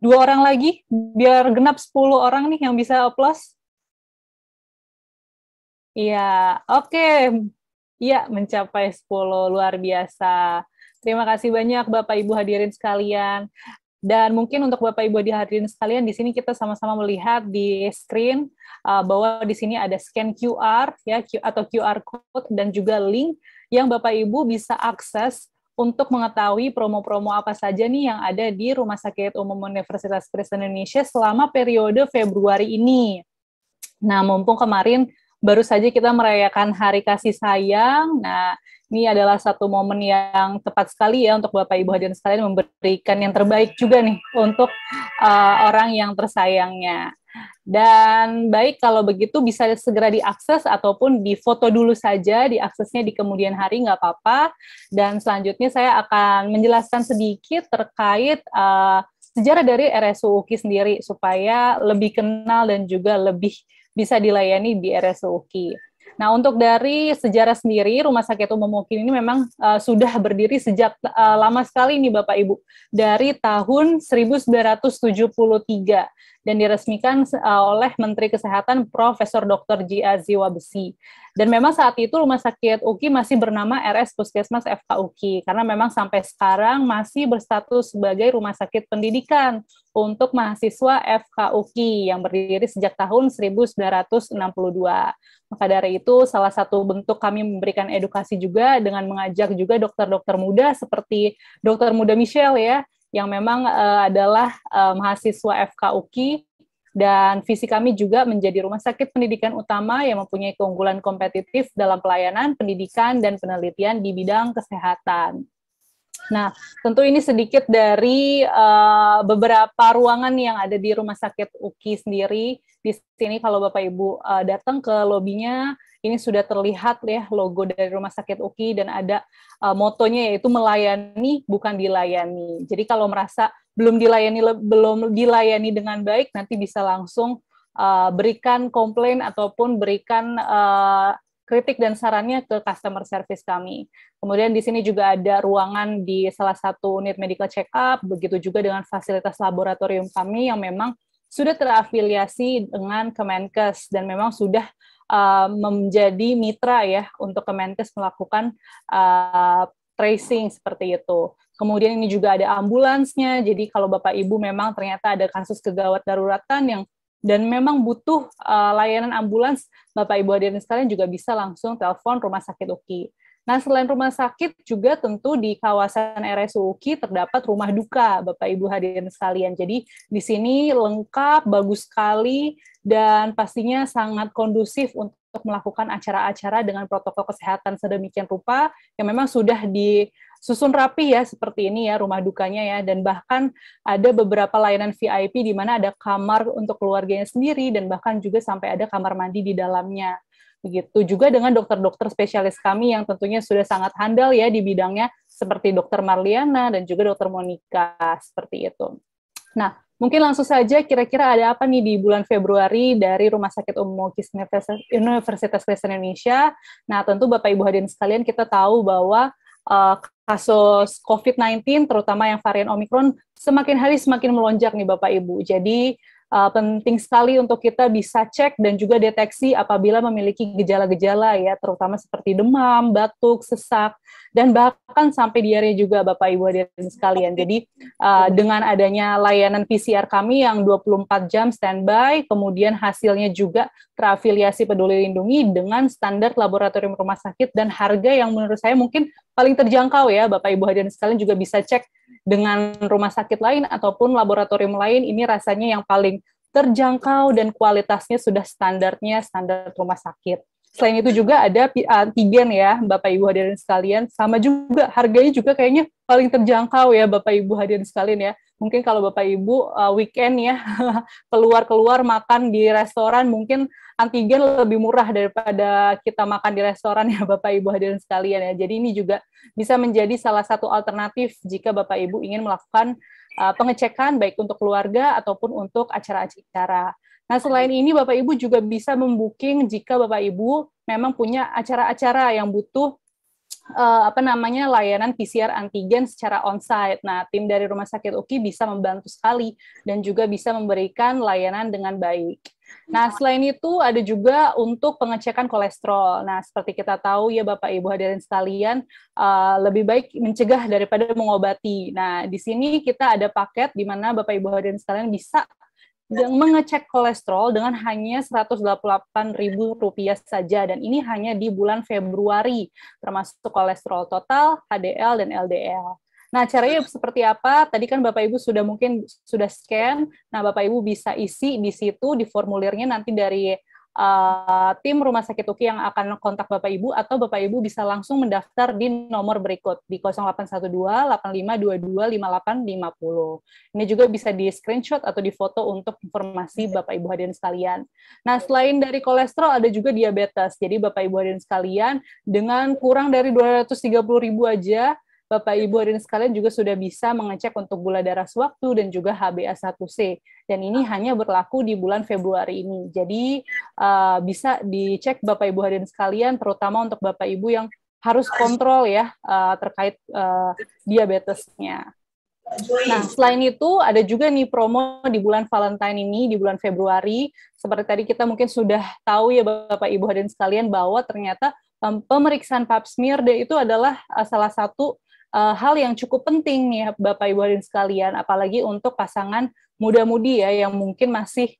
dua orang lagi biar genap sepuluh orang nih yang bisa aplaus. Iya, oke. Iya, mencapai sepuluh luar biasa. Terima kasih banyak Bapak Ibu hadirin sekalian. Dan mungkin untuk Bapak Ibu dihadirin sekalian, di sini kita sama-sama melihat di screen uh, bahwa di sini ada scan QR ya Q, atau QR code dan juga link yang Bapak Ibu bisa akses untuk mengetahui promo-promo apa saja nih yang ada di Rumah Sakit Umum Universitas Kristen Indonesia selama periode Februari ini. Nah, mumpung kemarin baru saja kita merayakan Hari Kasih Sayang. Nah, ini adalah satu momen yang tepat sekali ya untuk Bapak Ibu hadirin sekalian memberikan yang terbaik juga nih untuk uh, orang yang tersayangnya. Dan baik kalau begitu bisa segera diakses ataupun difoto dulu saja, diaksesnya di kemudian hari nggak apa-apa. Dan selanjutnya saya akan menjelaskan sedikit terkait uh, sejarah dari RSUUKI UKI sendiri supaya lebih kenal dan juga lebih bisa dilayani di RSU UKI. Nah, untuk dari sejarah sendiri, Rumah Sakit Umum UKI ini memang uh, sudah berdiri sejak uh, lama sekali nih Bapak Ibu, dari tahun 1973 dan diresmikan eh, oleh Menteri Kesehatan Profesor Dr. Ji Aziwa Besi. Dan memang saat itu rumah sakit UKI masih bernama RS Puskesmas FK UKI karena memang sampai sekarang masih berstatus sebagai rumah sakit pendidikan untuk mahasiswa FK UKI yang berdiri sejak tahun 1962. Maka dari itu salah satu bentuk kami memberikan edukasi juga dengan mengajak juga dokter-dokter muda seperti dokter muda Michelle ya yang memang uh, adalah uh, mahasiswa FK UKI dan visi kami juga menjadi rumah sakit pendidikan utama yang mempunyai keunggulan kompetitif dalam pelayanan, pendidikan, dan penelitian di bidang kesehatan. Nah, tentu ini sedikit dari uh, beberapa ruangan yang ada di rumah sakit UKI sendiri. Di sini kalau Bapak Ibu uh, datang ke lobinya, ini sudah terlihat ya logo dari Rumah Sakit UKI dan ada uh, motonya yaitu melayani bukan dilayani. Jadi kalau merasa belum dilayani belum dilayani dengan baik nanti bisa langsung uh, berikan komplain ataupun berikan uh, kritik dan sarannya ke customer service kami. Kemudian di sini juga ada ruangan di salah satu unit medical check up, begitu juga dengan fasilitas laboratorium kami yang memang sudah terafiliasi dengan Kemenkes dan memang sudah Eh, menjadi mitra ya untuk Kemenkes melakukan uh, tracing seperti itu. Kemudian ini juga ada ambulansnya. Jadi kalau Bapak Ibu memang ternyata ada kasus kegawat daruratan yang dan memang butuh uh, layanan ambulans, Bapak Ibu hadirin sekalian juga bisa langsung telepon Rumah Sakit UKI. Nah, selain rumah sakit juga tentu di kawasan RSU UKI terdapat rumah duka, Bapak Ibu hadirin sekalian. Jadi di sini lengkap, bagus sekali dan pastinya sangat kondusif untuk melakukan acara-acara dengan protokol kesehatan sedemikian rupa yang memang sudah disusun rapi ya seperti ini ya rumah dukanya ya dan bahkan ada beberapa layanan VIP di mana ada kamar untuk keluarganya sendiri dan bahkan juga sampai ada kamar mandi di dalamnya. Begitu juga dengan dokter-dokter spesialis kami yang tentunya sudah sangat handal ya di bidangnya seperti dokter Marliana dan juga dokter Monica seperti itu. Nah, Mungkin langsung saja kira-kira ada apa nih di bulan Februari dari Rumah Sakit Umum Mokis Universitas Kristen Indonesia. Nah, tentu Bapak Ibu hadirin sekalian kita tahu bahwa uh, kasus COVID-19 terutama yang varian Omikron semakin hari semakin melonjak nih Bapak Ibu. Jadi uh, penting sekali untuk kita bisa cek dan juga deteksi apabila memiliki gejala-gejala ya, terutama seperti demam, batuk, sesak, dan bahkan sampai diare juga Bapak Ibu hadirin sekalian. Jadi uh, dengan adanya layanan PCR kami yang 24 jam standby, kemudian hasilnya juga terafiliasi peduli lindungi dengan standar laboratorium rumah sakit dan harga yang menurut saya mungkin paling terjangkau ya Bapak Ibu hadirin sekalian juga bisa cek dengan rumah sakit lain ataupun laboratorium lain ini rasanya yang paling terjangkau dan kualitasnya sudah standarnya standar rumah sakit. Selain itu juga ada antigen ya Bapak Ibu hadirin sekalian sama juga harganya juga kayaknya paling terjangkau ya Bapak Ibu hadirin sekalian ya mungkin kalau Bapak Ibu uh, weekend ya [laughs] keluar-keluar makan di restoran mungkin antigen lebih murah daripada kita makan di restoran ya [laughs] Bapak Ibu hadirin sekalian ya. Jadi ini juga bisa menjadi salah satu alternatif jika Bapak Ibu ingin melakukan uh, pengecekan baik untuk keluarga ataupun untuk acara-acara. Nah, selain ini Bapak Ibu juga bisa membooking jika Bapak Ibu memang punya acara-acara yang butuh uh, apa namanya layanan PCR antigen secara onsite. Nah, tim dari Rumah Sakit UKI bisa membantu sekali dan juga bisa memberikan layanan dengan baik. Nah, selain itu ada juga untuk pengecekan kolesterol. Nah, seperti kita tahu ya Bapak Ibu hadirin sekalian, uh, lebih baik mencegah daripada mengobati. Nah, di sini kita ada paket di mana Bapak Ibu hadirin sekalian bisa yang mengecek kolesterol dengan hanya Rp188.000 saja dan ini hanya di bulan Februari termasuk kolesterol total, HDL dan LDL. Nah, caranya seperti apa? Tadi kan Bapak Ibu sudah mungkin sudah scan. Nah, Bapak Ibu bisa isi di situ di formulirnya nanti dari Eh, tim Rumah Sakit UKI yang akan kontak Bapak Ibu atau Bapak Ibu bisa langsung mendaftar di nomor berikut di 0812 8522 5850. Ini juga bisa di screenshot atau di foto untuk informasi iya. Bapak Ibu hadirin sekalian. Nah, selain dari kolesterol ada juga diabetes. Jadi Bapak Ibu hadirin sekalian dengan kurang dari 230 ribu aja Bapak Ibu hadirin sekalian juga sudah bisa mengecek untuk gula darah sewaktu dan juga HbA1c. Dan ini hanya berlaku di bulan Februari ini. Jadi uh, bisa dicek Bapak Ibu hadirin sekalian terutama untuk Bapak Ibu yang harus kontrol ya uh, terkait uh, diabetesnya. Nah, selain itu ada juga nih promo di bulan Valentine ini di bulan Februari. Seperti tadi kita mungkin sudah tahu ya Bapak Ibu hadirin sekalian bahwa ternyata pemeriksaan pap smear itu adalah salah satu uh, hal yang cukup penting nih Bapak Ibu dan sekalian, apalagi untuk pasangan muda-mudi ya yang mungkin masih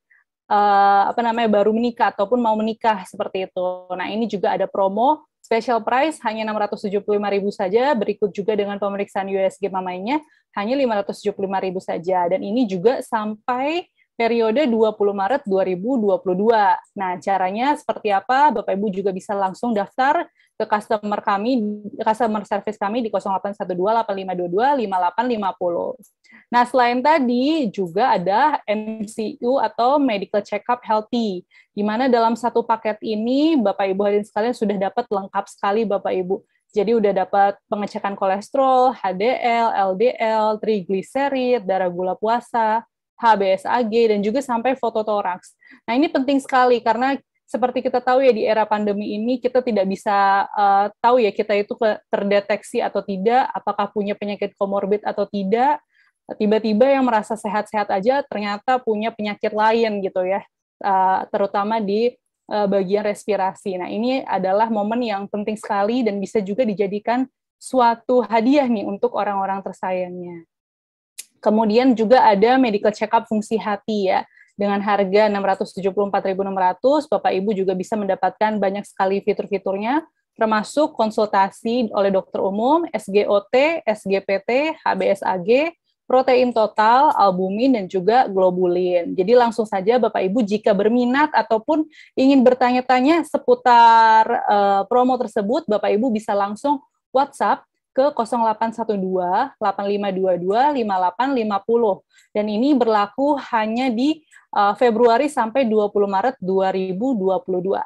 uh, apa namanya baru menikah ataupun mau menikah seperti itu. Nah, ini juga ada promo special price hanya ribu saja, berikut juga dengan pemeriksaan USG mamanya hanya ribu saja dan ini juga sampai periode 20 Maret 2022. Nah, caranya seperti apa? Bapak Ibu juga bisa langsung daftar ke customer kami, customer service kami di 0812-8522-5850. Nah, selain tadi juga ada MCU atau Medical Checkup Healthy, di mana dalam satu paket ini Bapak-Ibu hadirin sekalian sudah dapat lengkap sekali Bapak-Ibu. Jadi udah dapat pengecekan kolesterol, HDL, LDL, triglycerid, darah gula puasa, HBsAg, dan juga sampai fototoraks. Nah ini penting sekali karena seperti kita tahu ya di era pandemi ini kita tidak bisa uh, tahu ya kita itu terdeteksi atau tidak, apakah punya penyakit komorbid atau tidak. Tiba-tiba yang merasa sehat-sehat aja ternyata punya penyakit lain gitu ya, uh, terutama di uh, bagian respirasi. Nah ini adalah momen yang penting sekali dan bisa juga dijadikan suatu hadiah nih untuk orang-orang tersayangnya. Kemudian juga ada medical check up fungsi hati ya dengan harga 674.600 Bapak Ibu juga bisa mendapatkan banyak sekali fitur-fiturnya termasuk konsultasi oleh dokter umum, SGOT, SGPT, HBSAG, protein total, albumin, dan juga globulin. Jadi langsung saja Bapak Ibu jika berminat ataupun ingin bertanya-tanya seputar uh, promo tersebut, Bapak Ibu bisa langsung WhatsApp ke 0812 8522 5850. Dan ini berlaku hanya di uh, Februari sampai 20 Maret 2022.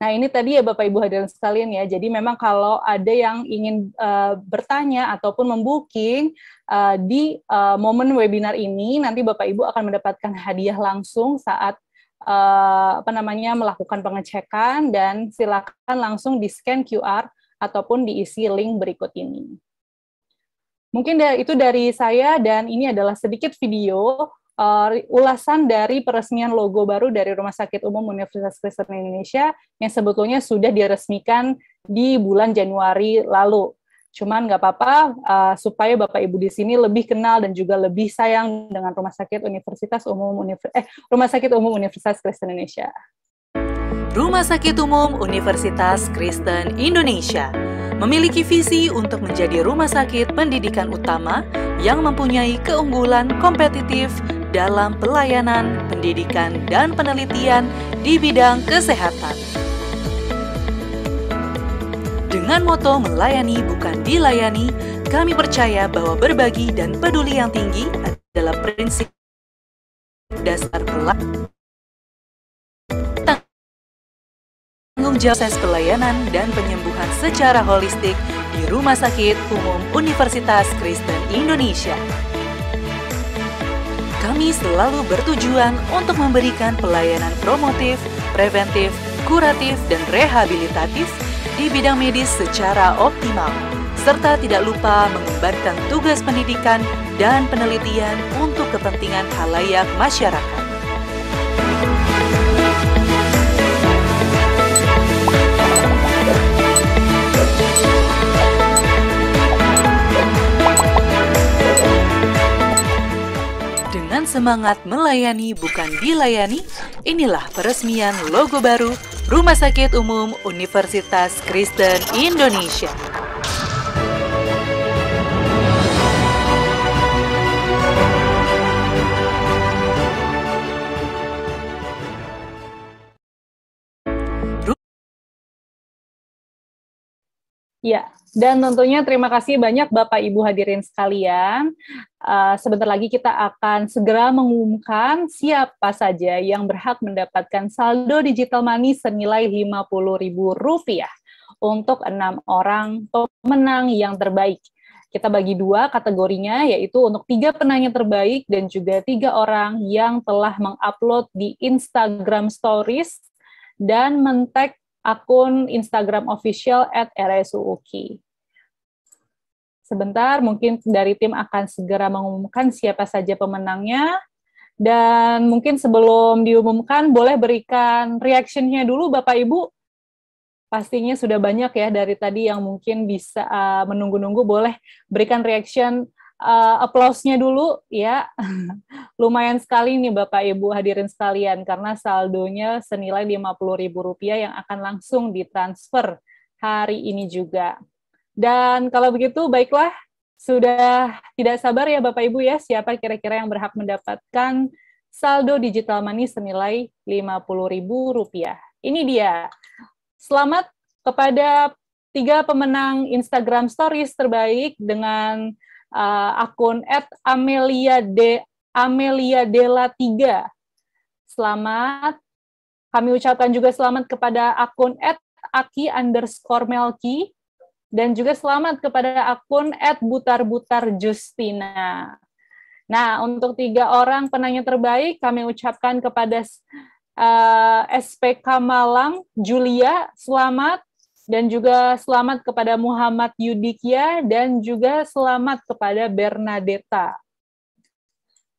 Nah, ini tadi ya Bapak Ibu hadirin sekalian ya. Jadi memang kalau ada yang ingin uh, bertanya ataupun membooking uh, eh, di uh, momen webinar ini, nanti Bapak Ibu akan mendapatkan hadiah langsung saat uh, apa namanya melakukan pengecekan dan silakan langsung di-scan QR ataupun diisi link berikut ini. Mungkin itu dari saya dan ini adalah sedikit video uh, ulasan dari peresmian logo baru dari Rumah Sakit Umum Universitas Kristen Indonesia yang sebetulnya sudah diresmikan di bulan Januari lalu. Cuman nggak apa-apa uh, supaya Bapak Ibu di sini lebih kenal dan juga lebih sayang dengan Rumah Sakit Universitas Umum Univers eh Rumah Sakit Umum Universitas Kristen Indonesia. Rumah Sakit Umum Universitas Kristen Indonesia memiliki visi untuk menjadi rumah sakit pendidikan utama yang mempunyai keunggulan kompetitif dalam pelayanan, pendidikan, dan penelitian di bidang kesehatan. Dengan moto melayani bukan dilayani, kami percaya bahwa berbagi dan peduli yang tinggi adalah prinsip dasar pelayanan. Tanggung jawab pelayanan dan penyembuhan secara holistik di Rumah Sakit Umum Universitas Kristen Indonesia kami selalu bertujuan untuk memberikan pelayanan promotif, preventif, kuratif, dan rehabilitatif di bidang medis secara optimal, serta tidak lupa mengembangkan tugas pendidikan dan penelitian untuk kepentingan halayak masyarakat. semangat melayani bukan dilayani, inilah peresmian logo baru Rumah Sakit Umum Universitas Kristen Indonesia. Ya, dan tentunya terima kasih banyak Bapak Ibu hadirin sekalian. Uh, sebentar lagi kita akan segera mengumumkan siapa saja yang berhak mendapatkan saldo digital money senilai Rp50.000 untuk enam orang pemenang yang terbaik. Kita bagi dua kategorinya, yaitu untuk tiga penanya terbaik dan juga tiga orang yang telah mengupload di Instagram Stories dan mentek akun Instagram official at RSUUKI. Sebentar, mungkin dari tim akan segera mengumumkan siapa saja pemenangnya. Dan mungkin sebelum diumumkan, boleh berikan reaction-nya dulu Bapak-Ibu. Pastinya sudah banyak ya dari tadi yang mungkin bisa eh, menunggu-nunggu, boleh berikan reaction uh, aplausnya dulu ya. [laughs] Lumayan sekali nih Bapak Ibu hadirin sekalian karena saldonya senilai Rp50.000 yang akan langsung ditransfer hari ini juga. Dan kalau begitu baiklah sudah tidak sabar ya Bapak Ibu ya siapa kira-kira yang berhak mendapatkan saldo digital money senilai Rp50.000. Ini dia. Selamat kepada tiga pemenang Instagram Stories terbaik dengan uh, akun @amelia De Amelia Dela 3. Selamat. Kami ucapkan juga selamat kepada akun @aki underscore melki dan juga selamat kepada akun @butar_butar_justina. Nah, untuk tiga orang penanya terbaik kami ucapkan kepada uh, eh, SPK Malang Julia, selamat dan juga selamat kepada Muhammad Yudikia dan juga selamat kepada Bernadetta.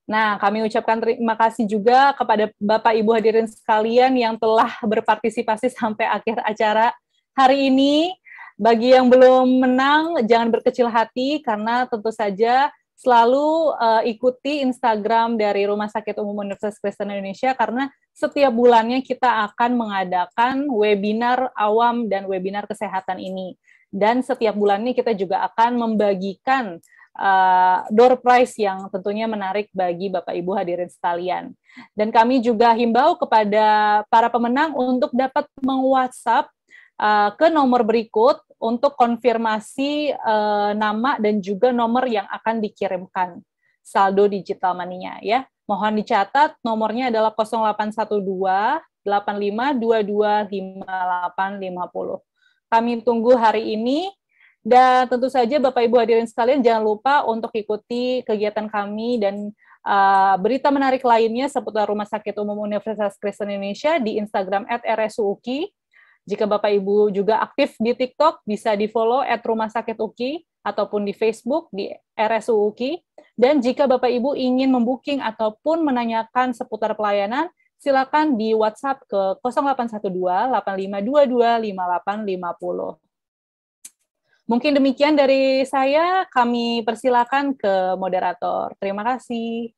Nah, kami ucapkan terima kasih juga kepada Bapak Ibu hadirin sekalian yang telah berpartisipasi sampai akhir acara hari ini. Bagi yang belum menang, jangan berkecil hati karena tentu saja selalu uh, ikuti Instagram dari Rumah Sakit Umum Universitas Kristen Indonesia karena setiap bulannya kita akan mengadakan webinar awam dan webinar kesehatan ini. Dan setiap bulannya kita juga akan membagikan uh, door prize yang tentunya menarik bagi Bapak Ibu hadirin sekalian. Dan kami juga himbau kepada para pemenang untuk dapat meng-WhatsApp uh, ke nomor berikut untuk konfirmasi uh, nama dan juga nomor yang akan dikirimkan saldo digital maninya ya. Mohon dicatat nomornya adalah 081285225850. Kami tunggu hari ini dan tentu saja Bapak Ibu hadirin sekalian jangan lupa untuk ikuti kegiatan kami dan uh, berita menarik lainnya seputar Rumah Sakit Umum Universitas Kristen Indonesia di Instagram @rsuuki jika Bapak Ibu juga aktif di TikTok, bisa di-follow at Rumah Sakit UKI ataupun di Facebook di RSU UKI. Dan jika Bapak Ibu ingin membooking ataupun menanyakan seputar pelayanan, silakan di WhatsApp ke 0812 8522 5850. Mungkin demikian dari saya, kami persilakan ke moderator. Terima kasih.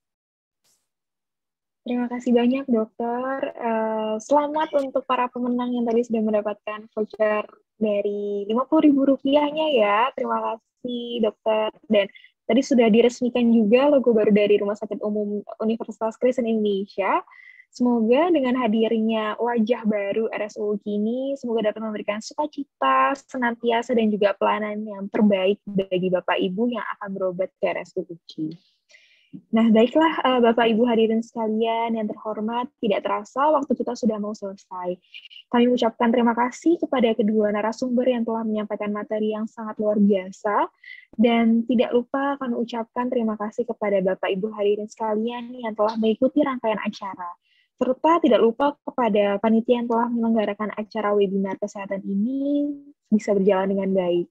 Terima kasih banyak dokter. Uh, selamat untuk para pemenang yang tadi sudah mendapatkan voucher dari lima puluh ribu rupiahnya ya. Terima kasih dokter. Dan tadi sudah diresmikan juga logo baru dari Rumah Sakit Umum Universitas Kristen Indonesia. Semoga dengan hadirnya wajah baru RSU kini, semoga dapat memberikan sukacita, senantiasa, dan juga pelayanan yang terbaik bagi Bapak Ibu yang akan berobat ke RSU Kini. Nah, baiklah uh, Bapak Ibu hadirin sekalian yang terhormat, tidak terasa waktu kita sudah mau selesai. Kami ucapkan terima kasih kepada kedua narasumber yang telah menyampaikan materi yang sangat luar biasa dan tidak lupa akan ucapkan terima kasih kepada Bapak Ibu hadirin sekalian yang telah mengikuti rangkaian acara serta tidak lupa kepada panitia yang telah menyelenggarakan acara webinar kesehatan ini bisa berjalan dengan baik.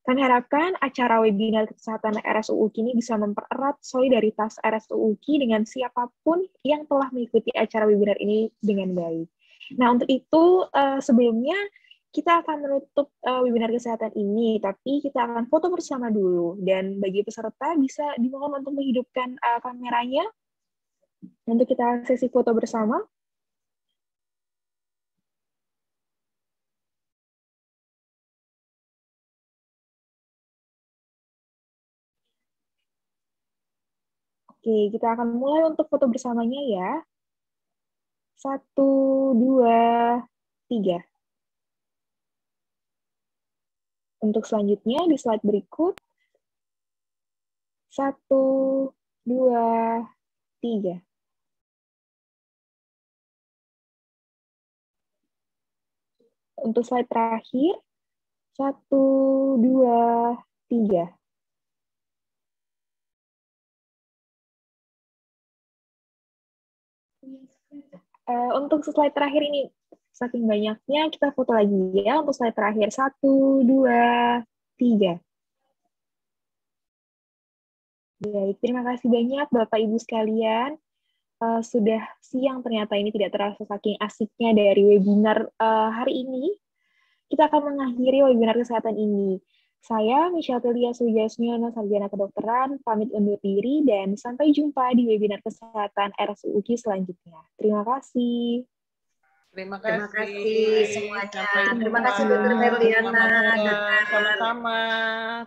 Kami harapkan acara webinar kesehatan RSUU kini bisa mempererat solidaritas RSUU KI dengan siapapun yang telah mengikuti acara webinar ini dengan baik. Nah, untuk itu eh, sebelumnya kita akan menutup eh, webinar kesehatan ini, tapi kita akan foto bersama dulu. Dan bagi peserta bisa dimohon untuk menghidupkan eh, kameranya untuk kita sesi foto bersama. Oke, kita akan mulai untuk foto bersamanya ya. Satu, dua, tiga. Untuk selanjutnya di slide berikut. Satu, dua, tiga. Untuk slide terakhir. Satu, dua, tiga. Uh, untuk slide terakhir ini, saking banyaknya kita foto lagi ya untuk slide terakhir. Satu, dua, tiga. Baik, terima kasih banyak Bapak Ibu sekalian. Uh, sudah siang ternyata ini tidak terasa saking asiknya dari webinar uh, hari ini. Kita akan mengakhiri webinar kesehatan ini. Saya Michelle Tilia Sujasmiono, Sarjana Kedokteran, pamit undur diri dan sampai jumpa di webinar kesehatan RSUU selanjutnya. Terima kasih. Terima kasih. Terima kasih semuanya. Terima kasih Dokter Merliana. Sama-sama.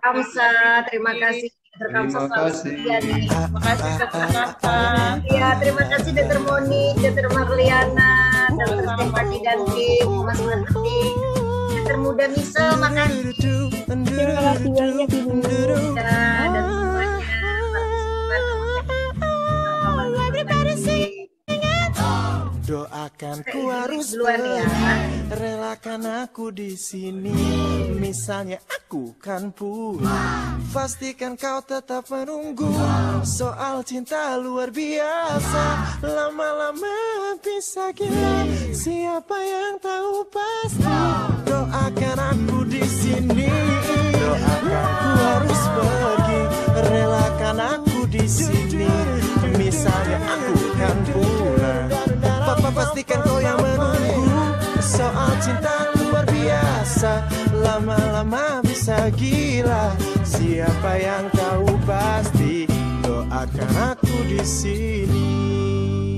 Kamsa, terima kasih. Terima kasih. Terima kasih Dokter Kamsa. Iya, terima kasih Dokter Moni, Dokter Merliana, Dokter Stephanie dan tim Mas Martin termuda misal makan terima kasih banyak ibu dan Doakan ku harus ya. Relakan aku di sini. Misalnya aku kan pulang. Pastikan kau tetap menunggu. Soal cinta luar biasa. Lama-lama bisa gila. Siapa yang tahu pasti? Doakan aku di sini. Doakan ku harus pergi. Relakan aku di sini. Misalnya aku kan pulang pastikan kau yang menunggu Soal cinta luar biasa Lama-lama bisa gila Siapa yang tahu pasti Doakan aku di sini.